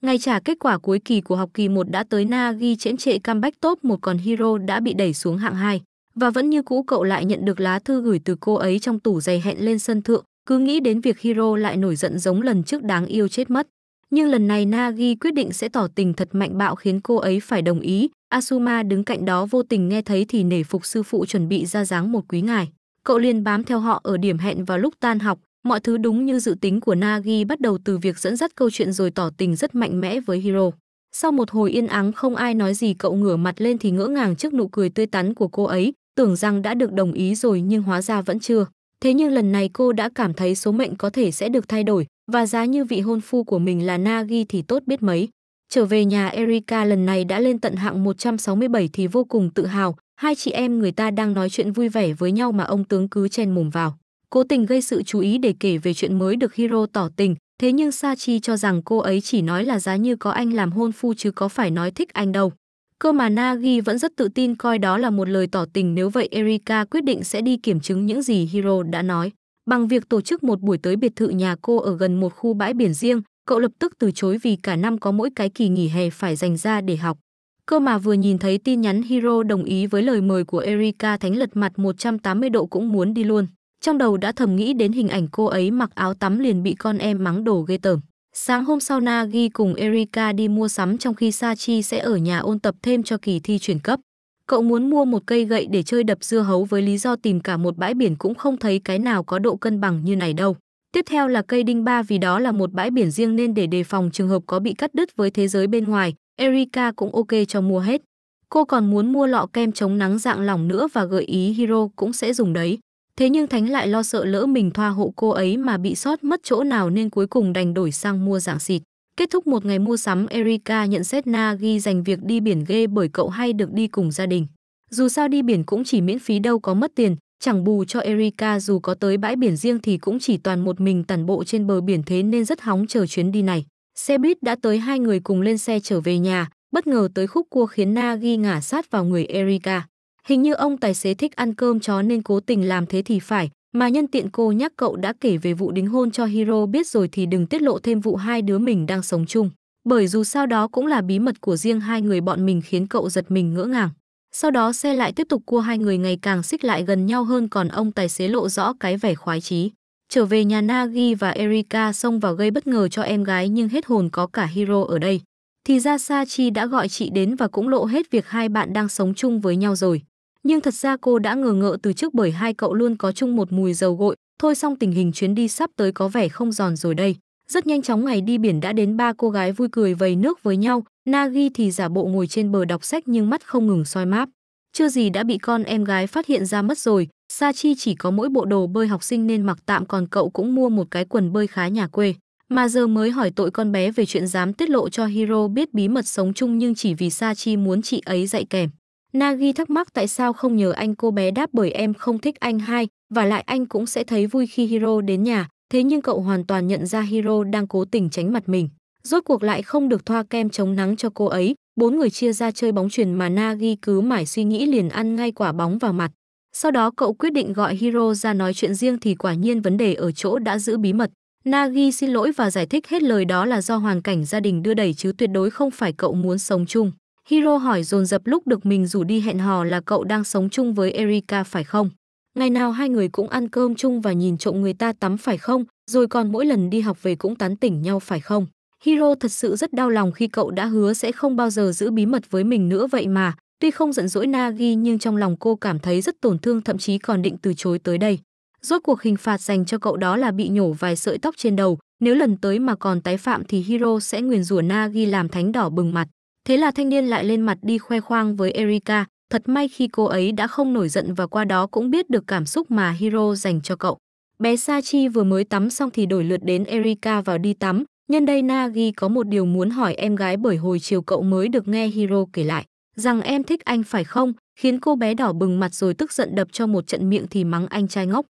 ngay trả kết quả cuối kỳ của học kỳ 1 đã tới Na ghi chễm trệ comeback top 1 còn Hero đã bị đẩy xuống hạng 2. Và vẫn như cũ cậu lại nhận được lá thư gửi từ cô ấy trong tủ giày hẹn lên sân thượng, cứ nghĩ đến việc Hero lại nổi giận giống lần trước đáng yêu chết mất. Nhưng lần này Nagi quyết định sẽ tỏ tình thật mạnh bạo khiến cô ấy phải đồng ý. Asuma đứng cạnh đó vô tình nghe thấy thì nể phục sư phụ chuẩn bị ra dáng một quý ngài. Cậu liền bám theo họ ở điểm hẹn vào lúc tan học, Mọi thứ đúng như dự tính của Nagi bắt đầu từ việc dẫn dắt câu chuyện rồi tỏ tình rất mạnh mẽ với Hiro. Sau một hồi yên ắng không ai nói gì cậu ngửa mặt lên thì ngỡ ngàng trước nụ cười tươi tắn của cô ấy, tưởng rằng đã được đồng ý rồi nhưng hóa ra vẫn chưa. Thế nhưng lần này cô đã cảm thấy số mệnh có thể sẽ được thay đổi và giá như vị hôn phu của mình là Nagi thì tốt biết mấy. Trở về nhà Erika lần này đã lên tận hạng 167 thì vô cùng tự hào, hai chị em người ta đang nói chuyện vui vẻ với nhau mà ông tướng cứ chen mồm vào cố tình gây sự chú ý để kể về chuyện mới được Hiro tỏ tình, thế nhưng Sachi cho rằng cô ấy chỉ nói là giá như có anh làm hôn phu chứ có phải nói thích anh đâu. Cơ mà Nagi vẫn rất tự tin coi đó là một lời tỏ tình nếu vậy Erika quyết định sẽ đi kiểm chứng những gì Hiro đã nói. Bằng việc tổ chức một buổi tới biệt thự nhà cô ở gần một khu bãi biển riêng, cậu lập tức từ chối vì cả năm có mỗi cái kỳ nghỉ hè phải dành ra để học. Cơ mà vừa nhìn thấy tin nhắn Hiro đồng ý với lời mời của Erika thánh lật mặt 180 độ cũng muốn đi luôn. Trong đầu đã thầm nghĩ đến hình ảnh cô ấy mặc áo tắm liền bị con em mắng đổ ghê tởm. Sáng hôm sau Nagi cùng Erika đi mua sắm trong khi Sachi sẽ ở nhà ôn tập thêm cho kỳ thi chuyển cấp. Cậu muốn mua một cây gậy để chơi đập dưa hấu với lý do tìm cả một bãi biển cũng không thấy cái nào có độ cân bằng như này đâu. Tiếp theo là cây đinh ba vì đó là một bãi biển riêng nên để đề phòng trường hợp có bị cắt đứt với thế giới bên ngoài, Erika cũng ok cho mua hết. Cô còn muốn mua lọ kem chống nắng dạng lỏng nữa và gợi ý Hiro cũng sẽ dùng đấy. Thế nhưng Thánh lại lo sợ lỡ mình thoa hộ cô ấy mà bị sót mất chỗ nào nên cuối cùng đành đổi sang mua dạng xịt. Kết thúc một ngày mua sắm, Erika nhận xét Na ghi dành việc đi biển ghê bởi cậu hay được đi cùng gia đình. Dù sao đi biển cũng chỉ miễn phí đâu có mất tiền, chẳng bù cho Erika dù có tới bãi biển riêng thì cũng chỉ toàn một mình tản bộ trên bờ biển thế nên rất hóng chờ chuyến đi này. Xe buýt đã tới hai người cùng lên xe trở về nhà, bất ngờ tới khúc cua khiến Na ghi ngả sát vào người Erika. Hình như ông tài xế thích ăn cơm chó nên cố tình làm thế thì phải, mà nhân tiện cô nhắc cậu đã kể về vụ đính hôn cho Hiro biết rồi thì đừng tiết lộ thêm vụ hai đứa mình đang sống chung. Bởi dù sao đó cũng là bí mật của riêng hai người bọn mình khiến cậu giật mình ngỡ ngàng. Sau đó xe lại tiếp tục cua hai người ngày càng xích lại gần nhau hơn còn ông tài xế lộ rõ cái vẻ khoái chí. Trở về nhà Nagi và Erika xông vào gây bất ngờ cho em gái nhưng hết hồn có cả Hiro ở đây. Thì ra Sachi đã gọi chị đến và cũng lộ hết việc hai bạn đang sống chung với nhau rồi nhưng thật ra cô đã ngờ ngợ từ trước bởi hai cậu luôn có chung một mùi dầu gội, thôi xong tình hình chuyến đi sắp tới có vẻ không giòn rồi đây. Rất nhanh chóng ngày đi biển đã đến ba cô gái vui cười vầy nước với nhau, Nagi thì giả bộ ngồi trên bờ đọc sách nhưng mắt không ngừng soi map. Chưa gì đã bị con em gái phát hiện ra mất rồi, Sachi chỉ có mỗi bộ đồ bơi học sinh nên mặc tạm còn cậu cũng mua một cái quần bơi khá nhà quê. Mà giờ mới hỏi tội con bé về chuyện dám tiết lộ cho Hiro biết bí mật sống chung nhưng chỉ vì Sachi muốn chị ấy dạy kèm. Nagi thắc mắc tại sao không nhờ anh cô bé đáp bởi em không thích anh hai, và lại anh cũng sẽ thấy vui khi Hiro đến nhà, thế nhưng cậu hoàn toàn nhận ra Hiro đang cố tình tránh mặt mình. Rốt cuộc lại không được thoa kem chống nắng cho cô ấy, bốn người chia ra chơi bóng chuyền mà Nagi cứ mãi suy nghĩ liền ăn ngay quả bóng vào mặt. Sau đó cậu quyết định gọi Hiro ra nói chuyện riêng thì quả nhiên vấn đề ở chỗ đã giữ bí mật. Nagi xin lỗi và giải thích hết lời đó là do hoàn cảnh gia đình đưa đẩy chứ tuyệt đối không phải cậu muốn sống chung. Hiro hỏi dồn dập lúc được mình rủ đi hẹn hò là cậu đang sống chung với Erika phải không? Ngày nào hai người cũng ăn cơm chung và nhìn trộm người ta tắm phải không? Rồi còn mỗi lần đi học về cũng tán tỉnh nhau phải không? Hiro thật sự rất đau lòng khi cậu đã hứa sẽ không bao giờ giữ bí mật với mình nữa vậy mà. Tuy không giận dỗi Nagi nhưng trong lòng cô cảm thấy rất tổn thương thậm chí còn định từ chối tới đây. Rốt cuộc hình phạt dành cho cậu đó là bị nhổ vài sợi tóc trên đầu. Nếu lần tới mà còn tái phạm thì Hiro sẽ nguyền rủa Nagi làm thánh đỏ bừng mặt. Thế là thanh niên lại lên mặt đi khoe khoang với Erika, thật may khi cô ấy đã không nổi giận và qua đó cũng biết được cảm xúc mà Hiro dành cho cậu. Bé Sachi vừa mới tắm xong thì đổi lượt đến Erika vào đi tắm, nhân đây Nagi có một điều muốn hỏi em gái bởi hồi chiều cậu mới được nghe Hiro kể lại, rằng em thích anh phải không, khiến cô bé đỏ bừng mặt rồi tức giận đập cho một trận miệng thì mắng anh trai ngốc.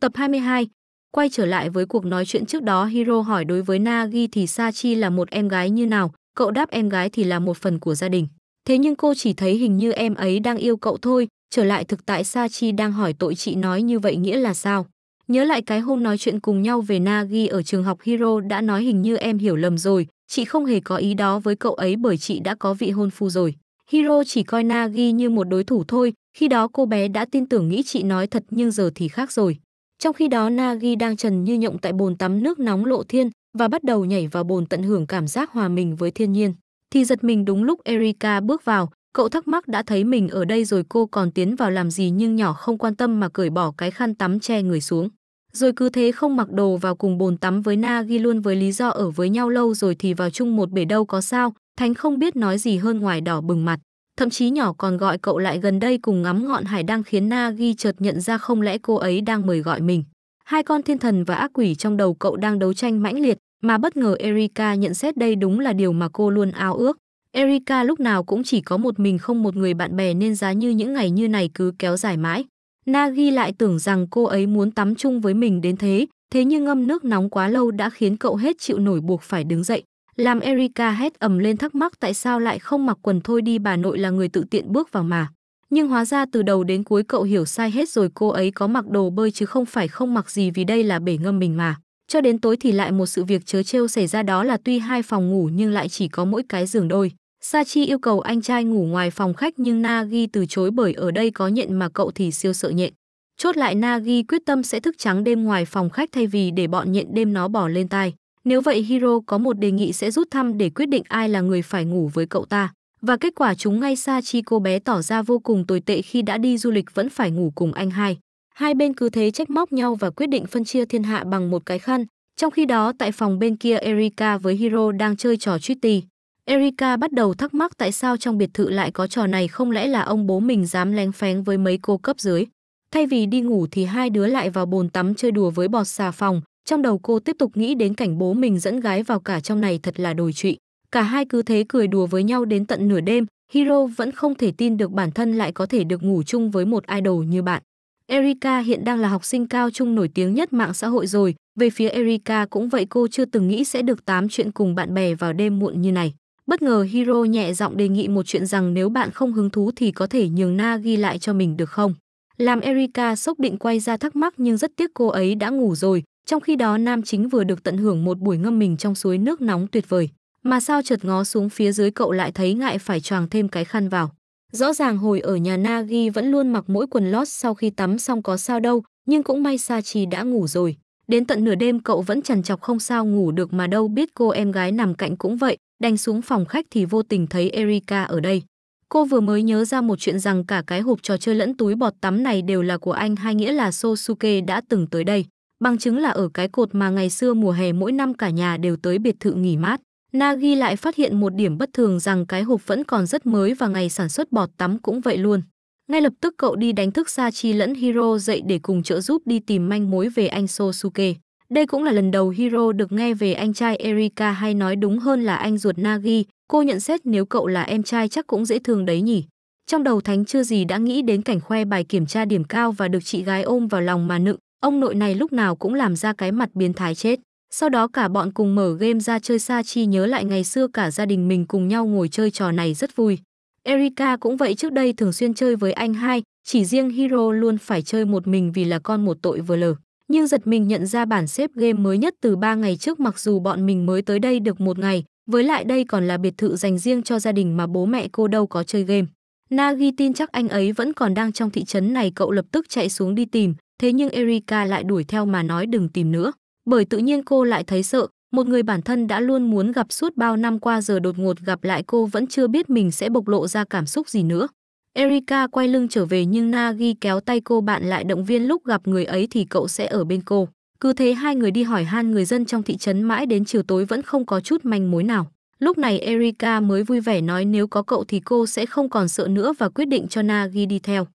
Tập 22 Quay trở lại với cuộc nói chuyện trước đó Hiro hỏi đối với Nagi thì Sachi là một em gái như nào, cậu đáp em gái thì là một phần của gia đình. Thế nhưng cô chỉ thấy hình như em ấy đang yêu cậu thôi, trở lại thực tại Sa Chi đang hỏi tội chị nói như vậy nghĩa là sao? Nhớ lại cái hôm nói chuyện cùng nhau về Nagi ở trường học Hiro đã nói hình như em hiểu lầm rồi, chị không hề có ý đó với cậu ấy bởi chị đã có vị hôn phu rồi. Hiro chỉ coi Nagi như một đối thủ thôi, khi đó cô bé đã tin tưởng nghĩ chị nói thật nhưng giờ thì khác rồi. Trong khi đó Nagi đang trần như nhộng tại bồn tắm nước nóng lộ thiên, và bắt đầu nhảy vào bồn tận hưởng cảm giác hòa mình với thiên nhiên. Thì giật mình đúng lúc Erika bước vào, cậu thắc mắc đã thấy mình ở đây rồi cô còn tiến vào làm gì nhưng nhỏ không quan tâm mà cởi bỏ cái khăn tắm che người xuống. Rồi cứ thế không mặc đồ vào cùng bồn tắm với Na ghi luôn với lý do ở với nhau lâu rồi thì vào chung một bể đâu có sao, Thánh không biết nói gì hơn ngoài đỏ bừng mặt. Thậm chí nhỏ còn gọi cậu lại gần đây cùng ngắm ngọn hải đang khiến Na ghi chợt nhận ra không lẽ cô ấy đang mời gọi mình. Hai con thiên thần và ác quỷ trong đầu cậu đang đấu tranh mãnh liệt, mà bất ngờ Erika nhận xét đây đúng là điều mà cô luôn ao ước. Erika lúc nào cũng chỉ có một mình không một người bạn bè nên giá như những ngày như này cứ kéo dài mãi. Nagi lại tưởng rằng cô ấy muốn tắm chung với mình đến thế, thế nhưng ngâm nước nóng quá lâu đã khiến cậu hết chịu nổi buộc phải đứng dậy. Làm Erika hét ầm lên thắc mắc tại sao lại không mặc quần thôi đi bà nội là người tự tiện bước vào mà. Nhưng hóa ra từ đầu đến cuối cậu hiểu sai hết rồi cô ấy có mặc đồ bơi chứ không phải không mặc gì vì đây là bể ngâm mình mà. Cho đến tối thì lại một sự việc chớ trêu xảy ra đó là tuy hai phòng ngủ nhưng lại chỉ có mỗi cái giường đôi. Sachi yêu cầu anh trai ngủ ngoài phòng khách nhưng Nagi từ chối bởi ở đây có nhện mà cậu thì siêu sợ nhện. Chốt lại Nagi quyết tâm sẽ thức trắng đêm ngoài phòng khách thay vì để bọn nhện đêm nó bỏ lên tai. Nếu vậy Hiro có một đề nghị sẽ rút thăm để quyết định ai là người phải ngủ với cậu ta và kết quả chúng ngay xa chi cô bé tỏ ra vô cùng tồi tệ khi đã đi du lịch vẫn phải ngủ cùng anh hai. Hai bên cứ thế trách móc nhau và quyết định phân chia thiên hạ bằng một cái khăn. Trong khi đó tại phòng bên kia Erika với Hiro đang chơi trò Tweety. Erika bắt đầu thắc mắc tại sao trong biệt thự lại có trò này không lẽ là ông bố mình dám lén phén với mấy cô cấp dưới. Thay vì đi ngủ thì hai đứa lại vào bồn tắm chơi đùa với bọt xà phòng. Trong đầu cô tiếp tục nghĩ đến cảnh bố mình dẫn gái vào cả trong này thật là đồi trụy. Cả hai cứ thế cười đùa với nhau đến tận nửa đêm, Hiro vẫn không thể tin được bản thân lại có thể được ngủ chung với một idol như bạn. Erika hiện đang là học sinh cao trung nổi tiếng nhất mạng xã hội rồi, về phía Erika cũng vậy cô chưa từng nghĩ sẽ được tám chuyện cùng bạn bè vào đêm muộn như này. Bất ngờ Hiro nhẹ giọng đề nghị một chuyện rằng nếu bạn không hứng thú thì có thể nhường Na ghi lại cho mình được không? Làm Erika sốc định quay ra thắc mắc nhưng rất tiếc cô ấy đã ngủ rồi, trong khi đó nam chính vừa được tận hưởng một buổi ngâm mình trong suối nước nóng tuyệt vời mà sao chợt ngó xuống phía dưới cậu lại thấy ngại phải choàng thêm cái khăn vào. Rõ ràng hồi ở nhà Nagi vẫn luôn mặc mỗi quần lót sau khi tắm xong có sao đâu, nhưng cũng may Sachi đã ngủ rồi. Đến tận nửa đêm cậu vẫn trằn chọc không sao ngủ được mà đâu biết cô em gái nằm cạnh cũng vậy, đành xuống phòng khách thì vô tình thấy Erika ở đây. Cô vừa mới nhớ ra một chuyện rằng cả cái hộp trò chơi lẫn túi bọt tắm này đều là của anh hay nghĩa là Sosuke đã từng tới đây. Bằng chứng là ở cái cột mà ngày xưa mùa hè mỗi năm cả nhà đều tới biệt thự nghỉ mát. Nagi lại phát hiện một điểm bất thường rằng cái hộp vẫn còn rất mới và ngày sản xuất bọt tắm cũng vậy luôn. Ngay lập tức cậu đi đánh thức Sachi lẫn Hiro dậy để cùng trợ giúp đi tìm manh mối về anh Sosuke. Đây cũng là lần đầu Hiro được nghe về anh trai Erika hay nói đúng hơn là anh ruột Nagi. Cô nhận xét nếu cậu là em trai chắc cũng dễ thương đấy nhỉ. Trong đầu Thánh chưa gì đã nghĩ đến cảnh khoe bài kiểm tra điểm cao và được chị gái ôm vào lòng mà nựng. Ông nội này lúc nào cũng làm ra cái mặt biến thái chết. Sau đó cả bọn cùng mở game ra chơi xa chi nhớ lại ngày xưa cả gia đình mình cùng nhau ngồi chơi trò này rất vui. Erika cũng vậy trước đây thường xuyên chơi với anh hai, chỉ riêng Hiro luôn phải chơi một mình vì là con một tội vừa lờ. Nhưng giật mình nhận ra bản xếp game mới nhất từ 3 ngày trước mặc dù bọn mình mới tới đây được một ngày, với lại đây còn là biệt thự dành riêng cho gia đình mà bố mẹ cô đâu có chơi game. Nagi tin chắc anh ấy vẫn còn đang trong thị trấn này cậu lập tức chạy xuống đi tìm, thế nhưng Erika lại đuổi theo mà nói đừng tìm nữa bởi tự nhiên cô lại thấy sợ, một người bản thân đã luôn muốn gặp suốt bao năm qua giờ đột ngột gặp lại cô vẫn chưa biết mình sẽ bộc lộ ra cảm xúc gì nữa. Erika quay lưng trở về nhưng Nagi kéo tay cô bạn lại động viên lúc gặp người ấy thì cậu sẽ ở bên cô. Cứ thế hai người đi hỏi han người dân trong thị trấn mãi đến chiều tối vẫn không có chút manh mối nào. Lúc này Erika mới vui vẻ nói nếu có cậu thì cô sẽ không còn sợ nữa và quyết định cho Nagi đi theo.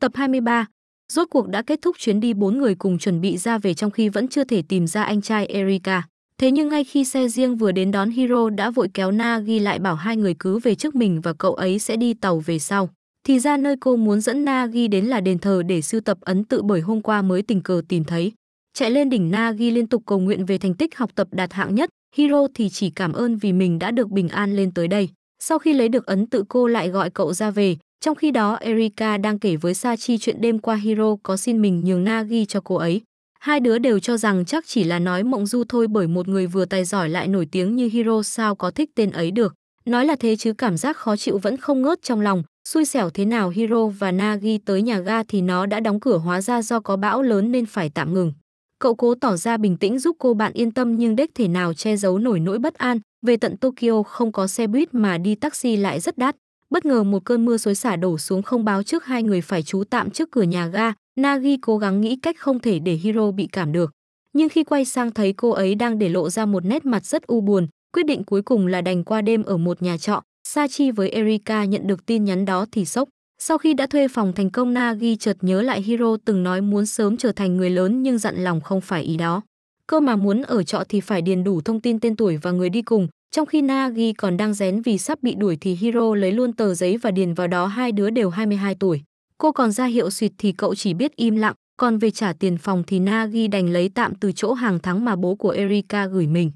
Tập 23 Rốt cuộc đã kết thúc chuyến đi bốn người cùng chuẩn bị ra về trong khi vẫn chưa thể tìm ra anh trai Erika. Thế nhưng ngay khi xe riêng vừa đến đón Hiro đã vội kéo Na ghi lại bảo hai người cứ về trước mình và cậu ấy sẽ đi tàu về sau. Thì ra nơi cô muốn dẫn Na ghi đến là đền thờ để sưu tập ấn tự bởi hôm qua mới tình cờ tìm thấy. Chạy lên đỉnh Na ghi liên tục cầu nguyện về thành tích học tập đạt hạng nhất, Hiro thì chỉ cảm ơn vì mình đã được bình an lên tới đây. Sau khi lấy được ấn tự cô lại gọi cậu ra về, trong khi đó Erika đang kể với Sachi chuyện đêm qua Hiro có xin mình nhường Nagi cho cô ấy. Hai đứa đều cho rằng chắc chỉ là nói mộng du thôi bởi một người vừa tài giỏi lại nổi tiếng như Hiro sao có thích tên ấy được. Nói là thế chứ cảm giác khó chịu vẫn không ngớt trong lòng. Xui xẻo thế nào Hiro và Nagi tới nhà ga thì nó đã đóng cửa hóa ra do có bão lớn nên phải tạm ngừng. Cậu cố tỏ ra bình tĩnh giúp cô bạn yên tâm nhưng đếch thể nào che giấu nổi nỗi bất an. Về tận Tokyo không có xe buýt mà đi taxi lại rất đắt. Bất ngờ một cơn mưa xối xả đổ xuống không báo trước hai người phải trú tạm trước cửa nhà ga, Nagi cố gắng nghĩ cách không thể để Hiro bị cảm được. Nhưng khi quay sang thấy cô ấy đang để lộ ra một nét mặt rất u buồn, quyết định cuối cùng là đành qua đêm ở một nhà trọ. Sachi với Erika nhận được tin nhắn đó thì sốc. Sau khi đã thuê phòng thành công Nagi chợt nhớ lại Hiro từng nói muốn sớm trở thành người lớn nhưng dặn lòng không phải ý đó. Cơ mà muốn ở trọ thì phải điền đủ thông tin tên tuổi và người đi cùng, trong khi Nagi còn đang rén vì sắp bị đuổi thì Hiro lấy luôn tờ giấy và điền vào đó hai đứa đều 22 tuổi. Cô còn ra hiệu suyệt thì cậu chỉ biết im lặng, còn về trả tiền phòng thì Nagi đành lấy tạm từ chỗ hàng tháng mà bố của Erika gửi mình.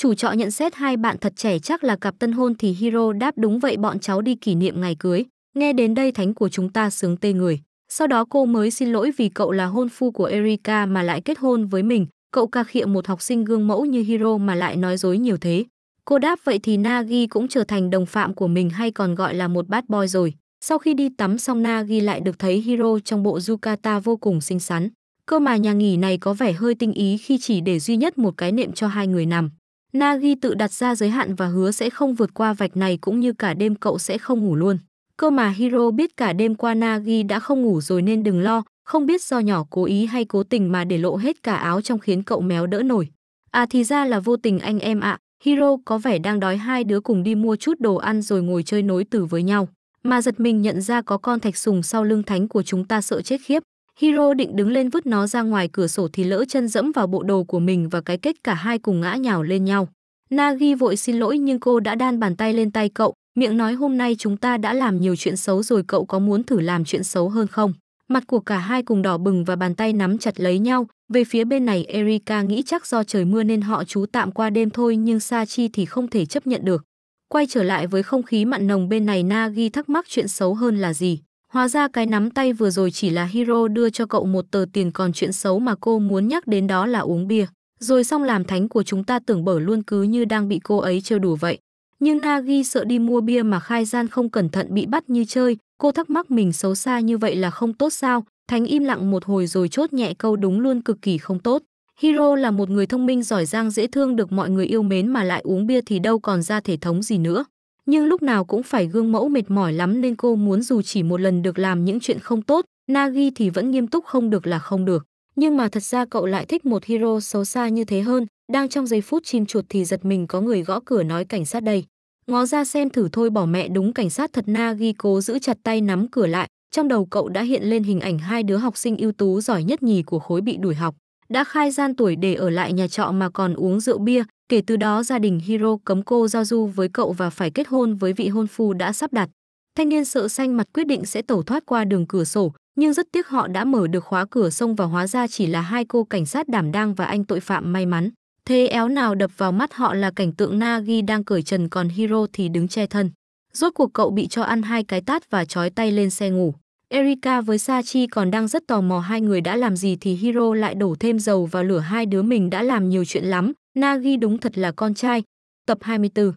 Chủ trọ nhận xét hai bạn thật trẻ chắc là cặp tân hôn thì Hiro đáp đúng vậy bọn cháu đi kỷ niệm ngày cưới. Nghe đến đây thánh của chúng ta sướng tê người. Sau đó cô mới xin lỗi vì cậu là hôn phu của Erika mà lại kết hôn với mình. Cậu ca khịa một học sinh gương mẫu như Hiro mà lại nói dối nhiều thế. Cô đáp vậy thì Nagi cũng trở thành đồng phạm của mình hay còn gọi là một bad boy rồi. Sau khi đi tắm xong Nagi lại được thấy Hiro trong bộ yukata vô cùng xinh xắn. Cơ mà nhà nghỉ này có vẻ hơi tinh ý khi chỉ để duy nhất một cái nệm cho hai người nằm. Nagi tự đặt ra giới hạn và hứa sẽ không vượt qua vạch này cũng như cả đêm cậu sẽ không ngủ luôn. Cơ mà Hiro biết cả đêm qua Nagi đã không ngủ rồi nên đừng lo, không biết do nhỏ cố ý hay cố tình mà để lộ hết cả áo trong khiến cậu méo đỡ nổi. À thì ra là vô tình anh em ạ, à, Hiro có vẻ đang đói hai đứa cùng đi mua chút đồ ăn rồi ngồi chơi nối từ với nhau. Mà giật mình nhận ra có con thạch sùng sau lưng thánh của chúng ta sợ chết khiếp. Hiro định đứng lên vứt nó ra ngoài cửa sổ thì lỡ chân dẫm vào bộ đồ của mình và cái kết cả hai cùng ngã nhào lên nhau. Nagi vội xin lỗi nhưng cô đã đan bàn tay lên tay cậu, miệng nói hôm nay chúng ta đã làm nhiều chuyện xấu rồi cậu có muốn thử làm chuyện xấu hơn không? Mặt của cả hai cùng đỏ bừng và bàn tay nắm chặt lấy nhau. Về phía bên này Erika nghĩ chắc do trời mưa nên họ trú tạm qua đêm thôi nhưng Sachi thì không thể chấp nhận được. Quay trở lại với không khí mặn nồng bên này Nagi thắc mắc chuyện xấu hơn là gì. Hóa ra cái nắm tay vừa rồi chỉ là Hiro đưa cho cậu một tờ tiền còn chuyện xấu mà cô muốn nhắc đến đó là uống bia. Rồi xong làm thánh của chúng ta tưởng bở luôn cứ như đang bị cô ấy trêu đùa vậy. Nhưng Nagi sợ đi mua bia mà khai gian không cẩn thận bị bắt như chơi, Cô thắc mắc mình xấu xa như vậy là không tốt sao? Thánh im lặng một hồi rồi chốt nhẹ câu đúng luôn cực kỳ không tốt. Hiro là một người thông minh giỏi giang dễ thương được mọi người yêu mến mà lại uống bia thì đâu còn ra thể thống gì nữa. Nhưng lúc nào cũng phải gương mẫu mệt mỏi lắm nên cô muốn dù chỉ một lần được làm những chuyện không tốt, Nagi thì vẫn nghiêm túc không được là không được. Nhưng mà thật ra cậu lại thích một hero xấu xa như thế hơn, đang trong giây phút chim chuột thì giật mình có người gõ cửa nói cảnh sát đây. Ngó ra xem thử thôi bỏ mẹ đúng cảnh sát thật na ghi cố giữ chặt tay nắm cửa lại. Trong đầu cậu đã hiện lên hình ảnh hai đứa học sinh ưu tú giỏi nhất nhì của khối bị đuổi học. Đã khai gian tuổi để ở lại nhà trọ mà còn uống rượu bia. Kể từ đó gia đình Hiro cấm cô giao du với cậu và phải kết hôn với vị hôn phu đã sắp đặt. Thanh niên sợ xanh mặt quyết định sẽ tẩu thoát qua đường cửa sổ, nhưng rất tiếc họ đã mở được khóa cửa sông và hóa ra chỉ là hai cô cảnh sát đảm đang và anh tội phạm may mắn. Thế éo nào đập vào mắt họ là cảnh tượng Nagi đang cởi trần còn Hiro thì đứng che thân. Rốt cuộc cậu bị cho ăn hai cái tát và trói tay lên xe ngủ. Erika với Sachi còn đang rất tò mò hai người đã làm gì thì Hiro lại đổ thêm dầu vào lửa hai đứa mình đã làm nhiều chuyện lắm. Nagi đúng thật là con trai. Tập 24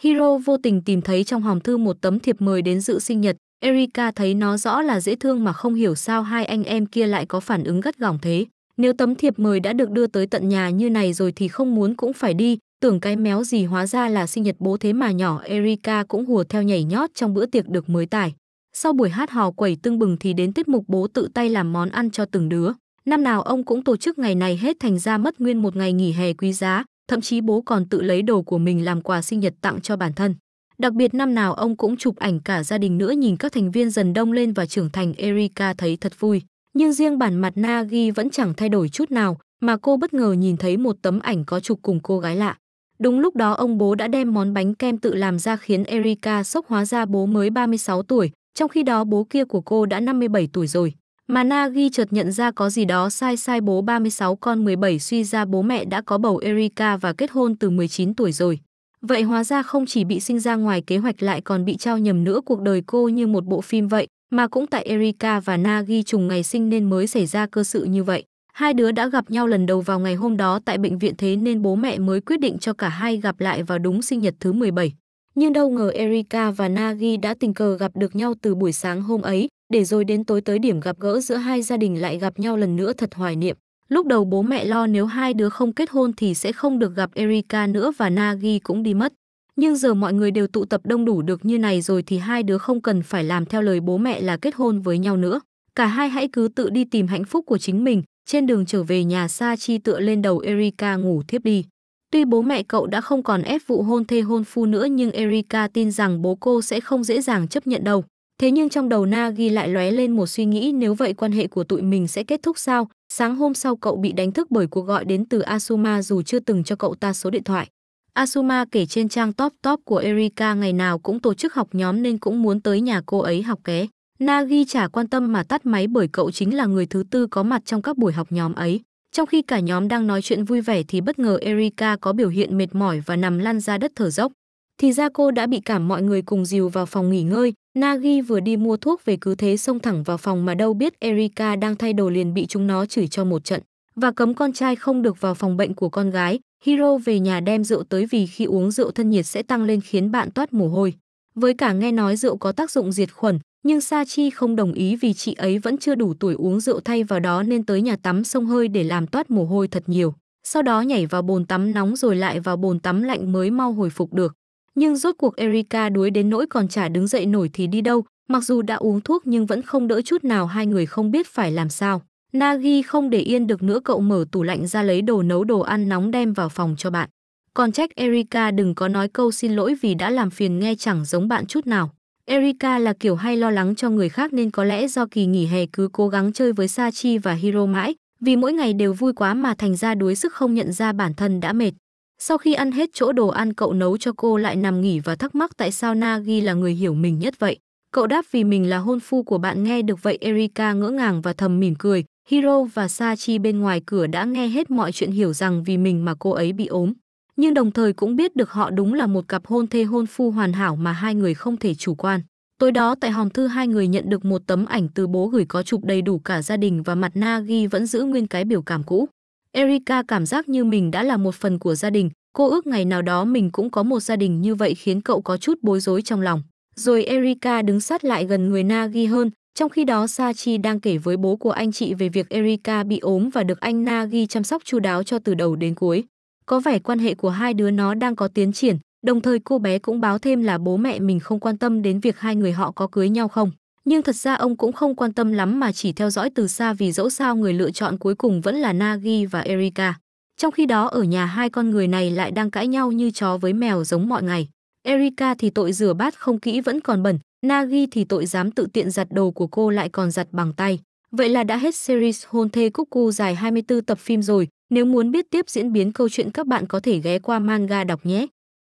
Hiro vô tình tìm thấy trong hòm thư một tấm thiệp mời đến dự sinh nhật. Erika thấy nó rõ là dễ thương mà không hiểu sao hai anh em kia lại có phản ứng gắt gỏng thế. Nếu tấm thiệp mời đã được đưa tới tận nhà như này rồi thì không muốn cũng phải đi, tưởng cái méo gì hóa ra là sinh nhật bố thế mà nhỏ Erika cũng hùa theo nhảy nhót trong bữa tiệc được mới tải. Sau buổi hát hò quẩy tưng bừng thì đến tiết mục bố tự tay làm món ăn cho từng đứa. Năm nào ông cũng tổ chức ngày này hết thành ra mất nguyên một ngày nghỉ hè quý giá, thậm chí bố còn tự lấy đồ của mình làm quà sinh nhật tặng cho bản thân. Đặc biệt năm nào ông cũng chụp ảnh cả gia đình nữa nhìn các thành viên dần đông lên và trưởng thành Erika thấy thật vui nhưng riêng bản mặt Na Ghi vẫn chẳng thay đổi chút nào, mà cô bất ngờ nhìn thấy một tấm ảnh có chụp cùng cô gái lạ. Đúng lúc đó ông bố đã đem món bánh kem tự làm ra khiến Erika sốc hóa ra bố mới 36 tuổi, trong khi đó bố kia của cô đã 57 tuổi rồi. Mà Ghi chợt nhận ra có gì đó sai sai bố 36 con 17 suy ra bố mẹ đã có bầu Erika và kết hôn từ 19 tuổi rồi. Vậy hóa ra không chỉ bị sinh ra ngoài kế hoạch lại còn bị trao nhầm nữa cuộc đời cô như một bộ phim vậy, mà cũng tại Erika và Nagi trùng ngày sinh nên mới xảy ra cơ sự như vậy. Hai đứa đã gặp nhau lần đầu vào ngày hôm đó tại bệnh viện thế nên bố mẹ mới quyết định cho cả hai gặp lại vào đúng sinh nhật thứ 17. Nhưng đâu ngờ Erika và Nagi đã tình cờ gặp được nhau từ buổi sáng hôm ấy, để rồi đến tối tới điểm gặp gỡ giữa hai gia đình lại gặp nhau lần nữa thật hoài niệm. Lúc đầu bố mẹ lo nếu hai đứa không kết hôn thì sẽ không được gặp Erika nữa và Nagi cũng đi mất nhưng giờ mọi người đều tụ tập đông đủ được như này rồi thì hai đứa không cần phải làm theo lời bố mẹ là kết hôn với nhau nữa. Cả hai hãy cứ tự đi tìm hạnh phúc của chính mình, trên đường trở về nhà xa, Chi tựa lên đầu Erika ngủ thiếp đi. Tuy bố mẹ cậu đã không còn ép vụ hôn thê hôn phu nữa nhưng Erika tin rằng bố cô sẽ không dễ dàng chấp nhận đâu. Thế nhưng trong đầu Na ghi lại lóe lên một suy nghĩ nếu vậy quan hệ của tụi mình sẽ kết thúc sao? Sáng hôm sau cậu bị đánh thức bởi cuộc gọi đến từ Asuma dù chưa từng cho cậu ta số điện thoại. Asuma kể trên trang top top của Erika ngày nào cũng tổ chức học nhóm nên cũng muốn tới nhà cô ấy học ké. Nagi chả quan tâm mà tắt máy bởi cậu chính là người thứ tư có mặt trong các buổi học nhóm ấy. Trong khi cả nhóm đang nói chuyện vui vẻ thì bất ngờ Erika có biểu hiện mệt mỏi và nằm lăn ra đất thở dốc. Thì ra cô đã bị cảm mọi người cùng dìu vào phòng nghỉ ngơi. Nagi vừa đi mua thuốc về cứ thế xông thẳng vào phòng mà đâu biết Erika đang thay đồ liền bị chúng nó chửi cho một trận và cấm con trai không được vào phòng bệnh của con gái. Hiro về nhà đem rượu tới vì khi uống rượu thân nhiệt sẽ tăng lên khiến bạn toát mồ hôi. Với cả nghe nói rượu có tác dụng diệt khuẩn, nhưng Sachi không đồng ý vì chị ấy vẫn chưa đủ tuổi uống rượu thay vào đó nên tới nhà tắm sông hơi để làm toát mồ hôi thật nhiều. Sau đó nhảy vào bồn tắm nóng rồi lại vào bồn tắm lạnh mới mau hồi phục được. Nhưng rốt cuộc Erika đuối đến nỗi còn chả đứng dậy nổi thì đi đâu, mặc dù đã uống thuốc nhưng vẫn không đỡ chút nào hai người không biết phải làm sao. Nagi không để yên được nữa cậu mở tủ lạnh ra lấy đồ nấu đồ ăn nóng đem vào phòng cho bạn. Còn trách Erika đừng có nói câu xin lỗi vì đã làm phiền nghe chẳng giống bạn chút nào. Erika là kiểu hay lo lắng cho người khác nên có lẽ do kỳ nghỉ hè cứ cố gắng chơi với Sachi và Hiro mãi, vì mỗi ngày đều vui quá mà thành ra đuối sức không nhận ra bản thân đã mệt. Sau khi ăn hết chỗ đồ ăn cậu nấu cho cô lại nằm nghỉ và thắc mắc tại sao Nagi là người hiểu mình nhất vậy. Cậu đáp vì mình là hôn phu của bạn nghe được vậy Erika ngỡ ngàng và thầm mỉm cười, Hiro và Sachi bên ngoài cửa đã nghe hết mọi chuyện hiểu rằng vì mình mà cô ấy bị ốm. Nhưng đồng thời cũng biết được họ đúng là một cặp hôn thê hôn phu hoàn hảo mà hai người không thể chủ quan. Tối đó tại hòm thư hai người nhận được một tấm ảnh từ bố gửi có chụp đầy đủ cả gia đình và mặt Nagi vẫn giữ nguyên cái biểu cảm cũ. Erika cảm giác như mình đã là một phần của gia đình, cô ước ngày nào đó mình cũng có một gia đình như vậy khiến cậu có chút bối rối trong lòng. Rồi Erika đứng sát lại gần người Nagi hơn, trong khi đó Sachi đang kể với bố của anh chị về việc Erika bị ốm và được anh Nagi chăm sóc chu đáo cho từ đầu đến cuối. Có vẻ quan hệ của hai đứa nó đang có tiến triển, đồng thời cô bé cũng báo thêm là bố mẹ mình không quan tâm đến việc hai người họ có cưới nhau không. Nhưng thật ra ông cũng không quan tâm lắm mà chỉ theo dõi từ xa vì dẫu sao người lựa chọn cuối cùng vẫn là Nagi và Erika. Trong khi đó ở nhà hai con người này lại đang cãi nhau như chó với mèo giống mọi ngày. Erika thì tội rửa bát không kỹ vẫn còn bẩn, Nagi thì tội dám tự tiện giặt đồ của cô lại còn giặt bằng tay. Vậy là đã hết series Hôn thê Cúc Cu dài 24 tập phim rồi. Nếu muốn biết tiếp diễn biến câu chuyện các bạn có thể ghé qua manga đọc nhé.